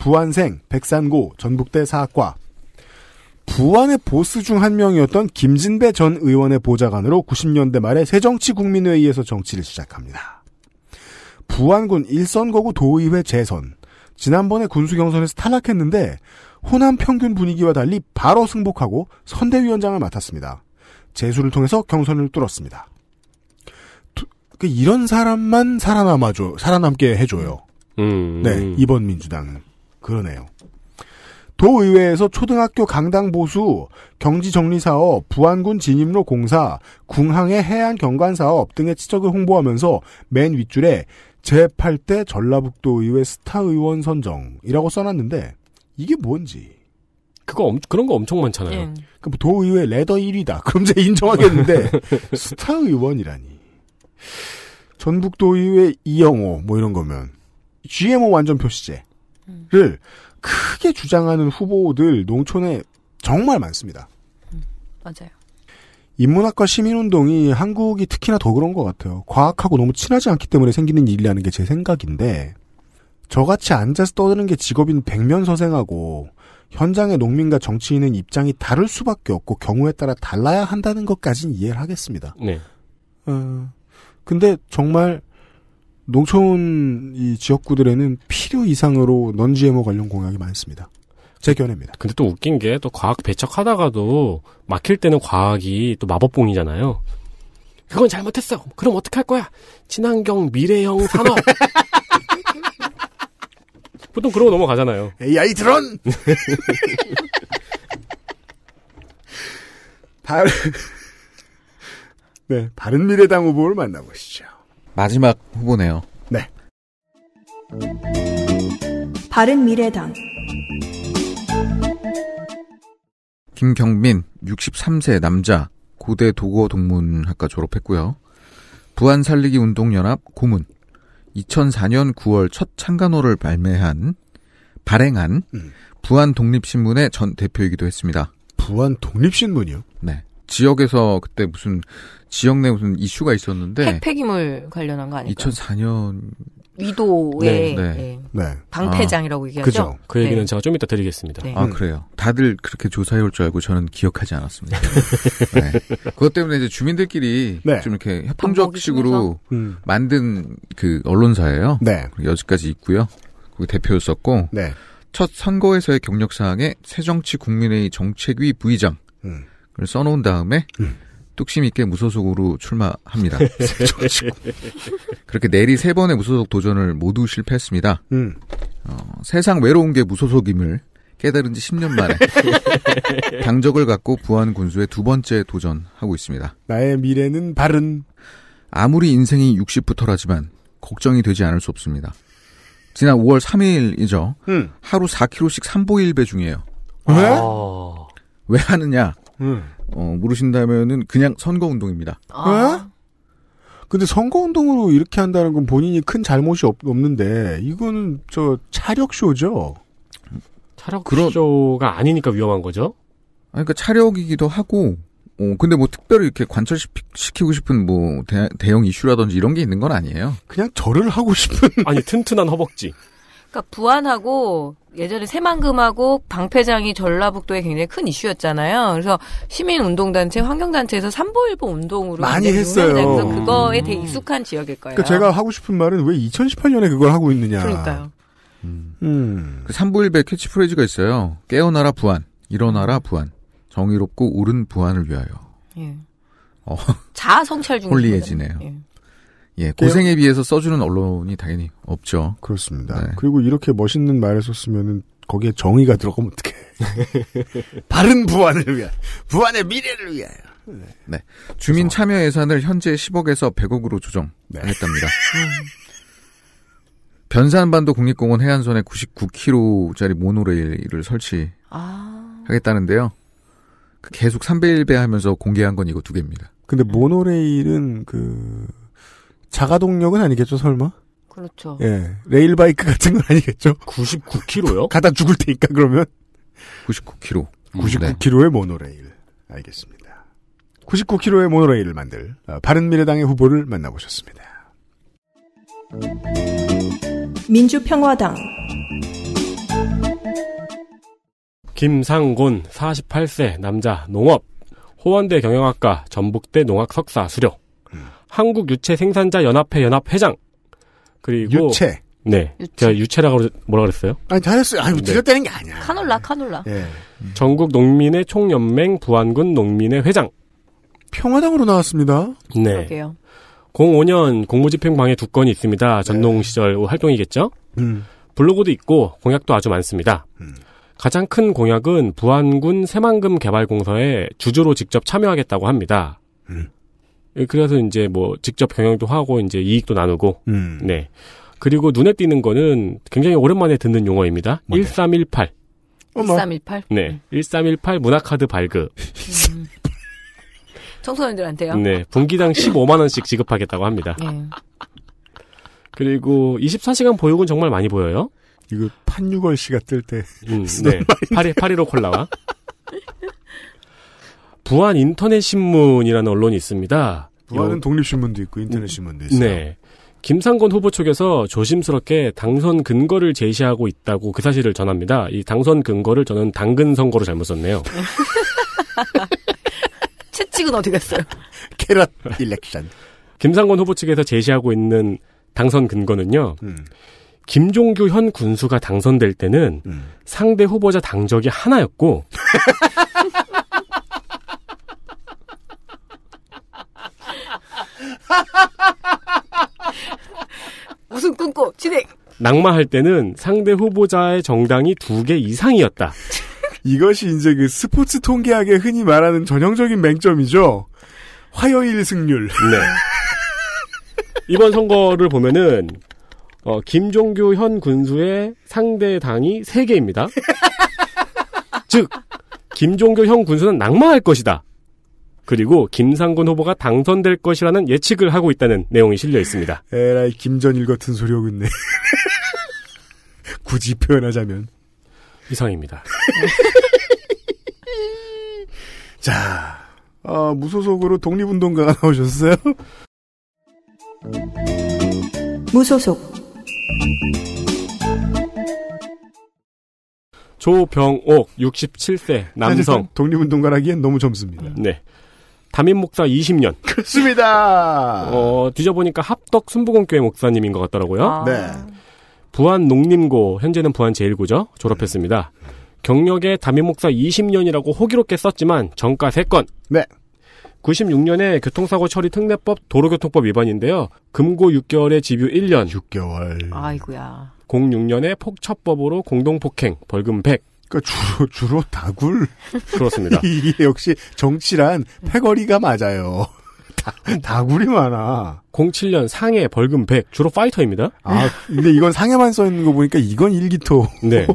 부안생 백산고 전북대 사학과 부안의 보스 중 한 명이었던 김진배 전 의원의 보좌관으로 90년대 말에 새정치국민회의에서 정치를 시작합니다. 부안군 일선거구 도의회 재선. 지난번에 군수 경선에서 탈락했는데 호남 평균 분위기와 달리 바로 승복하고 선대위원장을 맡았습니다. 재수를 통해서 경선을 뚫었습니다. 그 이런 사람만 살아남아줘 살아남게 해줘요. 음, 음. 네 이번 민주당은 그러네요. 도의회에서 초등학교 강당 보수, 경지 정리 사업, 부안군 진입로 공사, 궁항의 해안 경관 사업 등의 치적을 홍보하면서 맨 윗줄에 제8대 전라북도 의회 스타 의원 선정이라고 써놨는데 이게 뭔지 그거 엄, 그런 거 엄청 많잖아요. 예. 그럼 뭐 도의회 레더 1위다. 그럼 제 인정하겠는데 스타 의원이라니. 전북도의회 이영호 뭐 이런 거면 GMO 완전 표시제를 크게 주장하는 후보들 농촌에 정말 많습니다. 음, 맞아요. 인문학과 시민운동이 한국이 특히나 더 그런 것 같아요. 과학하고 너무 친하지 않기 때문에 생기는 일이라는 게 제 생각인데 저같이 앉아서 떠드는 게 직업인 백면서생하고 현장의 농민과 정치인은 입장이 다를 수밖에 없고 경우에 따라 달라야 한다는 것까진 이해를 하겠습니다. 네. 어, 근데 정말 농촌 이 지역구들에는 필요 이상으로 넌지에모 관련 공약이 많습니다. 제 견해입니다. 근데 또 웃긴 게 또 과학 배척하다가도 막힐 때는 과학이 또 마법봉이잖아요. 그건 잘못했어. 그럼 어떻게 할 거야? 친환경 미래형 산업. 보통 그러고 넘어가잖아요. AI 드론. 네 바른 미래당 후보를 만나보시죠. 마지막 후보네요. 네. 바른 미래당. 김경민 63세 남자 고대 도고 동문학과 졸업했고요. 부안 살리기 운동연합 고문 2004년 9월 첫 창간호를 발매한 발행한 음. 부안 독립신문의 전 대표이기도 했습니다. 부안 독립신문이요? 네. 지역에서 그때 무슨 지역 내 무슨 이슈가 있었는데 핵폐기물 관련한 거 아니에요? 2004년 위도의 네. 네. 예, 네. 방패장이라고 아, 얘기하죠. 그죠. 그 얘기는 네. 제가 좀 이따 드리겠습니다. 네. 아 그래요. 다들 그렇게 조사해 올 줄 알고 저는 기억하지 않았습니다. 네. 그것 때문에 이제 주민들끼리 좀 이렇게 협동적식으로 음. 만든 그 언론사예요. 네. 여기까지 있고요. 그 대표였었고 네. 첫 선거에서의 경력 사항에 새정치 국민회의 정책위 부의장 음. 써놓은 다음에 음. 뚝심 있게 무소속으로 출마합니다. 그렇게 내리 세 번의 무소속 도전을 모두 실패했습니다. 음. 어, 세상 외로운 게 무소속임을 깨달은 지 10년 만에 당적을 갖고 부안 군수의 두 번째 도전하고 있습니다. 나의 미래는 바른. 아무리 인생이 60부터라지만 걱정이 되지 않을 수 없습니다. 지난 5월 3일이죠. 음. 하루 4kg씩 삼보일배 중이에요. 왜? 아... 왜 하느냐? 음. 어, 모르신다면은 그냥 선거운동입니다. 어? 아. 에? 근데 선거운동으로 이렇게 한다는 건 본인이 큰 잘못이 없, 는데 이거는 저 차력쇼죠. 차력쇼가 그런... 아니니까 위험한 거죠. 아니, 그러니까 차력이기도 하고 어, 근데 뭐 특별히 이렇게 관철시키고 싶은 뭐 대, 형 이슈라든지 이런 게 있는 건 아니에요. 그냥 절을 하고 싶은 아니 튼튼한 허벅지. 그러니까 부안하고 예전에 새만금하고 방패장이 전라북도에 굉장히 큰 이슈였잖아요. 그래서 시민 운동단체, 환경단체에서 삼보일보 운동으로 많이 했어요. 그래서 그거에 되게 음. 익숙한 지역일 거예요. 그러니까 제가 하고 싶은 말은 왜 2018년에 그걸 하고 있느냐. 그러니까요. 음. 음. 그 삼보일배 캐치프레이즈가 있어요. 깨어나라 부안, 일어나라 부안, 정의롭고 옳은 부안을 위하여. 예. 어. 자 성찰 중. 홀리해지네요. 예. 예, 고생에 게... 비해서 써주는 언론이 당연히 없죠. 그렇습니다. 네. 그리고 이렇게 멋있는 말을 썼으면은 거기에 정의가 들어가면 어떡해. 바른 부안을 위한, 부안의 미래를 위하여. 네. 네. 주민 참여 예산을 현재 10억에서 100억으로 조정했답니다. 네. 음. 변산반도 국립공원 해안선에 99km짜리 모노레일을 설치하겠다는데요. 아... 그 계속 3배1배 하면서 공개한 건 이거 두 개입니다. 근데 모노레일은 그 자가동력은 아니겠죠, 설마? 그렇죠. 예. 레일바이크 같은 건 아니겠죠? 99km요? 가다 죽을 테니까, 그러면? 99km. 99km의 음, 모노레일. 알겠습니다. 99km의 모노레일을 만들 어, 바른미래당의 후보를 만나보셨습니다. 민주평화당 김상곤 48세 남자 농업 호원대 경영학과 전북대 농학 석사 수료 한국 유채 생산자 연합회 연합 회장 그리고 유채 네 유채. 제가 유채라고 뭐라 그랬어요? 아니 잘했어요. 아니 네. 렸다는게 아니야. 카놀라 카놀라. 예. 음. 전국 농민의 총연맹 부안군 농민의 회장 평화당으로 나왔습니다. 네. 그러게요. 05년 공무집행 방해 두 건이 있습니다. 전농 네. 시절 활동이겠죠. 음. 블로그도 있고 공약도 아주 많습니다. 음. 가장 큰 공약은 부안군 새만금 개발공사에 주주로 직접 참여하겠다고 합니다. 음. 예, 그래서 이제 뭐 직접 경영도 하고 이제 이익도 나누고 음. 네. 그리고 눈에 띄는 거는 굉장히 오랜만에 듣는 용어입니다. 뭔데? 1318. 1318. 네. 1318 음. 문화카드 발급. 음. 청소년들한테요? 네. 분기당 15만원씩 지급하겠다고 합니다. 네. 그리고 24시간 보육은 정말 많이 보여요. 이거 판유걸 씨가 뜰 때. 음, 네. 파리, 파리로 콜라와. 부안 인터넷 신문이라는 언론이 있습니다. 부안은 독립신문도 있고 인터넷신문도 있어요. 네. 김상곤 후보 측에서 조심스럽게 당선 근거를 제시하고 있다고 그 사실을 전합니다. 이 당선 근거를 저는 당근 선거로 잘못 썼네요. 채찍은 어디 갔어요? 캐럿 일렉션. 김상곤 후보 측에서 제시하고 있는 당선 근거는요. 음. 김종규 현 군수가 당선될 때는 음. 상대 후보자 당적이 하나였고 무슨 끊고 진행. 낙마할 때는 상대 후보자의 정당이 두 개 이상이었다. 이것이 이제 그 스포츠 통계학에 흔히 말하는 전형적인 맹점이죠. 화요일 승률. 네. 이번 선거를 보면은 어, 김종규 현 군수의 상대 당이 3개입니다. 즉 김종규 현 군수는 낙마할 것이다. 그리고 김상곤 후보가 당선될 것이라는 예측을 하고 있다는 내용이 실려 있습니다. 에라이 김전일 같은 소리하고 있네. 굳이 표현하자면 이상입니다. 자, 아, 무소속으로 독립운동가가 나오셨어요? 무소속 조병옥 67세 남성 독립운동가라기엔 너무 젊습니다. 네. 담임 목사 20년. 그렇습니다. 어, 뒤져보니까 합덕 순복음교회 목사님인 것 같더라고요. 아. 네. 부안 농림고, 현재는 부안 제1고죠. 졸업했습니다. 음. 경력에 담임 목사 20년이라고 호기롭게 썼지만 정가 3건. 네. 96년에 교통사고 처리 특례법 도로교통법 위반인데요. 금고 6개월에 집유 1년. 6개월. 아이구야 06년에 폭처법으로 공동폭행 벌금 100. 그러니까 주로, 주로 다굴. 그렇습니다. 이게 역시 정치란 패거리가 맞아요. 다, 굴이 많아. 07년 상해 벌금 100. 주로 파이터입니다. 아, 근데 이건 상해만 써 있는 거 보니까 이건 일기토. 네.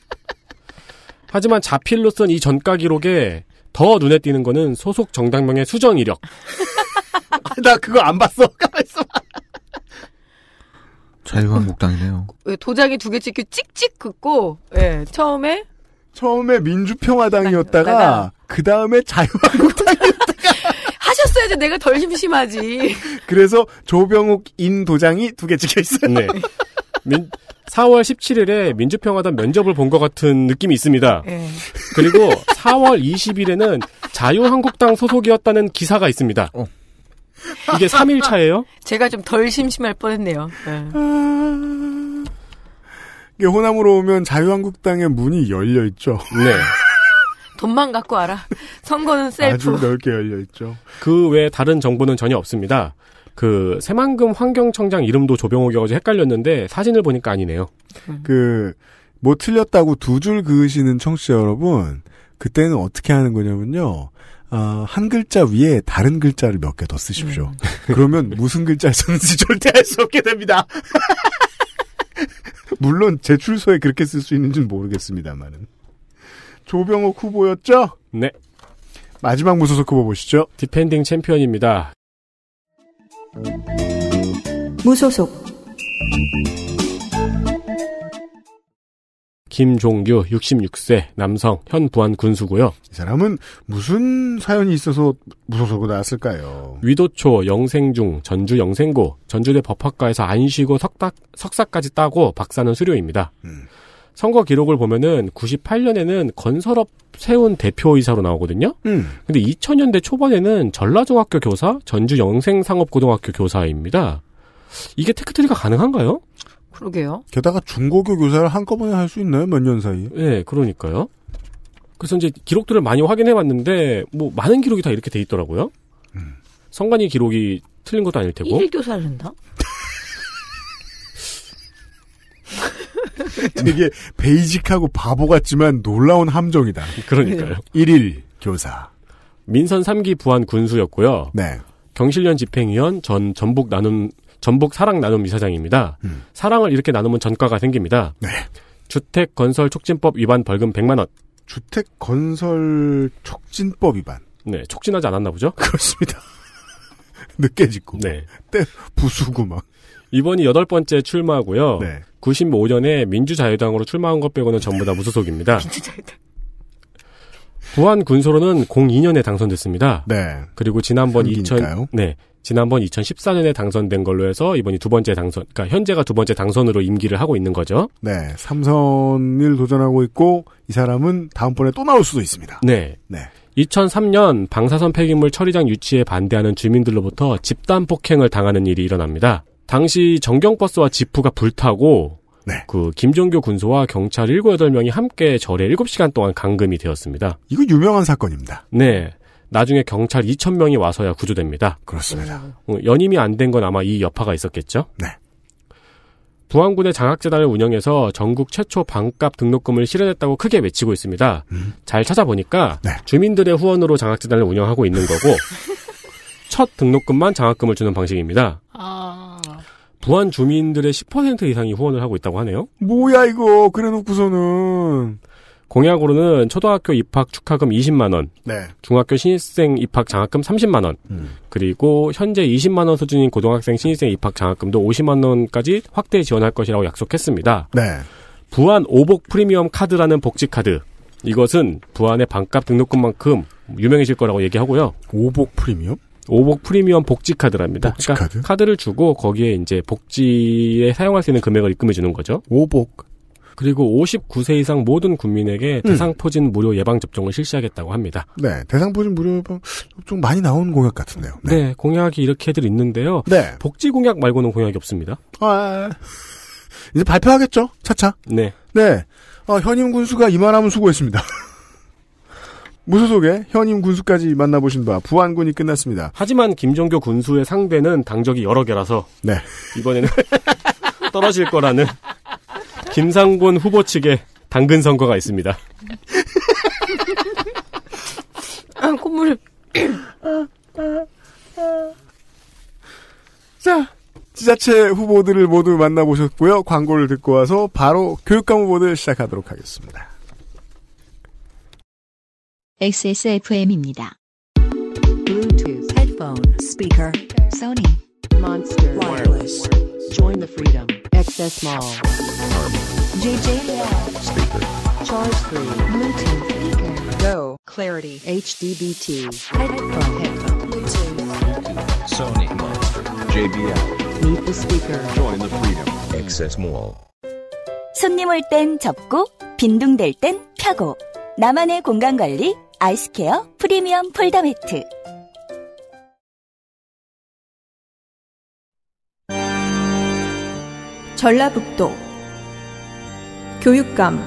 하지만 자필로쓴 이 전가 기록에 더 눈에 띄는 거는 소속 정당명의 수정 이력. 아, 나 그거 안 봤어. 가만있어 봐. 자유한국당이네요. 도장이 두 개 찍혀 찍찍 긋고 예, 처음에 처음에 민주평화당이었다가 네, 네, 네. 그 다음에 자유한국당이었다가 하셨어야지 내가 덜 심심하지. 그래서 조병욱 인 도장이 두 개 찍혀 있어요. 네. 민, 4월 17일에 민주평화당 면접을 본 것 같은 느낌이 있습니다. 예. 그리고 4월 20일에는 자유한국당 소속이었다는 기사가 있습니다. 어. 이게 3일 차예요? 제가 좀 덜 심심할 뻔했네요. 네. 아... 호남으로 오면 자유한국당의 문이 열려 있죠. 네. 돈만 갖고 와라. 선거는 셀프. 아주 넓게 열려 있죠. 그 외 다른 정보는 전혀 없습니다. 그 새만금 환경청장 이름도 조병호여가지 헷갈렸는데 사진을 보니까 아니네요. 음. 그뭐 틀렸다고 두 줄 그으시는 청취자 여러분, 그때는 어떻게 하는 거냐면요. 어, 한 글자 위에 다른 글자를 몇 개 더 쓰십시오. 음. 그러면 무슨 글자였는지 절대 알 수 없게 됩니다. 물론 제출서에 그렇게 쓸 수 있는지는 모르겠습니다만은. 조병옥 후보였죠? 네. 마지막 무소속 후보 보시죠. 디펜딩 챔피언입니다. 무소속 김종규 66세 남성 현 부안 군수고요. 이 사람은 무슨 사연이 있어서 무소속으로 나왔을까요? 위도초 영생중 전주 영생고 전주대 법학과에서 안 쉬고 석다, 석사까지 따고 박사는 수료입니다. 음. 선거 기록을 보면은 98년에는 건설업 세운 대표이사로 나오거든요. 음. 근데 2000년대 초반에는 전라중학교 교사, 전주 영생상업고등학교 교사입니다. 이게 테크트리가 가능한가요? 그러게요. 게다가 중고교 교사를 한꺼번에 할 수 있나요? 몇 년 사이에? 예, 네, 그러니까요. 그래서 이제 기록들을 많이 확인해 봤는데 뭐 많은 기록이 다 이렇게 돼 있더라고요. 음. 성관이 기록이 틀린 것도 아닐 테고. 1일 교사를 한다? 되게 베이직하고 바보 같지만 놀라운 함정이다. 그러니까요. 일일 교사. 민선 3기 부안 군수였고요. 네. 경실련 집행위원 전 전북 나눔 전북 사랑 나눔 이사장입니다. 음. 사랑을 이렇게 나누면 전과가 생깁니다. 네. 주택 건설 촉진법 위반 벌금 100만 원. 주택 건설 촉진법 위반. 네, 촉진하지 않았나 보죠? 그렇습니다. 늦게 짓고. 네. 때 부수고 막. 이번이 여덟 번째 출마하고요. 네. 95년에 민주자유당으로 출마한 것 빼고는 전부 다 무소속입니다. 민주자유당. 부안 군소로는 02년에 당선됐습니다. 네. 그리고 지난번 2000, 네. 지난번 2014년에 당선된 걸로 해서 이번이 두 번째 당선, 그러니까 현재가 두 번째 당선으로 임기를 하고 있는 거죠. 네, 삼선을 도전하고 있고 이 사람은 다음번에 또 나올 수도 있습니다. 네, 네. 2003년 방사선 폐기물 처리장 유치에 반대하는 주민들로부터 집단 폭행을 당하는 일이 일어납니다. 당시 정경버스와 지프가 불타고 네. 그 김종교 군소와 경찰 7, 8명이 함께 절에 7시간 동안 감금이 되었습니다. 이거 유명한 사건입니다. 네. 나중에 경찰 2천 명이 와서야 구조됩니다. 그렇습니다. 어, 연임이 안 된 건 아마 이 여파가 있었겠죠? 네. 부안군의 장학재단을 운영해서 전국 최초 방값 등록금을 실현했다고 크게 외치고 있습니다. 음. 잘 찾아보니까 네. 주민들의 후원으로 장학재단을 운영하고 있는 거고 첫 등록금만 장학금을 주는 방식입니다. 아... 부안 주민들의 10% 이상이 후원을 하고 있다고 하네요. 뭐야 이거 그래놓고서는 공약으로는 초등학교 입학 축하금 20만 원, 네. 중학교 신입생 입학 장학금 30만 원, 음. 그리고 현재 20만 원 수준인 고등학생 신입생 입학 장학금도 50만 원까지 확대 지원할 것이라고 약속했습니다. 네. 부안 오복 프리미엄 카드라는 복지 카드. 이것은 부안의 반값 등록금만큼 유명해질 거라고 얘기하고요. 오복 프리미엄? 오복 프리미엄 복지 카드랍니다. 복지 그러니까 카드? 카드를 주고 거기에 이제 복지에 사용할 수 있는 금액을 입금해 주는 거죠. 오복 그리고 59세 이상 모든 국민에게 음. 대상포진 무료 예방접종을 실시하겠다고 합니다. 네, 대상포진 무료 예방접종 많이 나온 공약 같은데요. 네, 네 공약이 이렇게들 있는데요. 네. 복지 공약 말고는 공약이 없습니다. 아, 이제 발표하겠죠? 차차. 네. 네. 어, 현임 군수가 이만하면 수고했습니다. 무소속의 현임 군수까지 만나보신 바 부안군이 끝났습니다. 하지만 김종교 군수의 상대는 당적이 여러 개라서 네. 이번에는 떨어질 거라는 김상곤 후보 측에 당근 선거가 있습니다. 아, 콧물을. 자, 지자체 후보들을 모두 만나보셨고요. 광고를 듣고 와서 바로 교육감 후보들 시작하도록 하겠습니다. XSFM입니다. Bluetooth, headphone, speaker, Sony, Monster, Wireless. Join the Freedom. Access Mall. JJL. Speaker. Charge 3. Bluetooth speaker. Go. Clarity. HDBT. Headphone. Headphone. Bluetooth. Bluetooth. Sony. Monster. JBL. Meet the speaker. Join the Freedom. Access Mall. 손님 올 땐 접고 빈둥댈 땐 펴고 나만의 공간 관리 아이스케어 프리미엄 폴더 매트. 전라북도 교육감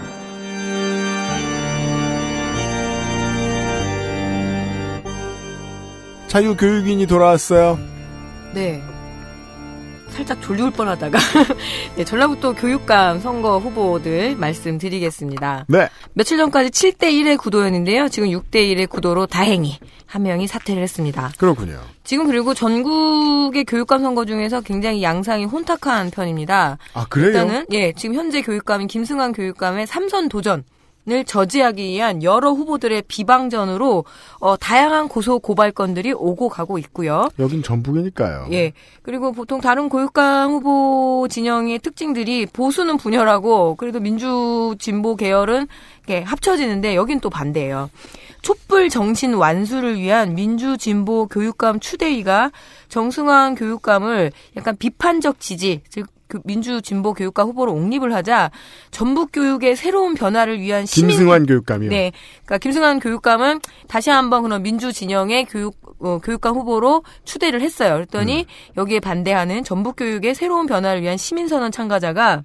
자유교육인이 돌아왔어요. 네. 살짝 졸리울 뻔하다가 네, 전라북도 교육감 선거 후보들 말씀드리겠습니다. 네. 며칠 전까지 7대 1의 구도였는데요. 지금 6대 1의 구도로 다행히 한 명이 사퇴를 했습니다. 그렇군요. 지금 그리고 전국의 교육감 선거 중에서 굉장히 양상이 혼탁한 편입니다. 아, 그래요? 일단은 예, 지금 현재 교육감인 김승환 교육감의 삼선 도전 을 저지하기 위한 여러 후보들의 비방전으로 어, 다양한 고소 고발 건들이 오고 가고 있고요. 여긴 전북이니까요. 예. 그리고 보통 다른 고육강 후보 진영의 특징들이 보수는 분열하고 그래도 민주 진보 계열은 이렇게 합쳐지는데 여긴 또 반대예요. 촛불 정신 완수를 위한 민주 진보 교육감 추대위가 정승환 교육감을 약간 비판적 지지 즉그 민주진보 교육과 후보로 옹립을 하자 전북 교육의 새로운 변화를 위한 시민 김승환 교육감이요. 네, 그러니까 김승환 교육감은 다시 한번 그런 민주 진영의 교육 어, 교육감 후보로 추대를 했어요. 그랬더니 음. 여기에 반대하는 전북 교육의 새로운 변화를 위한 시민 선언 참가자가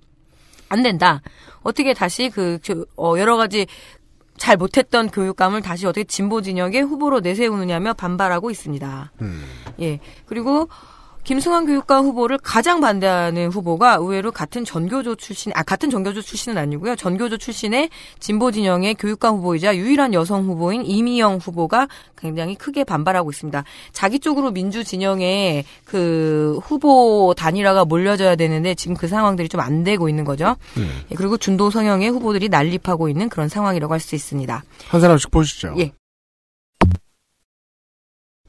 안 된다. 어떻게 다시 그 어, 여러 가지 잘 못했던 교육감을 다시 어떻게 진보 진영의 후보로 내세우느냐며 반발하고 있습니다. 음. 예. 그리고 김승환 교육감 후보를 가장 반대하는 후보가 의외로 같은 전교조 출신, 아, 같은 전교조 출신은 아니고요. 전교조 출신의 진보 진영의 교육감 후보이자 유일한 여성 후보인 이미영 후보가 굉장히 크게 반발하고 있습니다. 자기 쪽으로 민주 진영의 그 후보 단일화가 몰려져야 되는데 지금 그 상황들이 좀 안 되고 있는 거죠. 음. 그리고 준도 성향의 후보들이 난립하고 있는 그런 상황이라고 할 수 있습니다. 한 사람씩 보시죠. 예.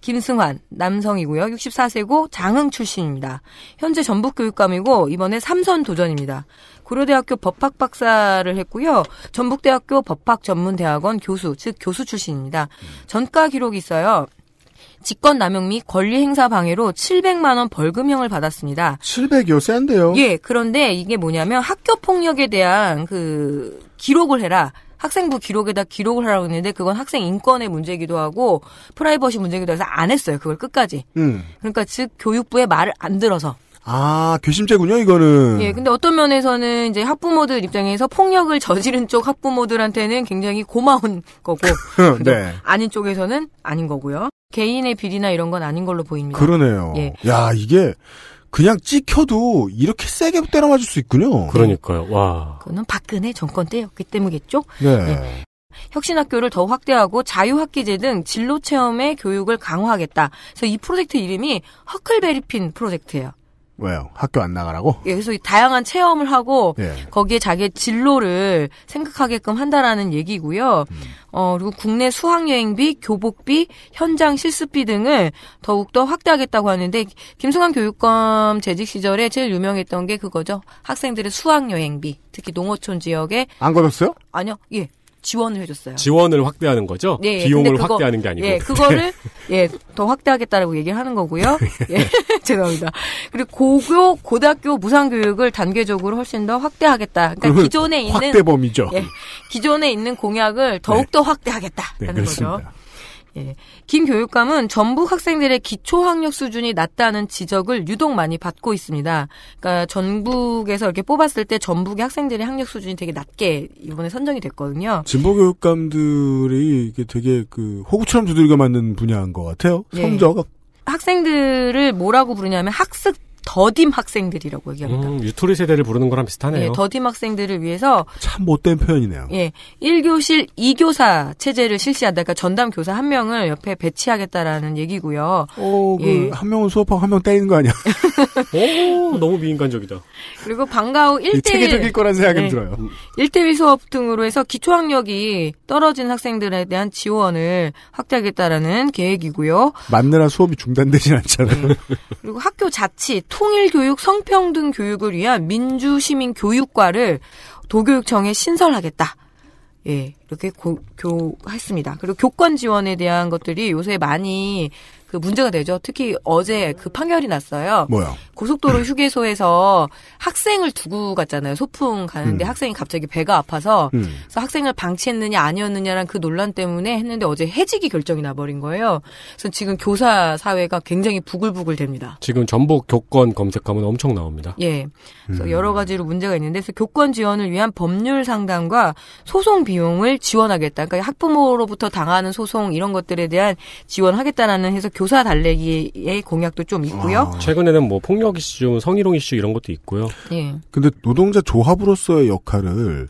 김승환 남성이고요. 64세고 장흥 출신입니다. 현재 전북 교육감이고 이번에 삼선 도전입니다. 고려대학교 법학 박사를 했고요. 전북대학교 법학전문대학원 교수 즉 교수 출신입니다. 전과 기록이 있어요. 직권 남용 및 권리 행사 방해로 700만 원 벌금형을 받았습니다. 700요 센데요. 예, 그런데 이게 뭐냐면 학교 폭력에 대한 그 기록을 해라. 학생부 기록에다 기록을 하라고 했는데 그건 학생 인권의 문제이기도 하고 프라이버시 문제이기도 해서 안 했어요. 그걸 끝까지. 음. 그러니까 즉 교육부의 말을 안 들어서. 아, 괘씸죄군요, 이거는. 예, 근데 어떤 면에서는 이제 학부모들 입장에서 폭력을 저지른 쪽 학부모들한테는 굉장히 고마운 거고, 네. 아닌 쪽에서는 아닌 거고요. 개인의 비리나 이런 건 아닌 걸로 보입니다. 그러네요. 예. 야, 이게 그냥 찍혀도 이렇게 세게 때려맞을 수 있군요. 그러니까요. 와. 그는 거 박근혜 정권 때였기 때문이겠죠. 네. 네. 혁신학교를 더 확대하고 자유학기제 등 진로 체험의 교육을 강화하겠다. 그래서 이 프로젝트 이름이 허클베리핀 프로젝트예요. 왜요? 학교 안 나가라고? 예, 그래서 다양한 체험을 하고 예. 거기에 자기의 진로를 생각하게끔 한다라는 얘기고요. 음. 어, 그리고 국내 수학여행비, 교복비, 현장 실습비 등을 더욱더 확대하겠다고 하는데 김승환 교육감 재직 시절에 제일 유명했던 게 그거죠. 학생들의 수학여행비, 특히 농어촌 지역에 안 걸었어요? 아니요, 예. 지원을 해줬어요. 지원을 확대하는 거죠? 예, 비용을 그거, 확대하는 게 아니고. 예, 네. 그거를 예, 더 확대하겠다라고 얘기를 하는 거고요. 네. 예, 죄송합니다. 그리고 고교, 고등학교 무상교육을 단계적으로 훨씬 더 확대하겠다. 그러니까 기존에 있는 확대범이죠. 예, 기존에 있는 공약을 더욱더 네. 확대하겠다라는 네, 거죠. 예. 김 교육감은 전북 학생들의 기초학력 수준이 낮다는 지적을 유독 많이 받고 있습니다. 그러니까 전북에서 이렇게 뽑았을 때 전북의 학생들의 학력 수준이 되게 낮게 이번에 선정이 됐거든요. 진보 교육감들이 이게 되게 그 호구처럼 두들겨 맞는 분야인 것 같아요. 네. 성적. 예. 학생들을 뭐라고 부르냐면 학습 더딤 학생들이라고 얘기합니다. 음, 유토리 세대를 부르는 거랑 비슷하네요. 예, 더딤 학생들을 위해서 참 못된 표현이네요. 예, 1교실 2교사 체제를 실시한다 그러니까 전담 교사 한 명을 옆에 배치하겠다라는 얘기고요. 오, 그 예. 한 명은 수업하고 한명 때리는 거 아니야? 오, 너무 미인간적이다. 그리고 방과 후 1대1 체계적일 거란 생각이 예, 들어요. 1대1 수업 등으로 해서 기초 학력이 떨어진 학생들에 대한 지원을 확대하겠다라는 계획이고요. 맞느라 수업이 중단되진 않잖아요. 예. 그리고 학교 자치 통일교육 성평등 교육을 위한 민주시민 교육과를 도교육청에 신설하겠다. 예, 이렇게 고, 교했습니다. 그리고 교권 지원에 대한 것들이 요새 많이 그 문제가 되죠. 특히 어제 그 판결이 났어요. 뭐야? 고속도로 휴게소에서 학생을 두고 갔잖아요. 소풍 가는데 음. 학생이 갑자기 배가 아파서 음. 그래서 학생을 방치했느냐 아니었느냐란 그 논란 때문에 했는데 어제 해직이 결정이 나버린 거예요. 그래서 지금 교사 사회가 굉장히 부글부글 됩니다. 지금 전복 교권 검색하면 엄청 나옵니다. 예. 그래서 음. 여러 가지로 문제가 있는데 그래서 교권 지원을 위한 법률 상담과 소송 비용을 지원하겠다. 그러니까 학부모로부터 당하는 소송 이런 것들에 대한 지원하겠다라는 해서 조사 달래기의 공약도 좀 있고요. 아. 최근에는 뭐 폭력 이슈, 성희롱 이슈 이런 것도 있고요. 예. 근데 노동자 조합으로서의 역할을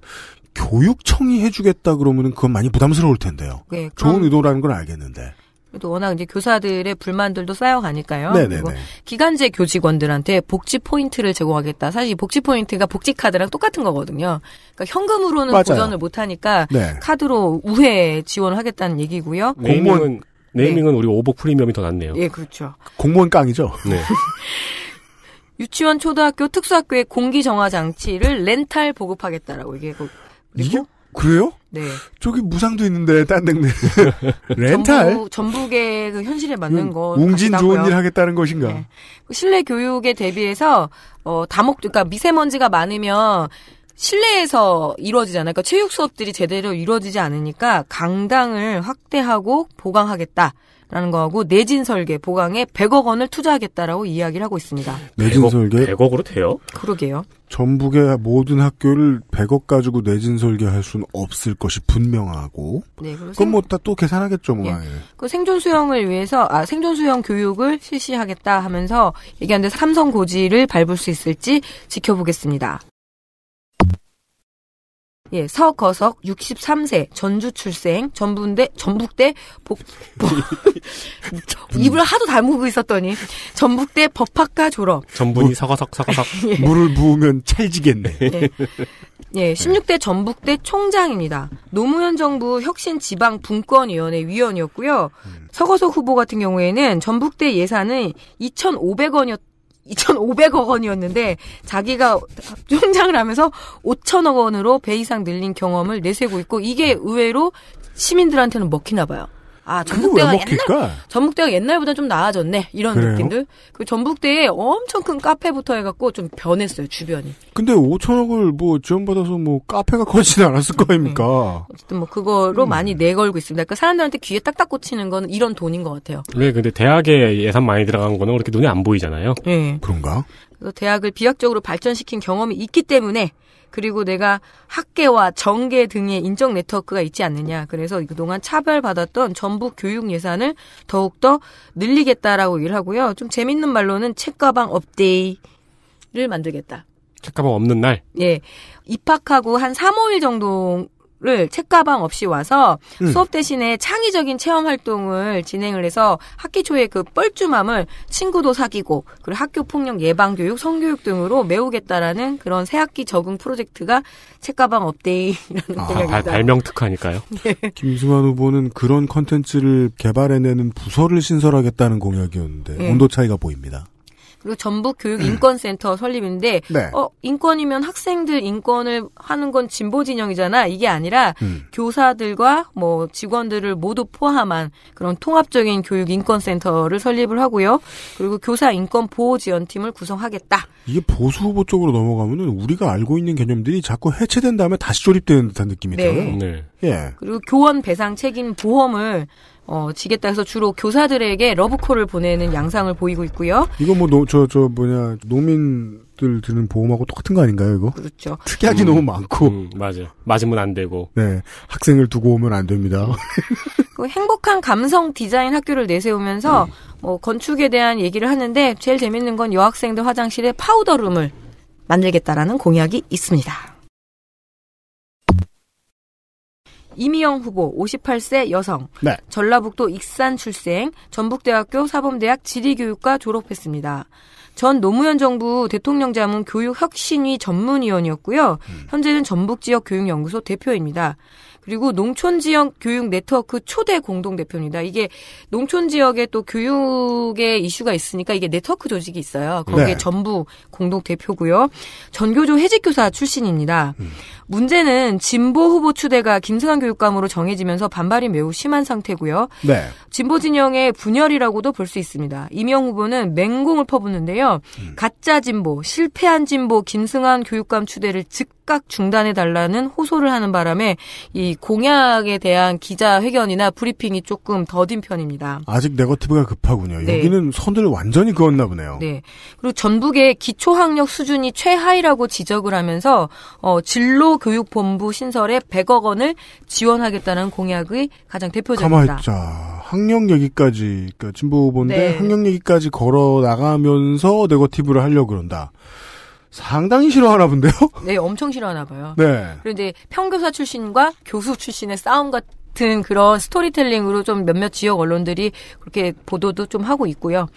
교육청이 해주겠다 그러면 그건 많이 부담스러울 텐데요. 예, 좋은 의도라는 걸 알겠는데. 또 워낙 이제 교사들의 불만들도 쌓여가니까요. 그리고 기간제 교직원들한테 복지 포인트를 제공하겠다. 사실 복지 포인트가 복지 카드랑 똑같은 거거든요. 그러니까 현금으로는 맞아요. 보전을 못 하니까 네. 카드로 우회 지원 하겠다는 얘기고요. 네. 공무원 네. 네이밍은 네. 우리 오복 프리미엄이 더 낫네요. 예, 그렇죠. 공무원 깡이죠. 네. 유치원, 초등학교, 특수학교의 공기 정화 장치를 렌탈 보급하겠다라고 얘기하고 이게 그래요? 네. 저기 무상도 있는데 딴 데는 렌탈. 전북, 의그 현실에 맞는 거. 음, 웅진 좋은 일 하겠다는 것인가? 네. 실내 교육에 대비해서 어 다목 그러니까 미세먼지가 많으면 실내에서 이루어지잖아요. 그러니까 체육 수업들이 제대로 이루어지지 않으니까 강당을 확대하고 보강하겠다. 라는 거하고 내진 설계 보강에 100억 원을 투자하겠다라고 이야기를 하고 있습니다. 내진 설계 100억, 100억으로 돼요? 그러게요. 전북의 모든 학교를 100억 가지고 내진 설계할 수는 없을 것이 분명하고. 네, 그럼 건 뭐 다 또 계산하겠죠, 뭐. 예. 예. 그 생존 수영을 위해서 아 생존 수영 교육을 실시하겠다 하면서 얘기하는데 삼성 고지를 밟을 수 있을지 지켜보겠습니다. 예, 서거석 63세 전주 출생 전북대 전북대 복, 복 입을 하도 닮고 있었더니 전북대 법학과 졸업. 전분이 서거석 서거석 예. 물을 부으면 찰지겠네. 예. 예, 16대 전북대 총장입니다. 노무현 정부 혁신 지방 분권위원회 위원이었고요. 음. 서거석 후보 같은 경우에는 전북대 예산은 2,500원이었 2,500억 원이었는데 자기가 총장을 하면서 5,000억 원으로 배 이상 늘린 경험을 내세우고 있고 이게 의외로 시민들한테는 먹히나 봐요. 아 전북대가 옛날 전북대가 옛날보다 좀 나아졌네 이런 그래요? 느낌들. 그 전북대에 엄청 큰 카페부터 해갖고 좀 변했어요 주변이. 근데 5천억을 뭐 지원받아서 뭐 카페가 커지진 않았을 거 아닙니까. 음, 음. 어쨌든 뭐 그거로 음. 많이 내걸고 있습니다. 그러니까 사람들한테 귀에 딱딱 꽂히는 건 이런 돈인 것 같아요. 왜 근데 대학에 예산 많이 들어간 거는 그렇게 눈에 안 보이잖아요. 네. 그런가? 그래서 대학을 비약적으로 발전시킨 경험이 있기 때문에 그리고 내가 학계와 정계 등의 인적 네트워크가 있지 않느냐. 그래서 그동안 차별받았던 전북 교육 예산을 더욱더 늘리겠다라고 일하고요. 좀 재밌는 말로는 책가방 업데이를 만들겠다. 책가방 없는 날? 예. 입학하고 한 3, 5일 정도 를 책가방 없이 와서 음. 수업 대신에 창의적인 체험 활동을 진행을 해서 학기 초에 그 뻘쭘함을 친구도 사귀고 그리고 학교 폭력 예방 교육, 성교육 등으로 메우겠다라는 그런 새학기 적응 프로젝트가 책가방 업데이라는 아, 발명 특화니까요. 예. 김승환 후보는 그런 컨텐츠를 개발해내는 부서를 신설하겠다는 공약이었는데 예. 온도 차이가 보입니다. 그리고 전북 교육 인권센터 설립인데 네. 어 인권이면 학생들 인권을 하는 건 진보 진영이잖아 이게 아니라 음. 교사들과 뭐 직원들을 모두 포함한 그런 통합적인 교육 인권센터를 설립을 하고요 그리고 교사 인권 보호 지원팀을 구성하겠다 이게 보수 후보 쪽으로 넘어가면은 우리가 알고 있는 개념들이 자꾸 해체된 다음에 다시 조립되는 듯한 느낌이 네. 들어요 네. 예 그리고 교원 배상 책임 보험을 어, 지겠다 해서 주로 교사들에게 러브콜을 보내는 양상을 보이고 있고요. 이거 뭐, 저, 저, 뭐냐, 농민들 드는 보험하고 똑같은 거 아닌가요, 이거? 그렇죠. 특약이 음, 너무 많고. 음, 맞아요. 맞으면 안 되고. 네. 학생을 두고 오면 안 됩니다. 그 행복한 감성 디자인 학교를 내세우면서, 음. 뭐, 건축에 대한 얘기를 하는데, 제일 재밌는 건 여학생들 화장실에 파우더룸을 만들겠다라는 공약이 있습니다. 이미영 후보 58세 여성 네. 전라북도 익산 출생 전북대학교 사범대학 지리교육과 졸업했습니다. 전 노무현 정부 대통령 자문 교육혁신위 전문위원이었고요. 음. 현재는 전북지역교육연구소 대표입니다. 그리고 농촌지역 교육 네트워크 초대 공동대표입니다. 이게 농촌지역에 또 교육의 이슈가 있으니까 이게 네트워크 조직이 있어요. 거기에 네. 전부 공동대표고요. 전교조 해직교사 출신입니다. 음. 문제는 진보 후보 추대가 김승환 교육감으로 정해지면서 반발이 매우 심한 상태고요. 네. 진보 진영의 분열이라고도 볼 수 있습니다. 이명 후보는 맹공을 퍼붓는데요. 음. 가짜 진보, 실패한 진보 김승환 교육감 추대를 즉각 중단해 달라는 호소를 하는 바람에 이 공약에 대한 기자회견이나 브리핑이 조금 더딘 편입니다. 아직 네거티브가 급하군요. 네. 여기는 선을 완전히 그었나 보네요. 네. 그리고 전북의 기초학력 수준이 최하위라고 지적을 하면서 어, 진로 교육본부 신설에 100억 원을 지원하겠다는 공약의 가장 대표적입니다. 가만있자. 학력 얘기까지 그러니까 진보본데 네. 학력 얘기까지 걸어 나가면서 네거티브를 하려 그런다. 상당히 싫어하나 본데요? 네, 엄청 싫어하나 봐요. 네. 그런데 평교사 출신과 교수 출신의 싸움 같은 그런 스토리텔링으로 좀 몇몇 지역 언론들이 그렇게 보도도 좀 하고 있고요.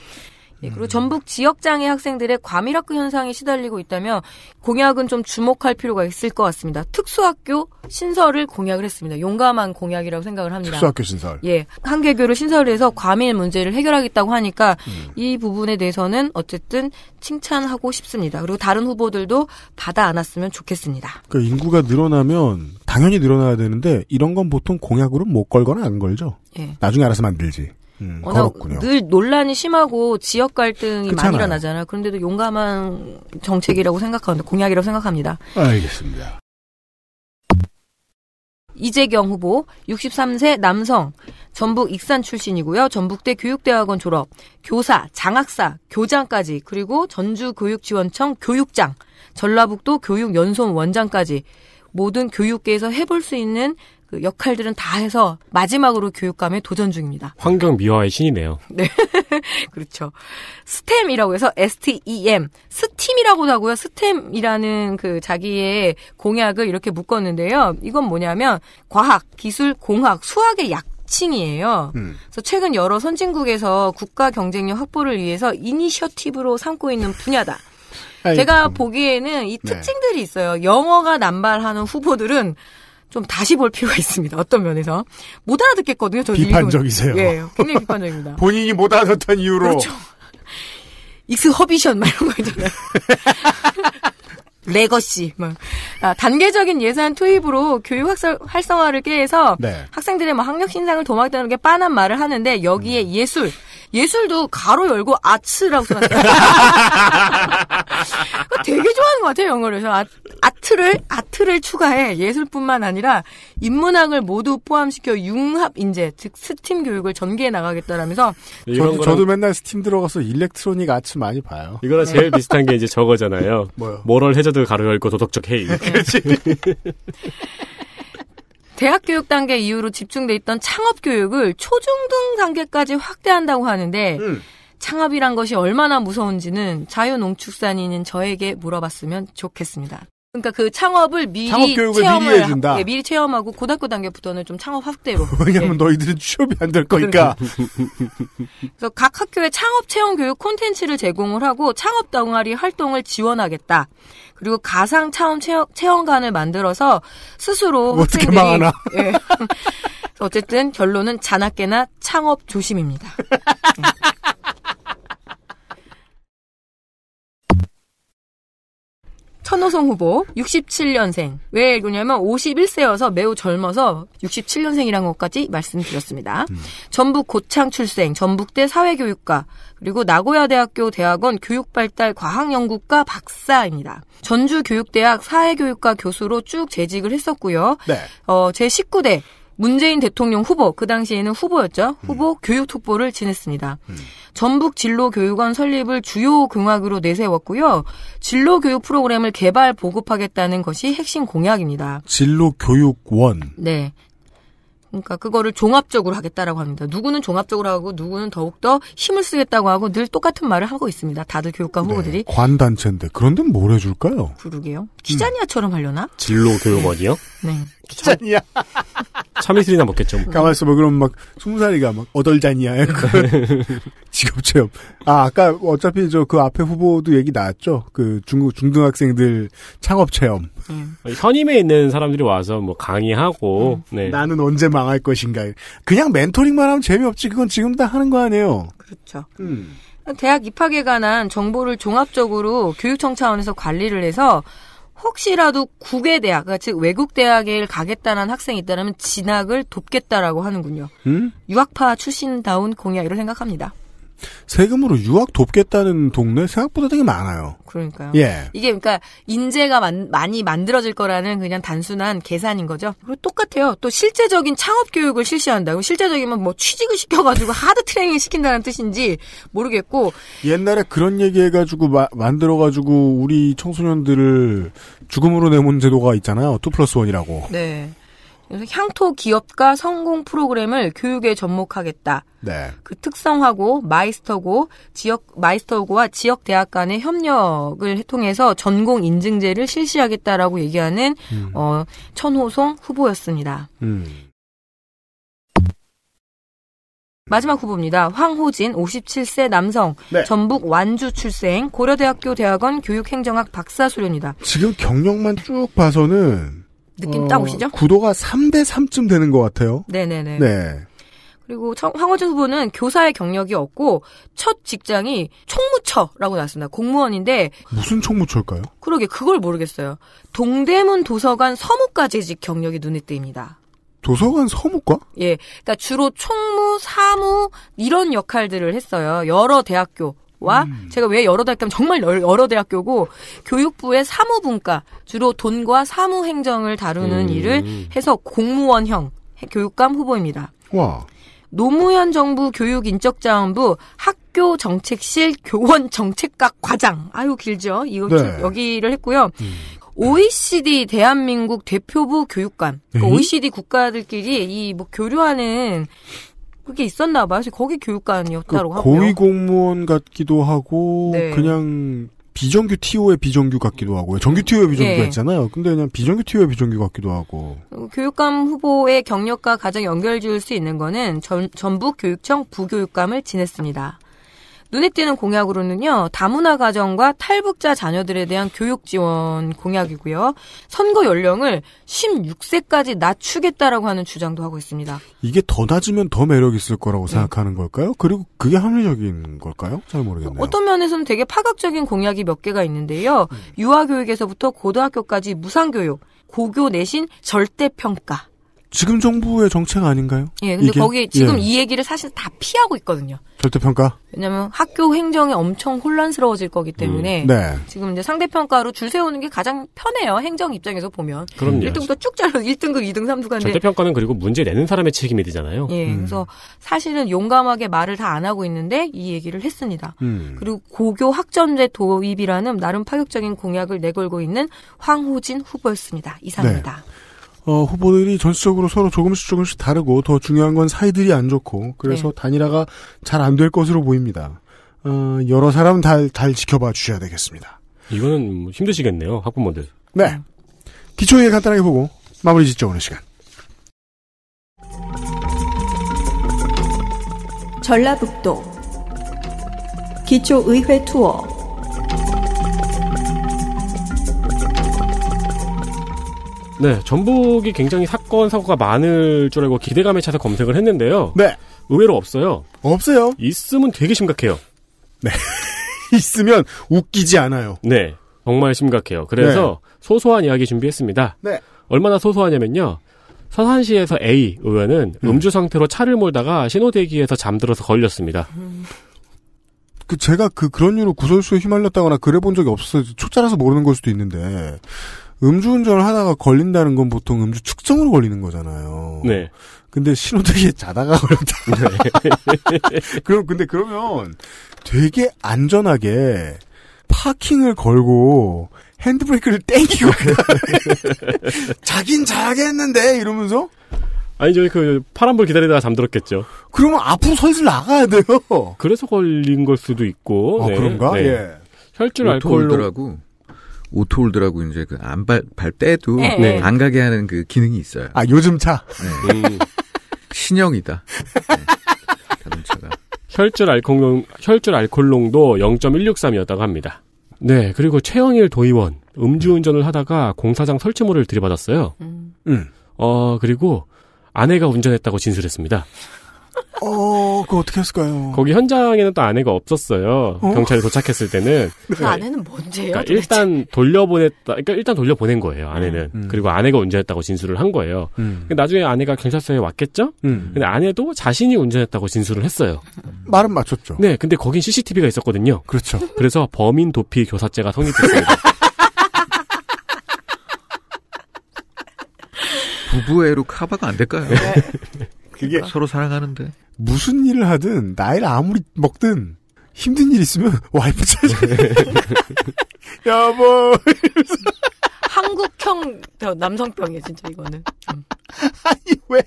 예, 그리고 음. 전북 지역 장애 학생들의 과밀학교 현상이 시달리고 있다면 공약은 좀 주목할 필요가 있을 것 같습니다. 특수학교 신설을 공약을 했습니다. 용감한 공약이라고 생각을 합니다. 특수학교 신설. 예, 한개교를 신설해서 과밀 문제를 해결하겠다고 하니까 음. 이 부분에 대해서는 어쨌든 칭찬하고 싶습니다. 그리고 다른 후보들도 받아 안았으면 좋겠습니다. 그 인구가 늘어나면 당연히 늘어나야 되는데 이런 건 보통 공약으로 못 걸거나 안 걸죠. 예. 나중에 알아서 만들지. 음, 워낙 걸었군요. 늘 논란이 심하고 지역 갈등이 그렇잖아요. 많이 일어나잖아요. 그런데도 용감한 정책이라고 생각하는데 공약이라고 생각합니다. 알겠습니다. 이재경 후보 63세 남성 전북 익산 출신이고요. 전북대 교육대학원 졸업, 교사, 장학사, 교장까지 그리고 전주교육지원청 교육장, 전라북도 교육연수원 원장까지 모든 교육계에서 해볼 수 있는 그 역할들은 다 해서 마지막으로 교육감에 도전 중입니다. 환경 미화의 신이네요. 네. 그렇죠. 스템이라고 해서 STEM, 스팀이라고도 하고요. 스템이라는 그 자기의 공약을 이렇게 묶었는데요. 이건 뭐냐면 과학, 기술, 공학, 수학의 약 칭이에요. 음. 그래서 최근 여러 선진국에서 국가 경쟁력 확보를 위해서 이니셔티브로 삼고 있는 분야다. 제가 보기에는 이 네. 특징들이 네. 있어요. 영어가 남발하는 후보들은 좀 다시 볼 필요가 있습니다. 어떤 면에서 못 알아듣겠거든요. 저 비판적이세요. 예, 굉장히 비판적입니다. 본인이 못 알아듣던 이유로. 그렇죠. 익스 허비션 말 이런 거 있잖아요. 레거시 막 뭐. 아, 단계적인 예산 투입으로 교육 학설, 활성화를 깨해서 네. 학생들의 뭐 학력 신상을 도맡다는 게 빤한 말을 하는데 여기에 음. 예술 예술도 가로 열고 아츠라고 써놨어요. 되게 좋아하는 것 같아요 영어를. 그래서 아, 아트를 아트를 추가해 예술뿐만 아니라 인문학을 모두 포함시켜 융합 인재 즉 스팀 교육을 전개해 나가겠다라면서. 네, 저, 저도 맨날 스팀 들어가서 일렉트로닉 아츠 많이 봐요. 이거랑 네. 제일 비슷한 게 이제 저거잖아요. 뭐요? 모럴 해저 샐드 가로 열고 도덕적 해이. 그렇지. 네. 대학 교육 단계 이후로 집중돼 있던 창업 교육을 초중등 단계까지 확대한다고 하는데 음. 창업이란 것이 얼마나 무서운지는 자유농축산인인 저에게 물어봤으면 좋겠습니다. 그러니까 그 창업을 미리 창업 교육을 체험을 미리 해준다. 하, 예, 미리 체험하고 고등학교 단계부터는 좀 창업 확대로. 왜냐면 예. 너희들은 취업이 안 될 거니까. 그래서 각 학교에 창업 체험 교육 콘텐츠를 제공을 하고 창업 동아리 활동을 지원하겠다. 그리고 가상 창업 체험, 관을 만들어서 스스로 어떻게 망하나. 예. 어쨌든 결론은 자나깨나 창업 조심입니다. 천호성 후보 67년생. 왜 그러냐면 51세여서 매우 젊어서 6 7년생이란 것까지 말씀드렸습니다. 음. 전북 고창 출생, 전북대 사회교육과 그리고 나고야대학교 대학원 교육발달 과학연구과 박사입니다. 전주교육대학 사회교육과 교수로 쭉 재직을 했었고요. 네. 어, 제 19대 문재인 대통령 후보, 그 당시에는 후보였죠. 후보 음. 교육특보를 지냈습니다. 음. 전북 진로교육원 설립을 주요 공약으로 내세웠고요. 진로교육 프로그램을 개발 보급하겠다는 것이 핵심 공약입니다. 진로교육원. 네. 그러니까 그거를 종합적으로 하겠다라고 합니다. 누구는 종합적으로 하고 누구는 더욱더 힘을 쓰겠다고 하고 늘 똑같은 말을 하고 있습니다. 다들 교육감 네, 후보들이. 관단체인데 그런 데뭘 해줄까요? 그러게요. 키자니아처럼 하려나? 음. 진로 교육원이요? 네. 키자니아. 참이슬이나 먹겠죠. 뭐. 가만있어 봐. 그럼 막 스무 살이가 막 어덜자니아. 직업 체험. 아, 아까 어차피 저 그 앞에 후보도 얘기 나왔죠. 그 중국 중등학생들 창업 체험. 음. 예. 선임에 있는 사람들이 와서 뭐 강의하고 음. 네. 나는 언제 망할 것인가. 그냥 멘토링만 하면 재미없지. 그건 지금 다 하는 거 아니에요. 그렇죠. 음. 대학 입학에 관한 정보를 종합적으로 교육청 차원에서 관리를 해서 혹시라도 국외 대학, 그러니까 즉 외국 대학에 가겠다는 학생이 있다면 진학을 돕겠다라고 하는군요. 음? 유학파 출신다운 공약 이라고 생각합니다. 세금으로 유학 돕겠다는 동네 생각보다 되게 많아요. 그러니까요. 예. 이게 그러니까 인재가 만, 많이 만들어질 거라는 그냥 단순한 계산인 거죠. 그리고 똑같아요. 또 실제적인 창업 교육을 실시한다고 실제적이면 뭐 취직을 시켜가지고 하드 트레이닝 시킨다는 뜻인지 모르겠고 옛날에 그런 얘기해가지고 마, 만들어가지고 우리 청소년들을 죽음으로 내몬 제도가 있잖아요. 2 플러스 1이라고. 네. 그래서 향토 기업과 성공 프로그램을 교육에 접목하겠다. 네. 그 특성하고 마이스터고 지역 마이스터고와 지역 대학 간의 협력을 통해서 전공 인증제를 실시하겠다라고 얘기하는 음. 어, 천호송 후보였습니다. 음. 마지막 후보입니다. 황호진 57세 남성 네. 전북 완주 출생 고려대학교 대학원 교육행정학 박사 수련이다. 지금 경력만 쭉 봐서는 느낌 어, 딱 오시죠? 구도가 3대 3쯤 되는 것 같아요. 네네네. 네. 그리고 황호준 후보는 교사의 경력이 없고 첫 직장이 총무처라고 나왔습니다. 공무원인데 무슨 총무처일까요? 그러게 그걸 모르겠어요. 동대문 도서관 서무과재직 경력이 눈에 띕니다. 도서관 서무과? 예. 그러니까 주로 총무, 사무 이런 역할들을 했어요. 여러 대학교 와 음. 제가 왜 여러 대학교 정말 여러 대학교고 교육부의 사무분과 주로 돈과 사무 행정을 다루는 음. 일을 해서 공무원형 교육감 후보입니다. 와. 노무현 정부 교육인적자원부 학교 정책실 교원 정책각 과장 아유 길죠 이거 네. 여기를 했고요. 음. 네. OECD 대한민국 대표부 교육관, 그 그러니까 OECD 국가들끼리 이 뭐 교류하는 그게 있었나 봐요. 거기 교육관이었다고 그 하고요. 고위 공무원 같기도 하고 네. 그냥 비정규 TO의 비정규 같기도 하고요. 정규 TO의 비정규가 네. 있잖아요. 근데 그냥 비정규 TO의 비정규 같기도 하고. 어, 교육감 후보의 경력과 가장 연결 지을 수 있는 거는 전, 전북 교육청 부교육감을 지냈습니다. 눈에 띄는 공약으로는요, 다문화 가정과 탈북자 자녀들에 대한 교육 지원 공약이고요. 선거 연령을 16세까지 낮추겠다라고 하는 주장도 하고 있습니다. 이게 더 낮으면 더 매력 있을 거라고 네. 생각하는 걸까요? 그리고 그게 합리적인 걸까요? 잘 모르겠네요. 어떤 면에서는 되게 파격적인 공약이 몇 개가 있는데요. 음. 유아교육에서부터 고등학교까지 무상교육, 고교 내신 절대평가, 지금 정부의 정책 아닌가요? 예, 근데 이게? 거기 지금 예. 이 얘기를 사실 다 피하고 있거든요. 절대평가? 왜냐면 학교 행정이 엄청 혼란스러워질 거기 때문에 음, 네. 지금 이제 상대평가로 줄 세우는 게 가장 편해요. 행정 입장에서 보면. 그럼요. 1등부터 쭉 잘라 1등급, 2등, 3등급. 절대평가는 그리고 문제 내는 사람의 책임이 되잖아요. 예, 음. 그래서 사실은 용감하게 말을 다 안 하고 있는데 이 얘기를 했습니다. 음. 그리고 고교 학점제 도입이라는 나름 파격적인 공약을 내걸고 있는 황호진 후보였습니다. 이상입니다. 네. 어, 후보들이 전체적으로 서로 조금씩 조금씩 다르고 더 중요한 건 사이들이 안 좋고 그래서 네. 단일화가 잘 안 될 것으로 보입니다. 어, 여러 사람 잘, 잘 지켜봐 주셔야 되겠습니다. 이거는 뭐 힘드시겠네요, 학부모들. 네. 기초회 간단하게 보고 마무리 짓죠, 오늘 시간. 전라북도 기초의회 투어 네, 전북이 굉장히 사건 사고가 많을 줄 알고 기대감에 차서 검색을 했는데요. 네. 의외로 없어요. 없어요. 있으면 되게 심각해요. 네. 있으면 웃기지 않아요. 네. 정말 심각해요. 그래서 네. 소소한 이야기 준비했습니다. 네. 얼마나 소소하냐면요. 서산시에서 A 의원은 음. 주 상태로 차를 몰다가 신호대기에서 잠들어서 걸렸습니다. 그 제가 그 그런 이유로 구설수에 휘말렸다거나 그래 본 적이 없어서 초짜라서 모르는 걸 수도 있는데 음주운전을 하다가 걸린다는 건 보통 음주 측정으로 걸리는 거잖아요. 네. 근데 신호등에 자다가 걸렸다. 네. 그럼 근데 그러면 되게 안전하게 파킹을 걸고 핸드브레이크를 땡기고 네. 자긴 자야겠는데 이러면서 아니 저기그 파란불 기다리다가 잠들었겠죠. 그러면 앞으로 서슬 나가야 돼요. 그래서 걸린 걸 수도 있고. 아, 네. 그런가? 네. 예. 혈중 알코올로 오토홀드라고 이제 그 안발 발 때도 네. 네. 안 가게 하는 그 기능이 있어요. 아 요즘 차. 네. 네. 신형이다. 네. 자동차가. 혈줄 알코올농 혈줄 알코농도 0.163이었다고 합니다. 네, 그리고 최영일 도의원 음주운전을 하다가 공사장 설치물을 들이받았어요. 음. 음. 어 그리고 아내가 운전했다고 진술했습니다. 어, 그거 어떻게 했을까요? 거기 현장에는 또 아내가 없었어요. 어? 경찰이 도착했을 때는. 네. 그 네. 아내는 뭔데요? 그러니까 일단 돌려보냈다. 그러니까 일단 돌려보낸 거예요, 아내는. 음. 그리고 아내가 운전했다고 진술을 한 거예요. 음. 나중에 아내가 경찰서에 왔겠죠? 음. 근데 아내도 자신이 운전했다고 진술을 했어요. 말은 맞췄죠. 네, 근데 거긴 CCTV가 있었거든요. 그렇죠. 그래서 범인 도피 교사죄가 성립됐습니다 부부애로 카바가 안 될까요? 네. 그게 그러니까 서로 사랑하는데 무슨 일을 하든 나이를 아무리 먹든 힘든 일 있으면 와이프 찾아. 여보. 한국형 남성병이야 진짜 이거는. 음. 아니 왜?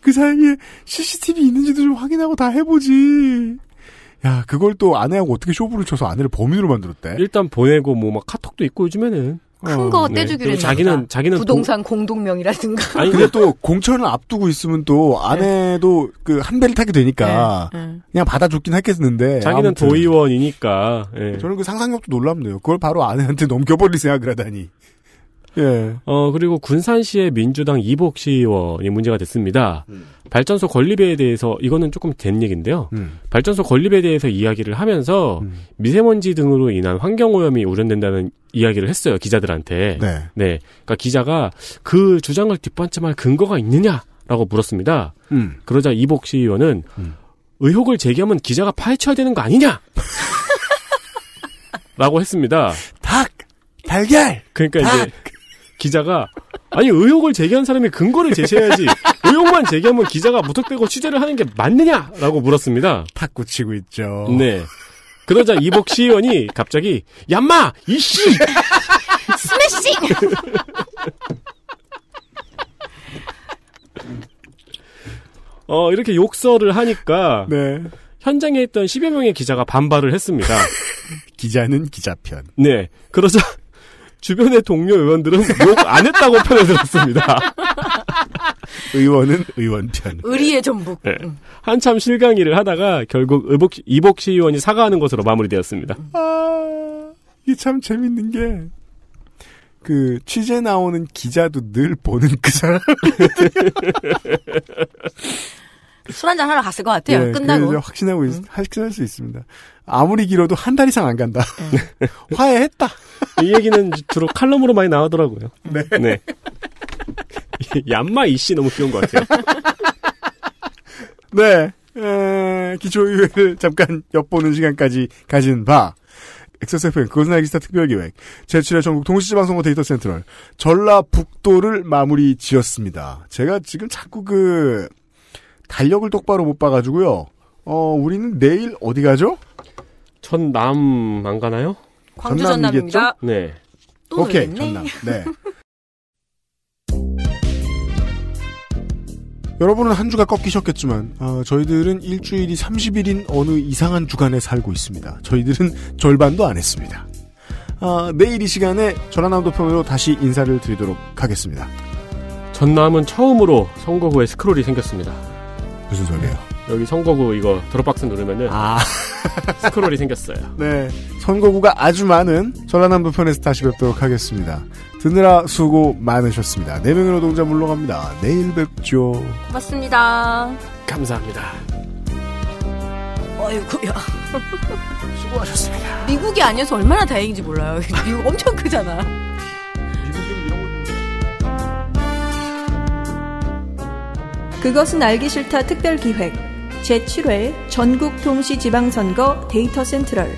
그 사이에 CCTV 있는지도 좀 확인하고 다 해보지. 야, 그걸 또 아내하고 어떻게 쇼부를 쳐서 아내를 범인으로 만들었대? 일단 보내고 뭐 막 카톡도 있고 요즘에는. 큰거 어, 네. 떼주기로 했 자기는 자기는 부동산 동... 공동명이라든가. 아니 근데 또 공천을 앞두고 있으면 또 네. 아내도 네. 그 그한 배를 타게 되니까 네. 네. 그냥 받아줬긴 했겠는데. 자기는 아무튼. 도의원이니까. 예. 저는 그 상상력도 놀랍네요. 그걸 바로 아내한테 넘겨버릴 생각을 하다니. 예. 어 그리고 군산시의 민주당 이복 시의원이 문제가 됐습니다. 음. 발전소 건립에 대해서 이거는 조금 된 얘기인데요. 음. 발전소 건립에 대해서 이야기를 하면서 음. 미세먼지 등으로 인한 환경 오염이 우려된다는 이야기를 했어요 기자들한테. 네. 네. 그니까 기자가 그 주장을 뒷받침할 근거가 있느냐라고 물었습니다. 음. 그러자 이복 시의원은 음. 의혹을 제기하면 기자가 파헤쳐야 되는 거 아니냐? 라고 했습니다. 닭! 달걀! 그러니까 닭! 이제 기자가 아니 의혹을 제기한 사람이 근거를 제시해야지 의혹만 제기하면 기자가 무턱대고 취재를 하는 게 맞느냐라고 물었습니다. 탁구 치고 있죠. 네. 그러자 이복 시의원이 갑자기 얌마 이씨 스매싱 어 이렇게 욕설을 하니까 네. 현장에 있던 10여 명의 기자가 반발을 했습니다. 기자는 기자편. 네. 그러자 주변의 동료 의원들은 욕 안 했다고 편해들었습니다. 의원은 의원 편. 의리의 전북. 네. 음. 한참 실강의를 하다가 결국 의복, 이복 시의원이 사과하는 것으로 마무리되었습니다. 음. 아, 이게 참 재밌는 게, 그, 취재 나오는 기자도 늘 보는 그 사람. 술 한잔 하러 갔을 것 같아요. 예, 끝나고. 확신하고 있, 응. 음. 확신할 수 있습니다. 아무리 길어도 한 달 이상 안 간다. 네. 화해했다. 이 얘기는 주로 칼럼으로 많이 나오더라고요. 네. 네. 얌마 이씨 너무 귀여운 것 같아요. 네. 기초의회를 잠깐 엿보는 시간까지 가진 바. XSFM 그것은 알기 스타 특별기획 제출의 전국 동시지방선거 데이터 센트럴 전라북도를 마무리 지었습니다. 제가 지금 자꾸 그 달력을 똑바로 못 봐가지고요. 어, 우리는 내일 어디 가죠? 전남 안 가나요? 광주 전남이겠죠? 네. 또 오케이, 놀네 전남. 네. 여러분은 한 주가 꺾이셨겠지만 어, 저희들은 일주일이 30일인 어느 이상한 주간에 살고 있습니다. 저희들은 절반도 안 했습니다. 어, 내일 이 시간에 전라남도 편으로 다시 인사를 드리도록 하겠습니다. 전남은 처음으로 선거 후에 스크롤이 생겼습니다. 무슨 소리예요? 여기 선거구 이거 드롭박스 누르면은 아. 스크롤이 생겼어요. 네. 선거구가 아주 많은 전라남도 편에서 다시 뵙도록 하겠습니다. 드느라 수고 많으셨습니다. 네 명의 노동자 물러갑니다. 내일 뵙죠. 맞습니다. 감사합니다. 아이고야. 수고하셨습니다. 미국이 아니어서 얼마나 다행인지 몰라요. 미국 엄청 크잖아. 그것은 알기 싫다 특별기획 제7회 전국 동시지방선거 데이터 센트럴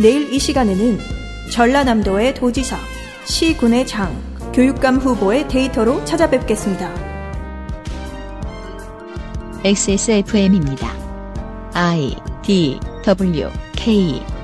내일 이 시간에는 전라남도의 도지사, 시군의 장, 교육감 후보의 데이터로 찾아뵙겠습니다. XSFM입니다. I D W K